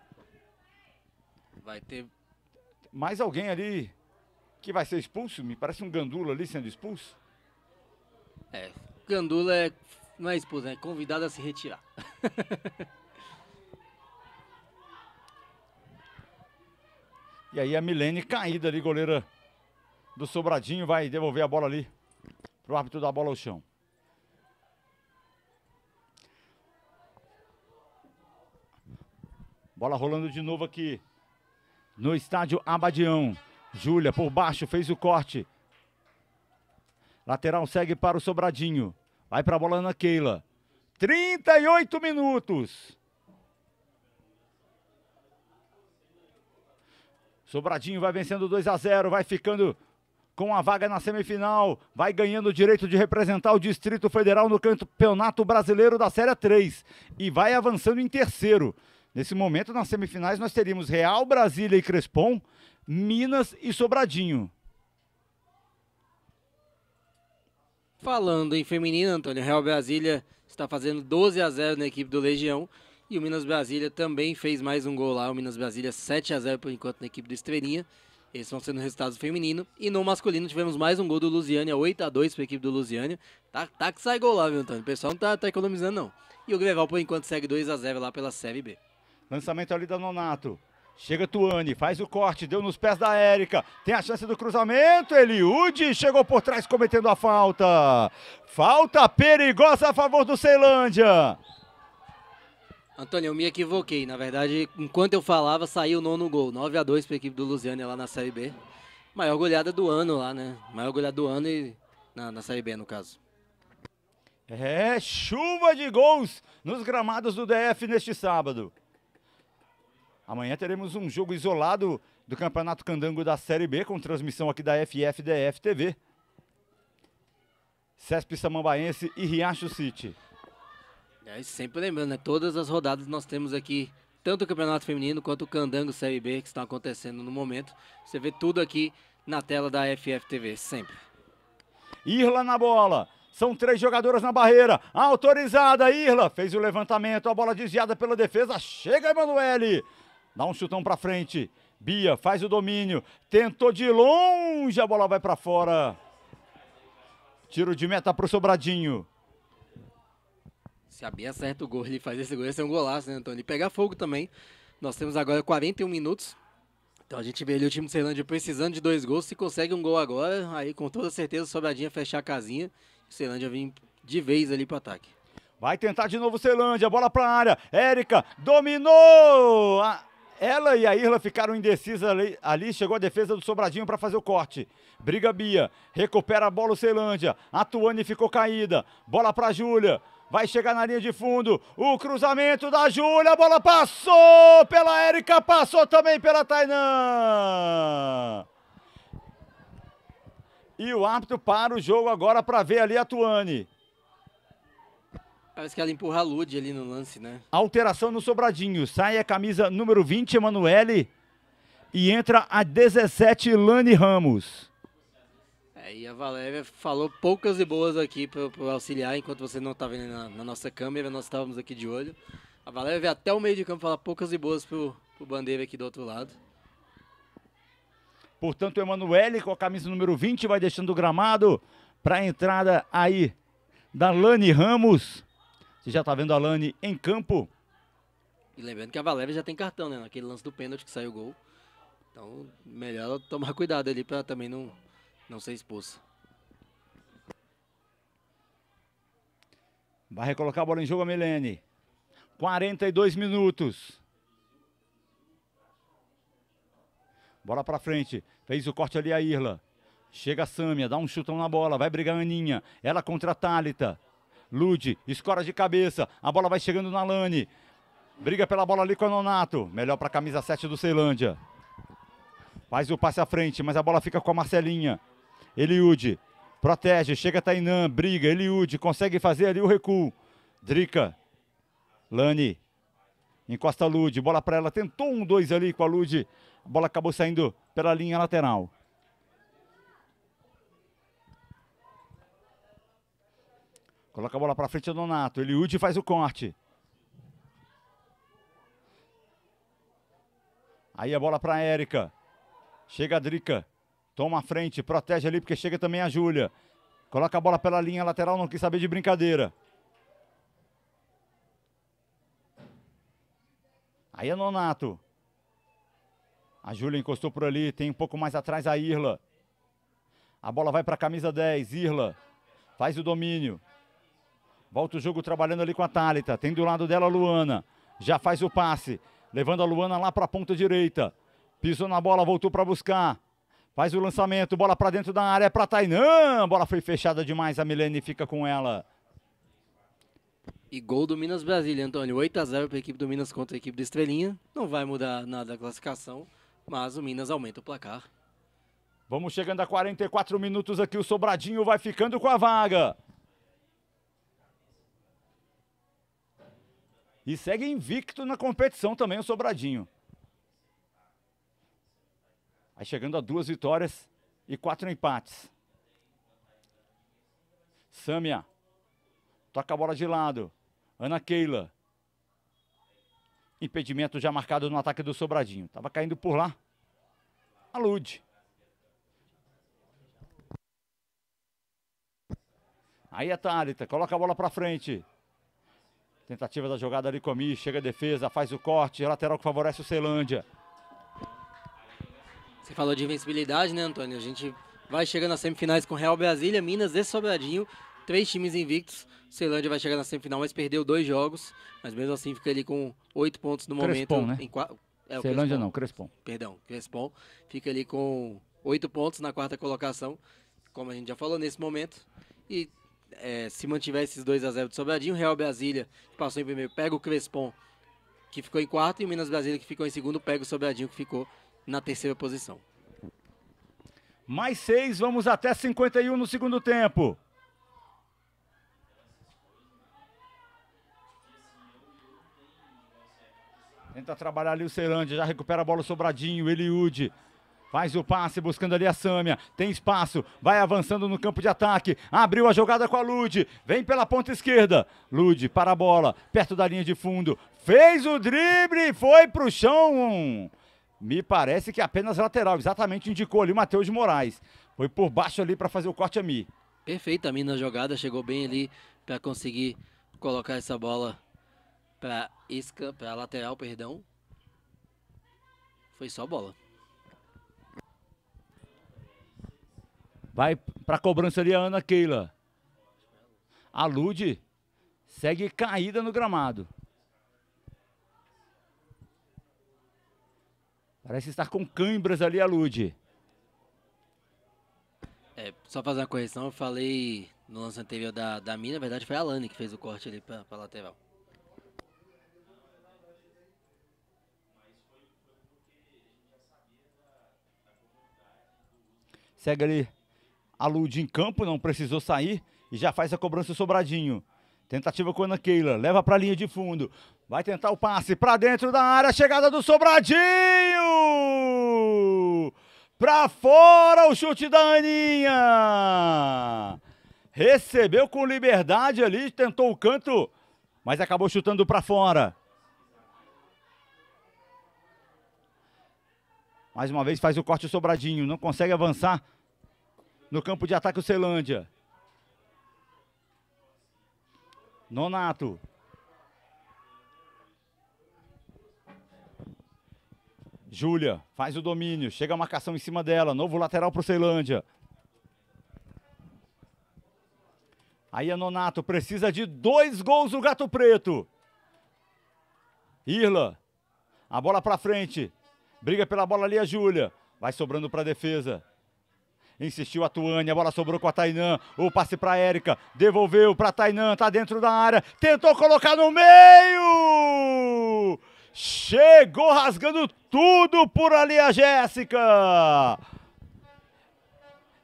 Vai ter mais alguém ali que vai ser expulso. Me parece um Gandula ali sendo expulso. É, Gandula é, não é expulso, é convidado a se retirar. <laughs> e aí a Milene caída ali, goleira do Sobradinho, vai devolver a bola ali para o árbitro dar a bola ao chão. Bola rolando de novo aqui no estádio Abadião. Júlia por baixo fez o corte. Lateral segue para o Sobradinho. Vai para a bola na Keila. 38 minutos. Sobradinho vai vencendo 2 a 0, vai ficando com a vaga na semifinal, vai ganhando o direito de representar o Distrito Federal no Campeonato Brasileiro da Série 3 e vai avançando em terceiro. Nesse momento, nas semifinais, nós teríamos Real, Brasília e Crespon, Minas e Sobradinho. Falando em feminino, Antônio, Real Brasília está fazendo 12 a 0 na equipe do Legião. E o Minas Brasília também fez mais um gol lá. O Minas Brasília 7 a 0 por enquanto na equipe do Estrelinha. Esses vão ser no feminino. E no masculino tivemos mais um gol do Lusiane, 8x2 é para a equipe do Lusiane. Tá, tá que sai gol lá, viu, Antônio? O pessoal não tá, tá economizando, não. E o Greval, por enquanto, segue 2x0 lá pela Série B. Lançamento ali da Nonato. Chega Tuane, faz o corte, deu nos pés da Érica. Tem a chance do cruzamento. Eliude chegou por trás cometendo a falta. Falta perigosa a favor do Ceilândia. Antônio, eu me equivoquei. Na verdade, enquanto eu falava, saiu o nono gol. 9 a 2 para a equipe do Lusiane lá na Série B. Maior goleada do ano lá, né? Maior goleada do ano e na, na Série B, no caso. É, chuva de gols nos gramados do DF neste sábado. Amanhã teremos um jogo isolado do Campeonato Candango da Série B, com transmissão aqui da FFDF TV. CESP Samambaense e Riacho City. É, sempre lembrando, né? Todas as rodadas nós temos aqui, tanto o Campeonato Feminino quanto o Candango Série B, que estão acontecendo no momento. Você vê tudo aqui na tela da FFTV, sempre. Irla na bola. São três jogadoras na barreira. Autorizada, Irla. Fez o levantamento. A bola desviada pela defesa. Chega, Emanuele. Dá um chutão pra frente. Bia faz o domínio. Tentou de longe. A bola vai para fora. Tiro de meta pro Sobradinho. Se a Bia acerta o gol, ele faz esse gol, ia ser um golaço, né, Antônio? E pegar fogo também. Nós temos agora 41 minutos. Então a gente vê ali o time do Ceilândia precisando de dois gols. Se consegue um gol agora, aí com toda certeza Sobradinha fechar a casinha. O Ceilândia vem de vez ali pro ataque. Vai tentar de novo Ceilândia, bola pra área. Érica dominou! A... Ela e a Irla ficaram indecisas ali, ali chegou a defesa do Sobradinho para fazer o corte. Briga Bia, recupera a bola o Ceilândia. A Tuane ficou caída. Bola para Júlia. Vai chegar na linha de fundo. O cruzamento da Júlia. A bola passou pela Érica. Passou também pela Tainã. E o árbitro para o jogo agora para ver ali a Tuane. Parece que ela empurra a Lud ali no lance, né? Alteração no Sobradinho. Sai a camisa número 20, Emanuele. E entra a 17, Lani Ramos. É, e a Valéria falou poucas e boas aqui para auxiliar, enquanto você não está vendo na, na, nossa câmera, nós estávamos aqui de olho. A Valéria veio até o meio de campo falar poucas e boas para o Bandeira aqui do outro lado. Portanto, o Emanuele com a camisa número 20 vai deixando o gramado para a entrada aí da Lani Ramos. Você já está vendo a Lani em campo. E lembrando que a Valéria já tem cartão, né? Naquele lance do pênalti que saiu o gol. Então, melhor tomar cuidado ali para também não não ser expulsa. Vai recolocar a bola em jogo a Milene. 42 minutos. Bola pra frente. Fez o corte ali a Irla. Chega a Sâmia, dá um chutão na bola. Vai brigar a Aninha. Ela contra a Thalita. Lude, escora de cabeça. A bola vai chegando na Lani. Briga pela bola ali com a Nonato. Melhor para a camisa 7 do Ceilândia. Faz o passe à frente, mas a bola fica com a Marcelinha. Eliude protege, chega Tainan, briga, Eliude consegue fazer ali o recuo. Drica, Lani, encosta a Lude, bola para ela, tentou um dois ali com a Lude, a bola acabou saindo pela linha lateral. Coloca a bola para frente do Donato, Eliude faz o corte. Aí a bola para Érica. Chega a Drica. Toma a frente, protege ali, porque chega também a Júlia. Coloca a bola pela linha lateral, não quis saber de brincadeira. Aí é Nonato. A Júlia encostou por ali, tem um pouco mais atrás a Irla. A bola vai para a camisa 10, Irla. Faz o domínio. Volta o jogo trabalhando ali com a Thalita. Tem do lado dela a Luana. Já faz o passe. Levando a Luana lá para a ponta direita. Pisou na bola, voltou para buscar. Faz o lançamento, bola para dentro da área, para Tainã, Bola foi fechada demais, a Milene fica com ela. E gol do Minas Brasília, Antônio. 8 a 0 para a equipe do Minas contra a equipe do Estrelinha. Não vai mudar nada a classificação, mas o Minas aumenta o placar. Vamos chegando a 44 minutos aqui, o Sobradinho vai ficando com a vaga. E segue invicto na competição também o Sobradinho. Aí chegando a duas vitórias e quatro empates. Sâmia. Toca a bola de lado. Ana Keila. Impedimento já marcado no ataque do Sobradinho. Tava caindo por lá. Alude. Aí a Thalita coloca a bola para frente. Tentativa da jogada ali comi, chega a defesa, faz o corte, lateral que favorece o Ceilândia. Você falou de invencibilidade, né, Antônio? A gente vai chegando às semifinais com Real Brasília, Minas e Sobradinho. Três times invictos. Ceilândia vai chegar na semifinal, mas perdeu dois jogos. Mas mesmo assim fica ali com oito pontos no Crespon, momento. Né? Em qua... é, Ceilândia Crespon. não, Crespon. Perdão, Crespon. Fica ali com oito pontos na quarta colocação, como a gente já falou nesse momento. E é, se mantiver esses 2 a 0 de Sobradinho, Real Brasília, que passou em primeiro, pega o Crespon, que ficou em quarto, e o Minas Brasília, que ficou em segundo, pega o Sobradinho, que ficou na terceira posição. Mais seis, vamos até 51 no segundo tempo. Tenta trabalhar ali o Ceilândia, já recupera a bola o Sobradinho, Eliude. Faz o passe buscando ali a Sâmia. Tem espaço, vai avançando no campo de ataque. Abriu a jogada com a Lude. Vem pela ponta esquerda. Lude para a bola, perto da linha de fundo. Fez o drible, foi pro chão. Me parece que é apenas lateral, exatamente indicou ali o Matheus de Moraes. Foi por baixo ali para fazer o corte a Mi. Mi na jogada, chegou bem ali para conseguir colocar essa bola para isca, para lateral, perdão. Foi só bola. Vai para cobrança ali a Ana Keila. A Lude segue caída no gramado. Parece estar com cãibras ali a É, só fazer uma correção, eu falei no lance anterior da, da mina, na verdade foi a Lani que fez o corte ali para a lateral. Segue ali a Lude em campo, não precisou sair e já faz a cobrança sobradinho. Tentativa com a Ana Keila, leva para a linha de fundo. Vai tentar o passe para dentro da área, chegada do Sobradinho! Para fora o chute da Aninha! Recebeu com liberdade ali, tentou o canto, mas acabou chutando para fora. Mais uma vez faz o corte o Sobradinho, não consegue avançar no campo de ataque o Ceilândia. Nonato Júlia faz o domínio, chega a marcação em cima dela, novo lateral para o Ceilândia. Aí a é Nonato precisa de dois gols do Gato Preto. Irla, a bola para frente, briga pela bola ali a Júlia, vai sobrando para a defesa. Insistiu a Tuane, a bola sobrou com a Tainã. O passe para a Érica, devolveu para a Tainã, está dentro da área, tentou colocar no meio! Chegou rasgando tudo por ali a Jéssica.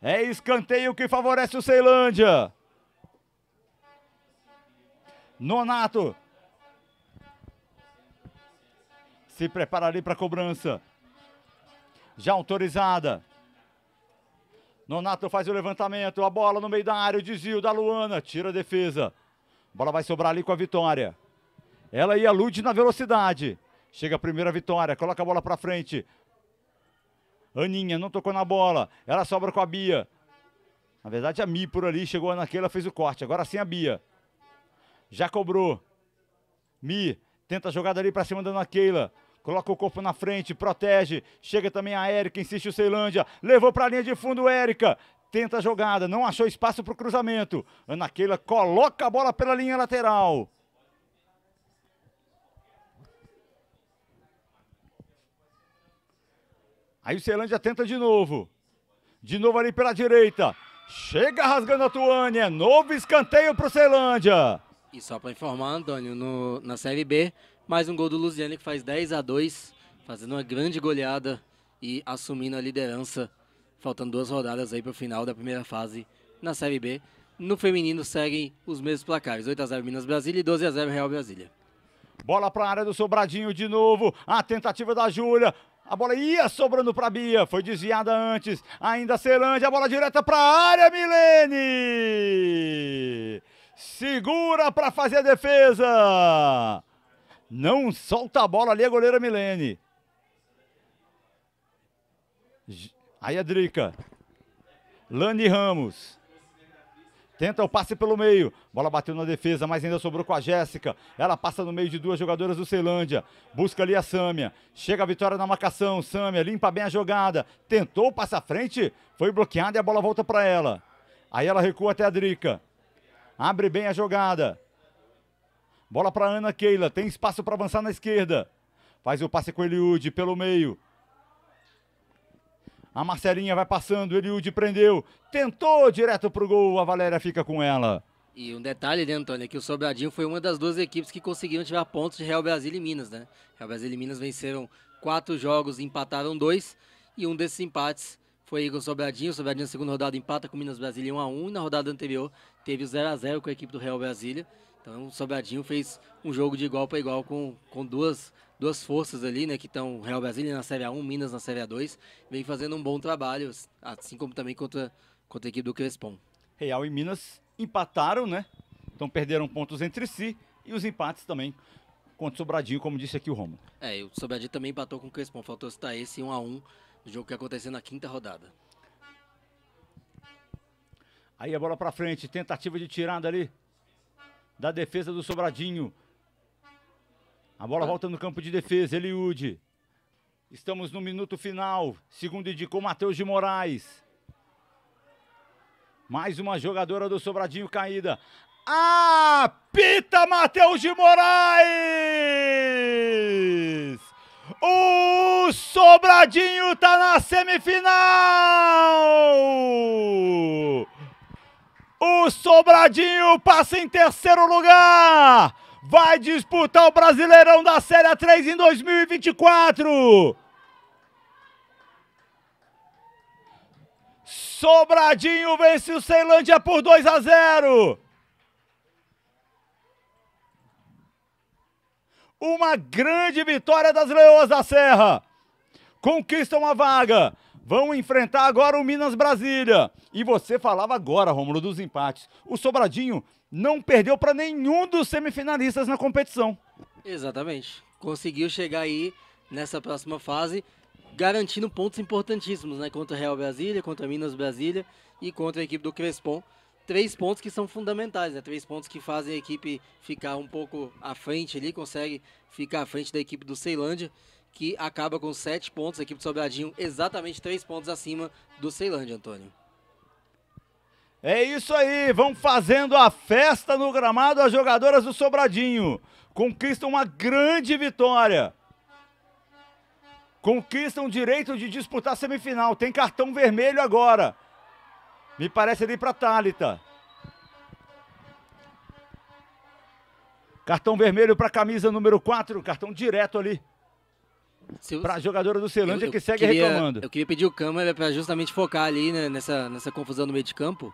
É escanteio que favorece o Ceilândia. Nonato. Se prepara ali para a cobrança. Já autorizada. Nonato faz o levantamento. A bola no meio da área. O desvio da Luana. Tira a defesa. A bola vai sobrar ali com a vitória. Ela ia Lud na velocidade. Chega a primeira vitória, coloca a bola para frente. Aninha não tocou na bola, ela sobra com a Bia. Na verdade, a Mi por ali chegou naquela, fez o corte. Agora sim a Bia. Já cobrou. Mi tenta a jogada ali para cima da Keila. Coloca o corpo na frente, protege. Chega também a Érica, insiste o Ceilândia. Levou para a linha de fundo, Érica. Tenta a jogada, não achou espaço para o cruzamento. Ana Keila coloca a bola pela linha lateral. Aí o Ceilândia tenta de novo. De novo ali pela direita. Chega rasgando a É Novo escanteio para o Ceilândia. E só para informar, Antônio, no, na Série B, mais um gol do Luziane que faz 10 a 2 fazendo uma grande goleada e assumindo a liderança. Faltando duas rodadas aí para o final da primeira fase na Série B. No feminino seguem os mesmos placares: 8 a 0 Minas Brasília e 12 a 0 Real Brasília. Bola para a área do Sobradinho de novo. A tentativa da Júlia. A bola ia sobrando para Bia, foi desviada antes. Ainda Celândia, a bola direta para a área, Milene! Segura para fazer a defesa. Não solta a bola ali a goleira Milene. Aí a Drica. Lani Ramos. Tenta o passe pelo meio. Bola bateu na defesa, mas ainda sobrou com a Jéssica. Ela passa no meio de duas jogadoras do Ceilândia. Busca ali a Sâmia. Chega a vitória na marcação. Sâmia limpa bem a jogada. Tentou o passe à frente. Foi bloqueada e a bola volta para ela. Aí ela recua até a Drica. Abre bem a jogada. Bola para Ana Keila. Tem espaço para avançar na esquerda. Faz o passe com Eliud pelo meio. A Marcelinha vai passando, Eliud prendeu, tentou direto pro gol, a Valéria fica com ela. E um detalhe, né, Antônio, é que o Sobradinho foi uma das duas equipes que conseguiram tirar pontos de Real Brasil e Minas, né? Real Brasil e Minas venceram quatro jogos, empataram dois, e um desses empates foi com o Sobradinho. O Sobradinho na segunda rodada empata com o Minas Brasília 1 a 1 e na rodada anterior teve o 0 a 0 com a equipe do Real Brasília. Então o Sobradinho fez um jogo de igual para igual com, com duas duas forças ali, né, que estão Real Brasília na Série A1, Minas na Série A2, vem fazendo um bom trabalho, assim como também contra, contra a equipe do Crespon. Real e Minas empataram, né? Então perderam pontos entre si e os empates também contra o Sobradinho, como disse aqui o Romo. É, e o Sobradinho também empatou com o Crespon, faltou citar esse 1 a 1 no jogo que aconteceu na quinta rodada. Aí a bola para frente, tentativa de tirada ali da defesa do Sobradinho. A bola ah. volta no campo de defesa, Eliud. Estamos no minuto final. Segundo indicou Matheus de Moraes. Mais uma jogadora do Sobradinho caída. Apita Matheus de Moraes! O Sobradinho tá na semifinal! O Sobradinho passa em terceiro lugar! vai disputar o Brasileirão da Série 3 em 2024. Sobradinho vence o Ceilândia por 2 a 0. Uma grande vitória das Leoas da Serra. Conquistam a vaga. Vão enfrentar agora o Minas Brasília. E você falava agora, Romulo, dos empates. O Sobradinho não perdeu para nenhum dos semifinalistas na competição. Exatamente. Conseguiu chegar aí nessa próxima fase, garantindo pontos importantíssimos, né? Contra Real Brasília, contra Minas Brasília e contra a equipe do Crespon. Três pontos que são fundamentais, né? Três pontos que fazem a equipe ficar um pouco à frente ali, consegue ficar à frente da equipe do Ceilândia, que acaba com sete pontos. A equipe do Sobradinho exatamente três pontos acima do Ceilândia, Antônio. É isso aí, vão fazendo a festa no gramado as jogadoras do Sobradinho. Conquistam uma grande vitória. Conquistam o direito de disputar a semifinal. Tem cartão vermelho agora. Me parece ali para Tálita. Cartão vermelho para a camisa número 4, cartão direto ali. Para a jogadora do Celândia eu, eu que segue queria, reclamando. Eu queria pedir o câmera para justamente focar ali né, nessa, nessa confusão no meio de campo.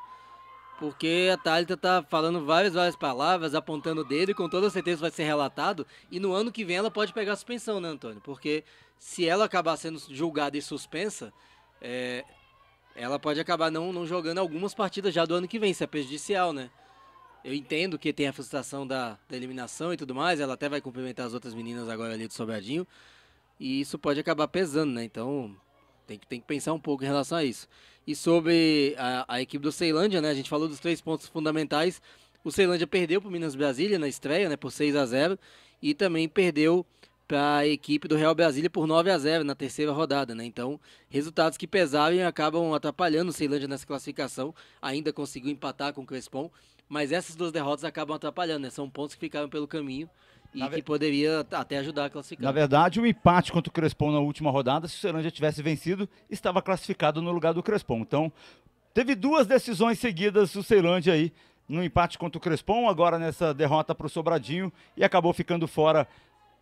Porque a Thalita tá falando várias, várias palavras, apontando o dedo, e com toda certeza vai ser relatado. E no ano que vem ela pode pegar suspensão, né, Antônio? Porque se ela acabar sendo julgada e suspensa, é, ela pode acabar não, não jogando algumas partidas já do ano que vem, se é prejudicial, né? Eu entendo que tem a frustração da, da eliminação e tudo mais, ela até vai cumprimentar as outras meninas agora ali do Sobradinho, e isso pode acabar pesando, né? Então, tem que, tem que pensar um pouco em relação a isso. E sobre a, a equipe do Ceilândia, né? A gente falou dos três pontos fundamentais. O Ceilândia perdeu para o Minas Brasília na estreia, né? Por 6 a 0 E também perdeu para a equipe do Real Brasília por 9 a 0 na terceira rodada, né? Então, resultados que pesavam e acabam atrapalhando o Ceilândia nessa classificação. Ainda conseguiu empatar com o Crespon, mas essas duas derrotas acabam atrapalhando, né? São pontos que ficaram pelo caminho e na que poderia até ajudar a classificar. Na verdade, o um empate contra o Crespon na última rodada, se o Ceilândia tivesse vencido, estava classificado no lugar do Crespon. Então, teve duas decisões seguidas o Ceilândia aí, no empate contra o Crespon, agora nessa derrota para o Sobradinho, e acabou ficando fora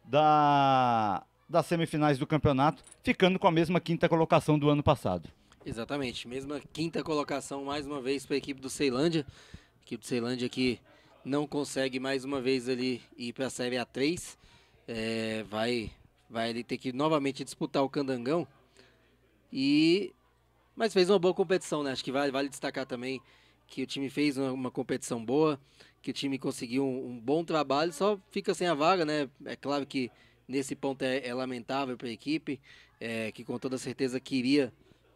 da, das semifinais do campeonato, ficando com a mesma quinta colocação do ano passado. Exatamente, mesma quinta colocação mais uma vez para a equipe do Ceilândia. A equipe do Ceilândia que... Aqui não consegue mais uma vez ali ir para a Série A3. É, vai vai ele ter que novamente disputar o Candangão. E mas fez uma boa competição, né? Acho que vale, vale destacar também que o time fez uma, uma competição boa, que o time conseguiu um, um, bom trabalho, só fica sem a vaga, né? É claro que nesse ponto é, é lamentável para a equipe, é, que com toda certeza queria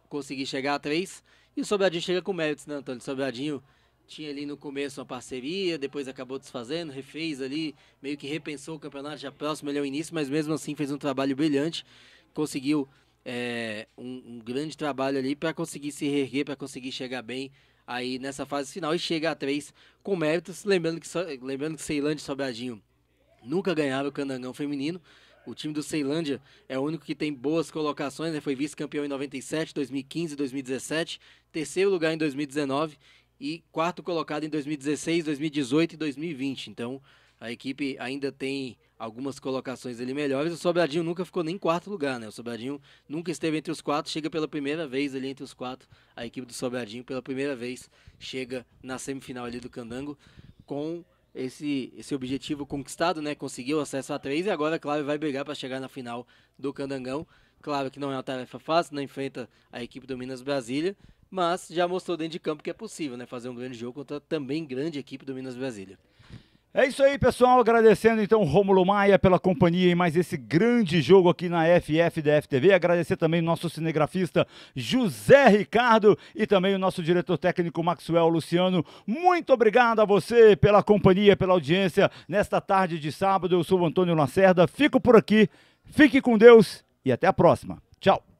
conseguir chegar a três. E o Sobradinho chega com méritos, né, Antônio? Sobradinho tinha ali no começo uma parceria, depois acabou desfazendo, refez ali, meio que repensou o campeonato já próximo ali ao início, mas mesmo assim fez um trabalho brilhante, conseguiu é, um, um, grande trabalho ali para conseguir se reerguer, para conseguir chegar bem aí nessa fase final e chegar a três com méritos, lembrando que, lembrando que Ceilândia e Sobradinho nunca ganharam o Candangão feminino, o time do Ceilândia é o único que tem boas colocações, né? foi vice-campeão em 97, 2015, 2017, terceiro lugar em 2019 e quarto colocado em 2016, 2018 e 2020. Então, a equipe ainda tem algumas colocações ali melhores. O Sobradinho nunca ficou nem em quarto lugar, né? O Sobradinho nunca esteve entre os quatro, chega pela primeira vez ali entre os quatro. A equipe do Sobradinho, pela primeira vez, chega na semifinal ali do Candango com esse, esse objetivo conquistado, né? Conseguiu acesso a três e agora, claro, vai brigar para chegar na final do Candangão. Claro que não é uma tarefa fácil, não né? enfrenta a equipe do Minas Brasília, mas já mostrou dentro de campo que é possível, né? Fazer um grande jogo contra também grande equipe do Minas Brasília. É isso aí, pessoal. Agradecendo então Rômulo Maia pela companhia em mais esse grande jogo aqui na FF da FTV. Agradecer também o nosso cinegrafista José Ricardo e também o nosso diretor técnico Maxwell Luciano. Muito obrigado a você pela companhia, pela audiência nesta tarde de sábado. Eu sou o Antônio Lacerda. Fico por aqui. Fique com Deus e até a próxima. Tchau.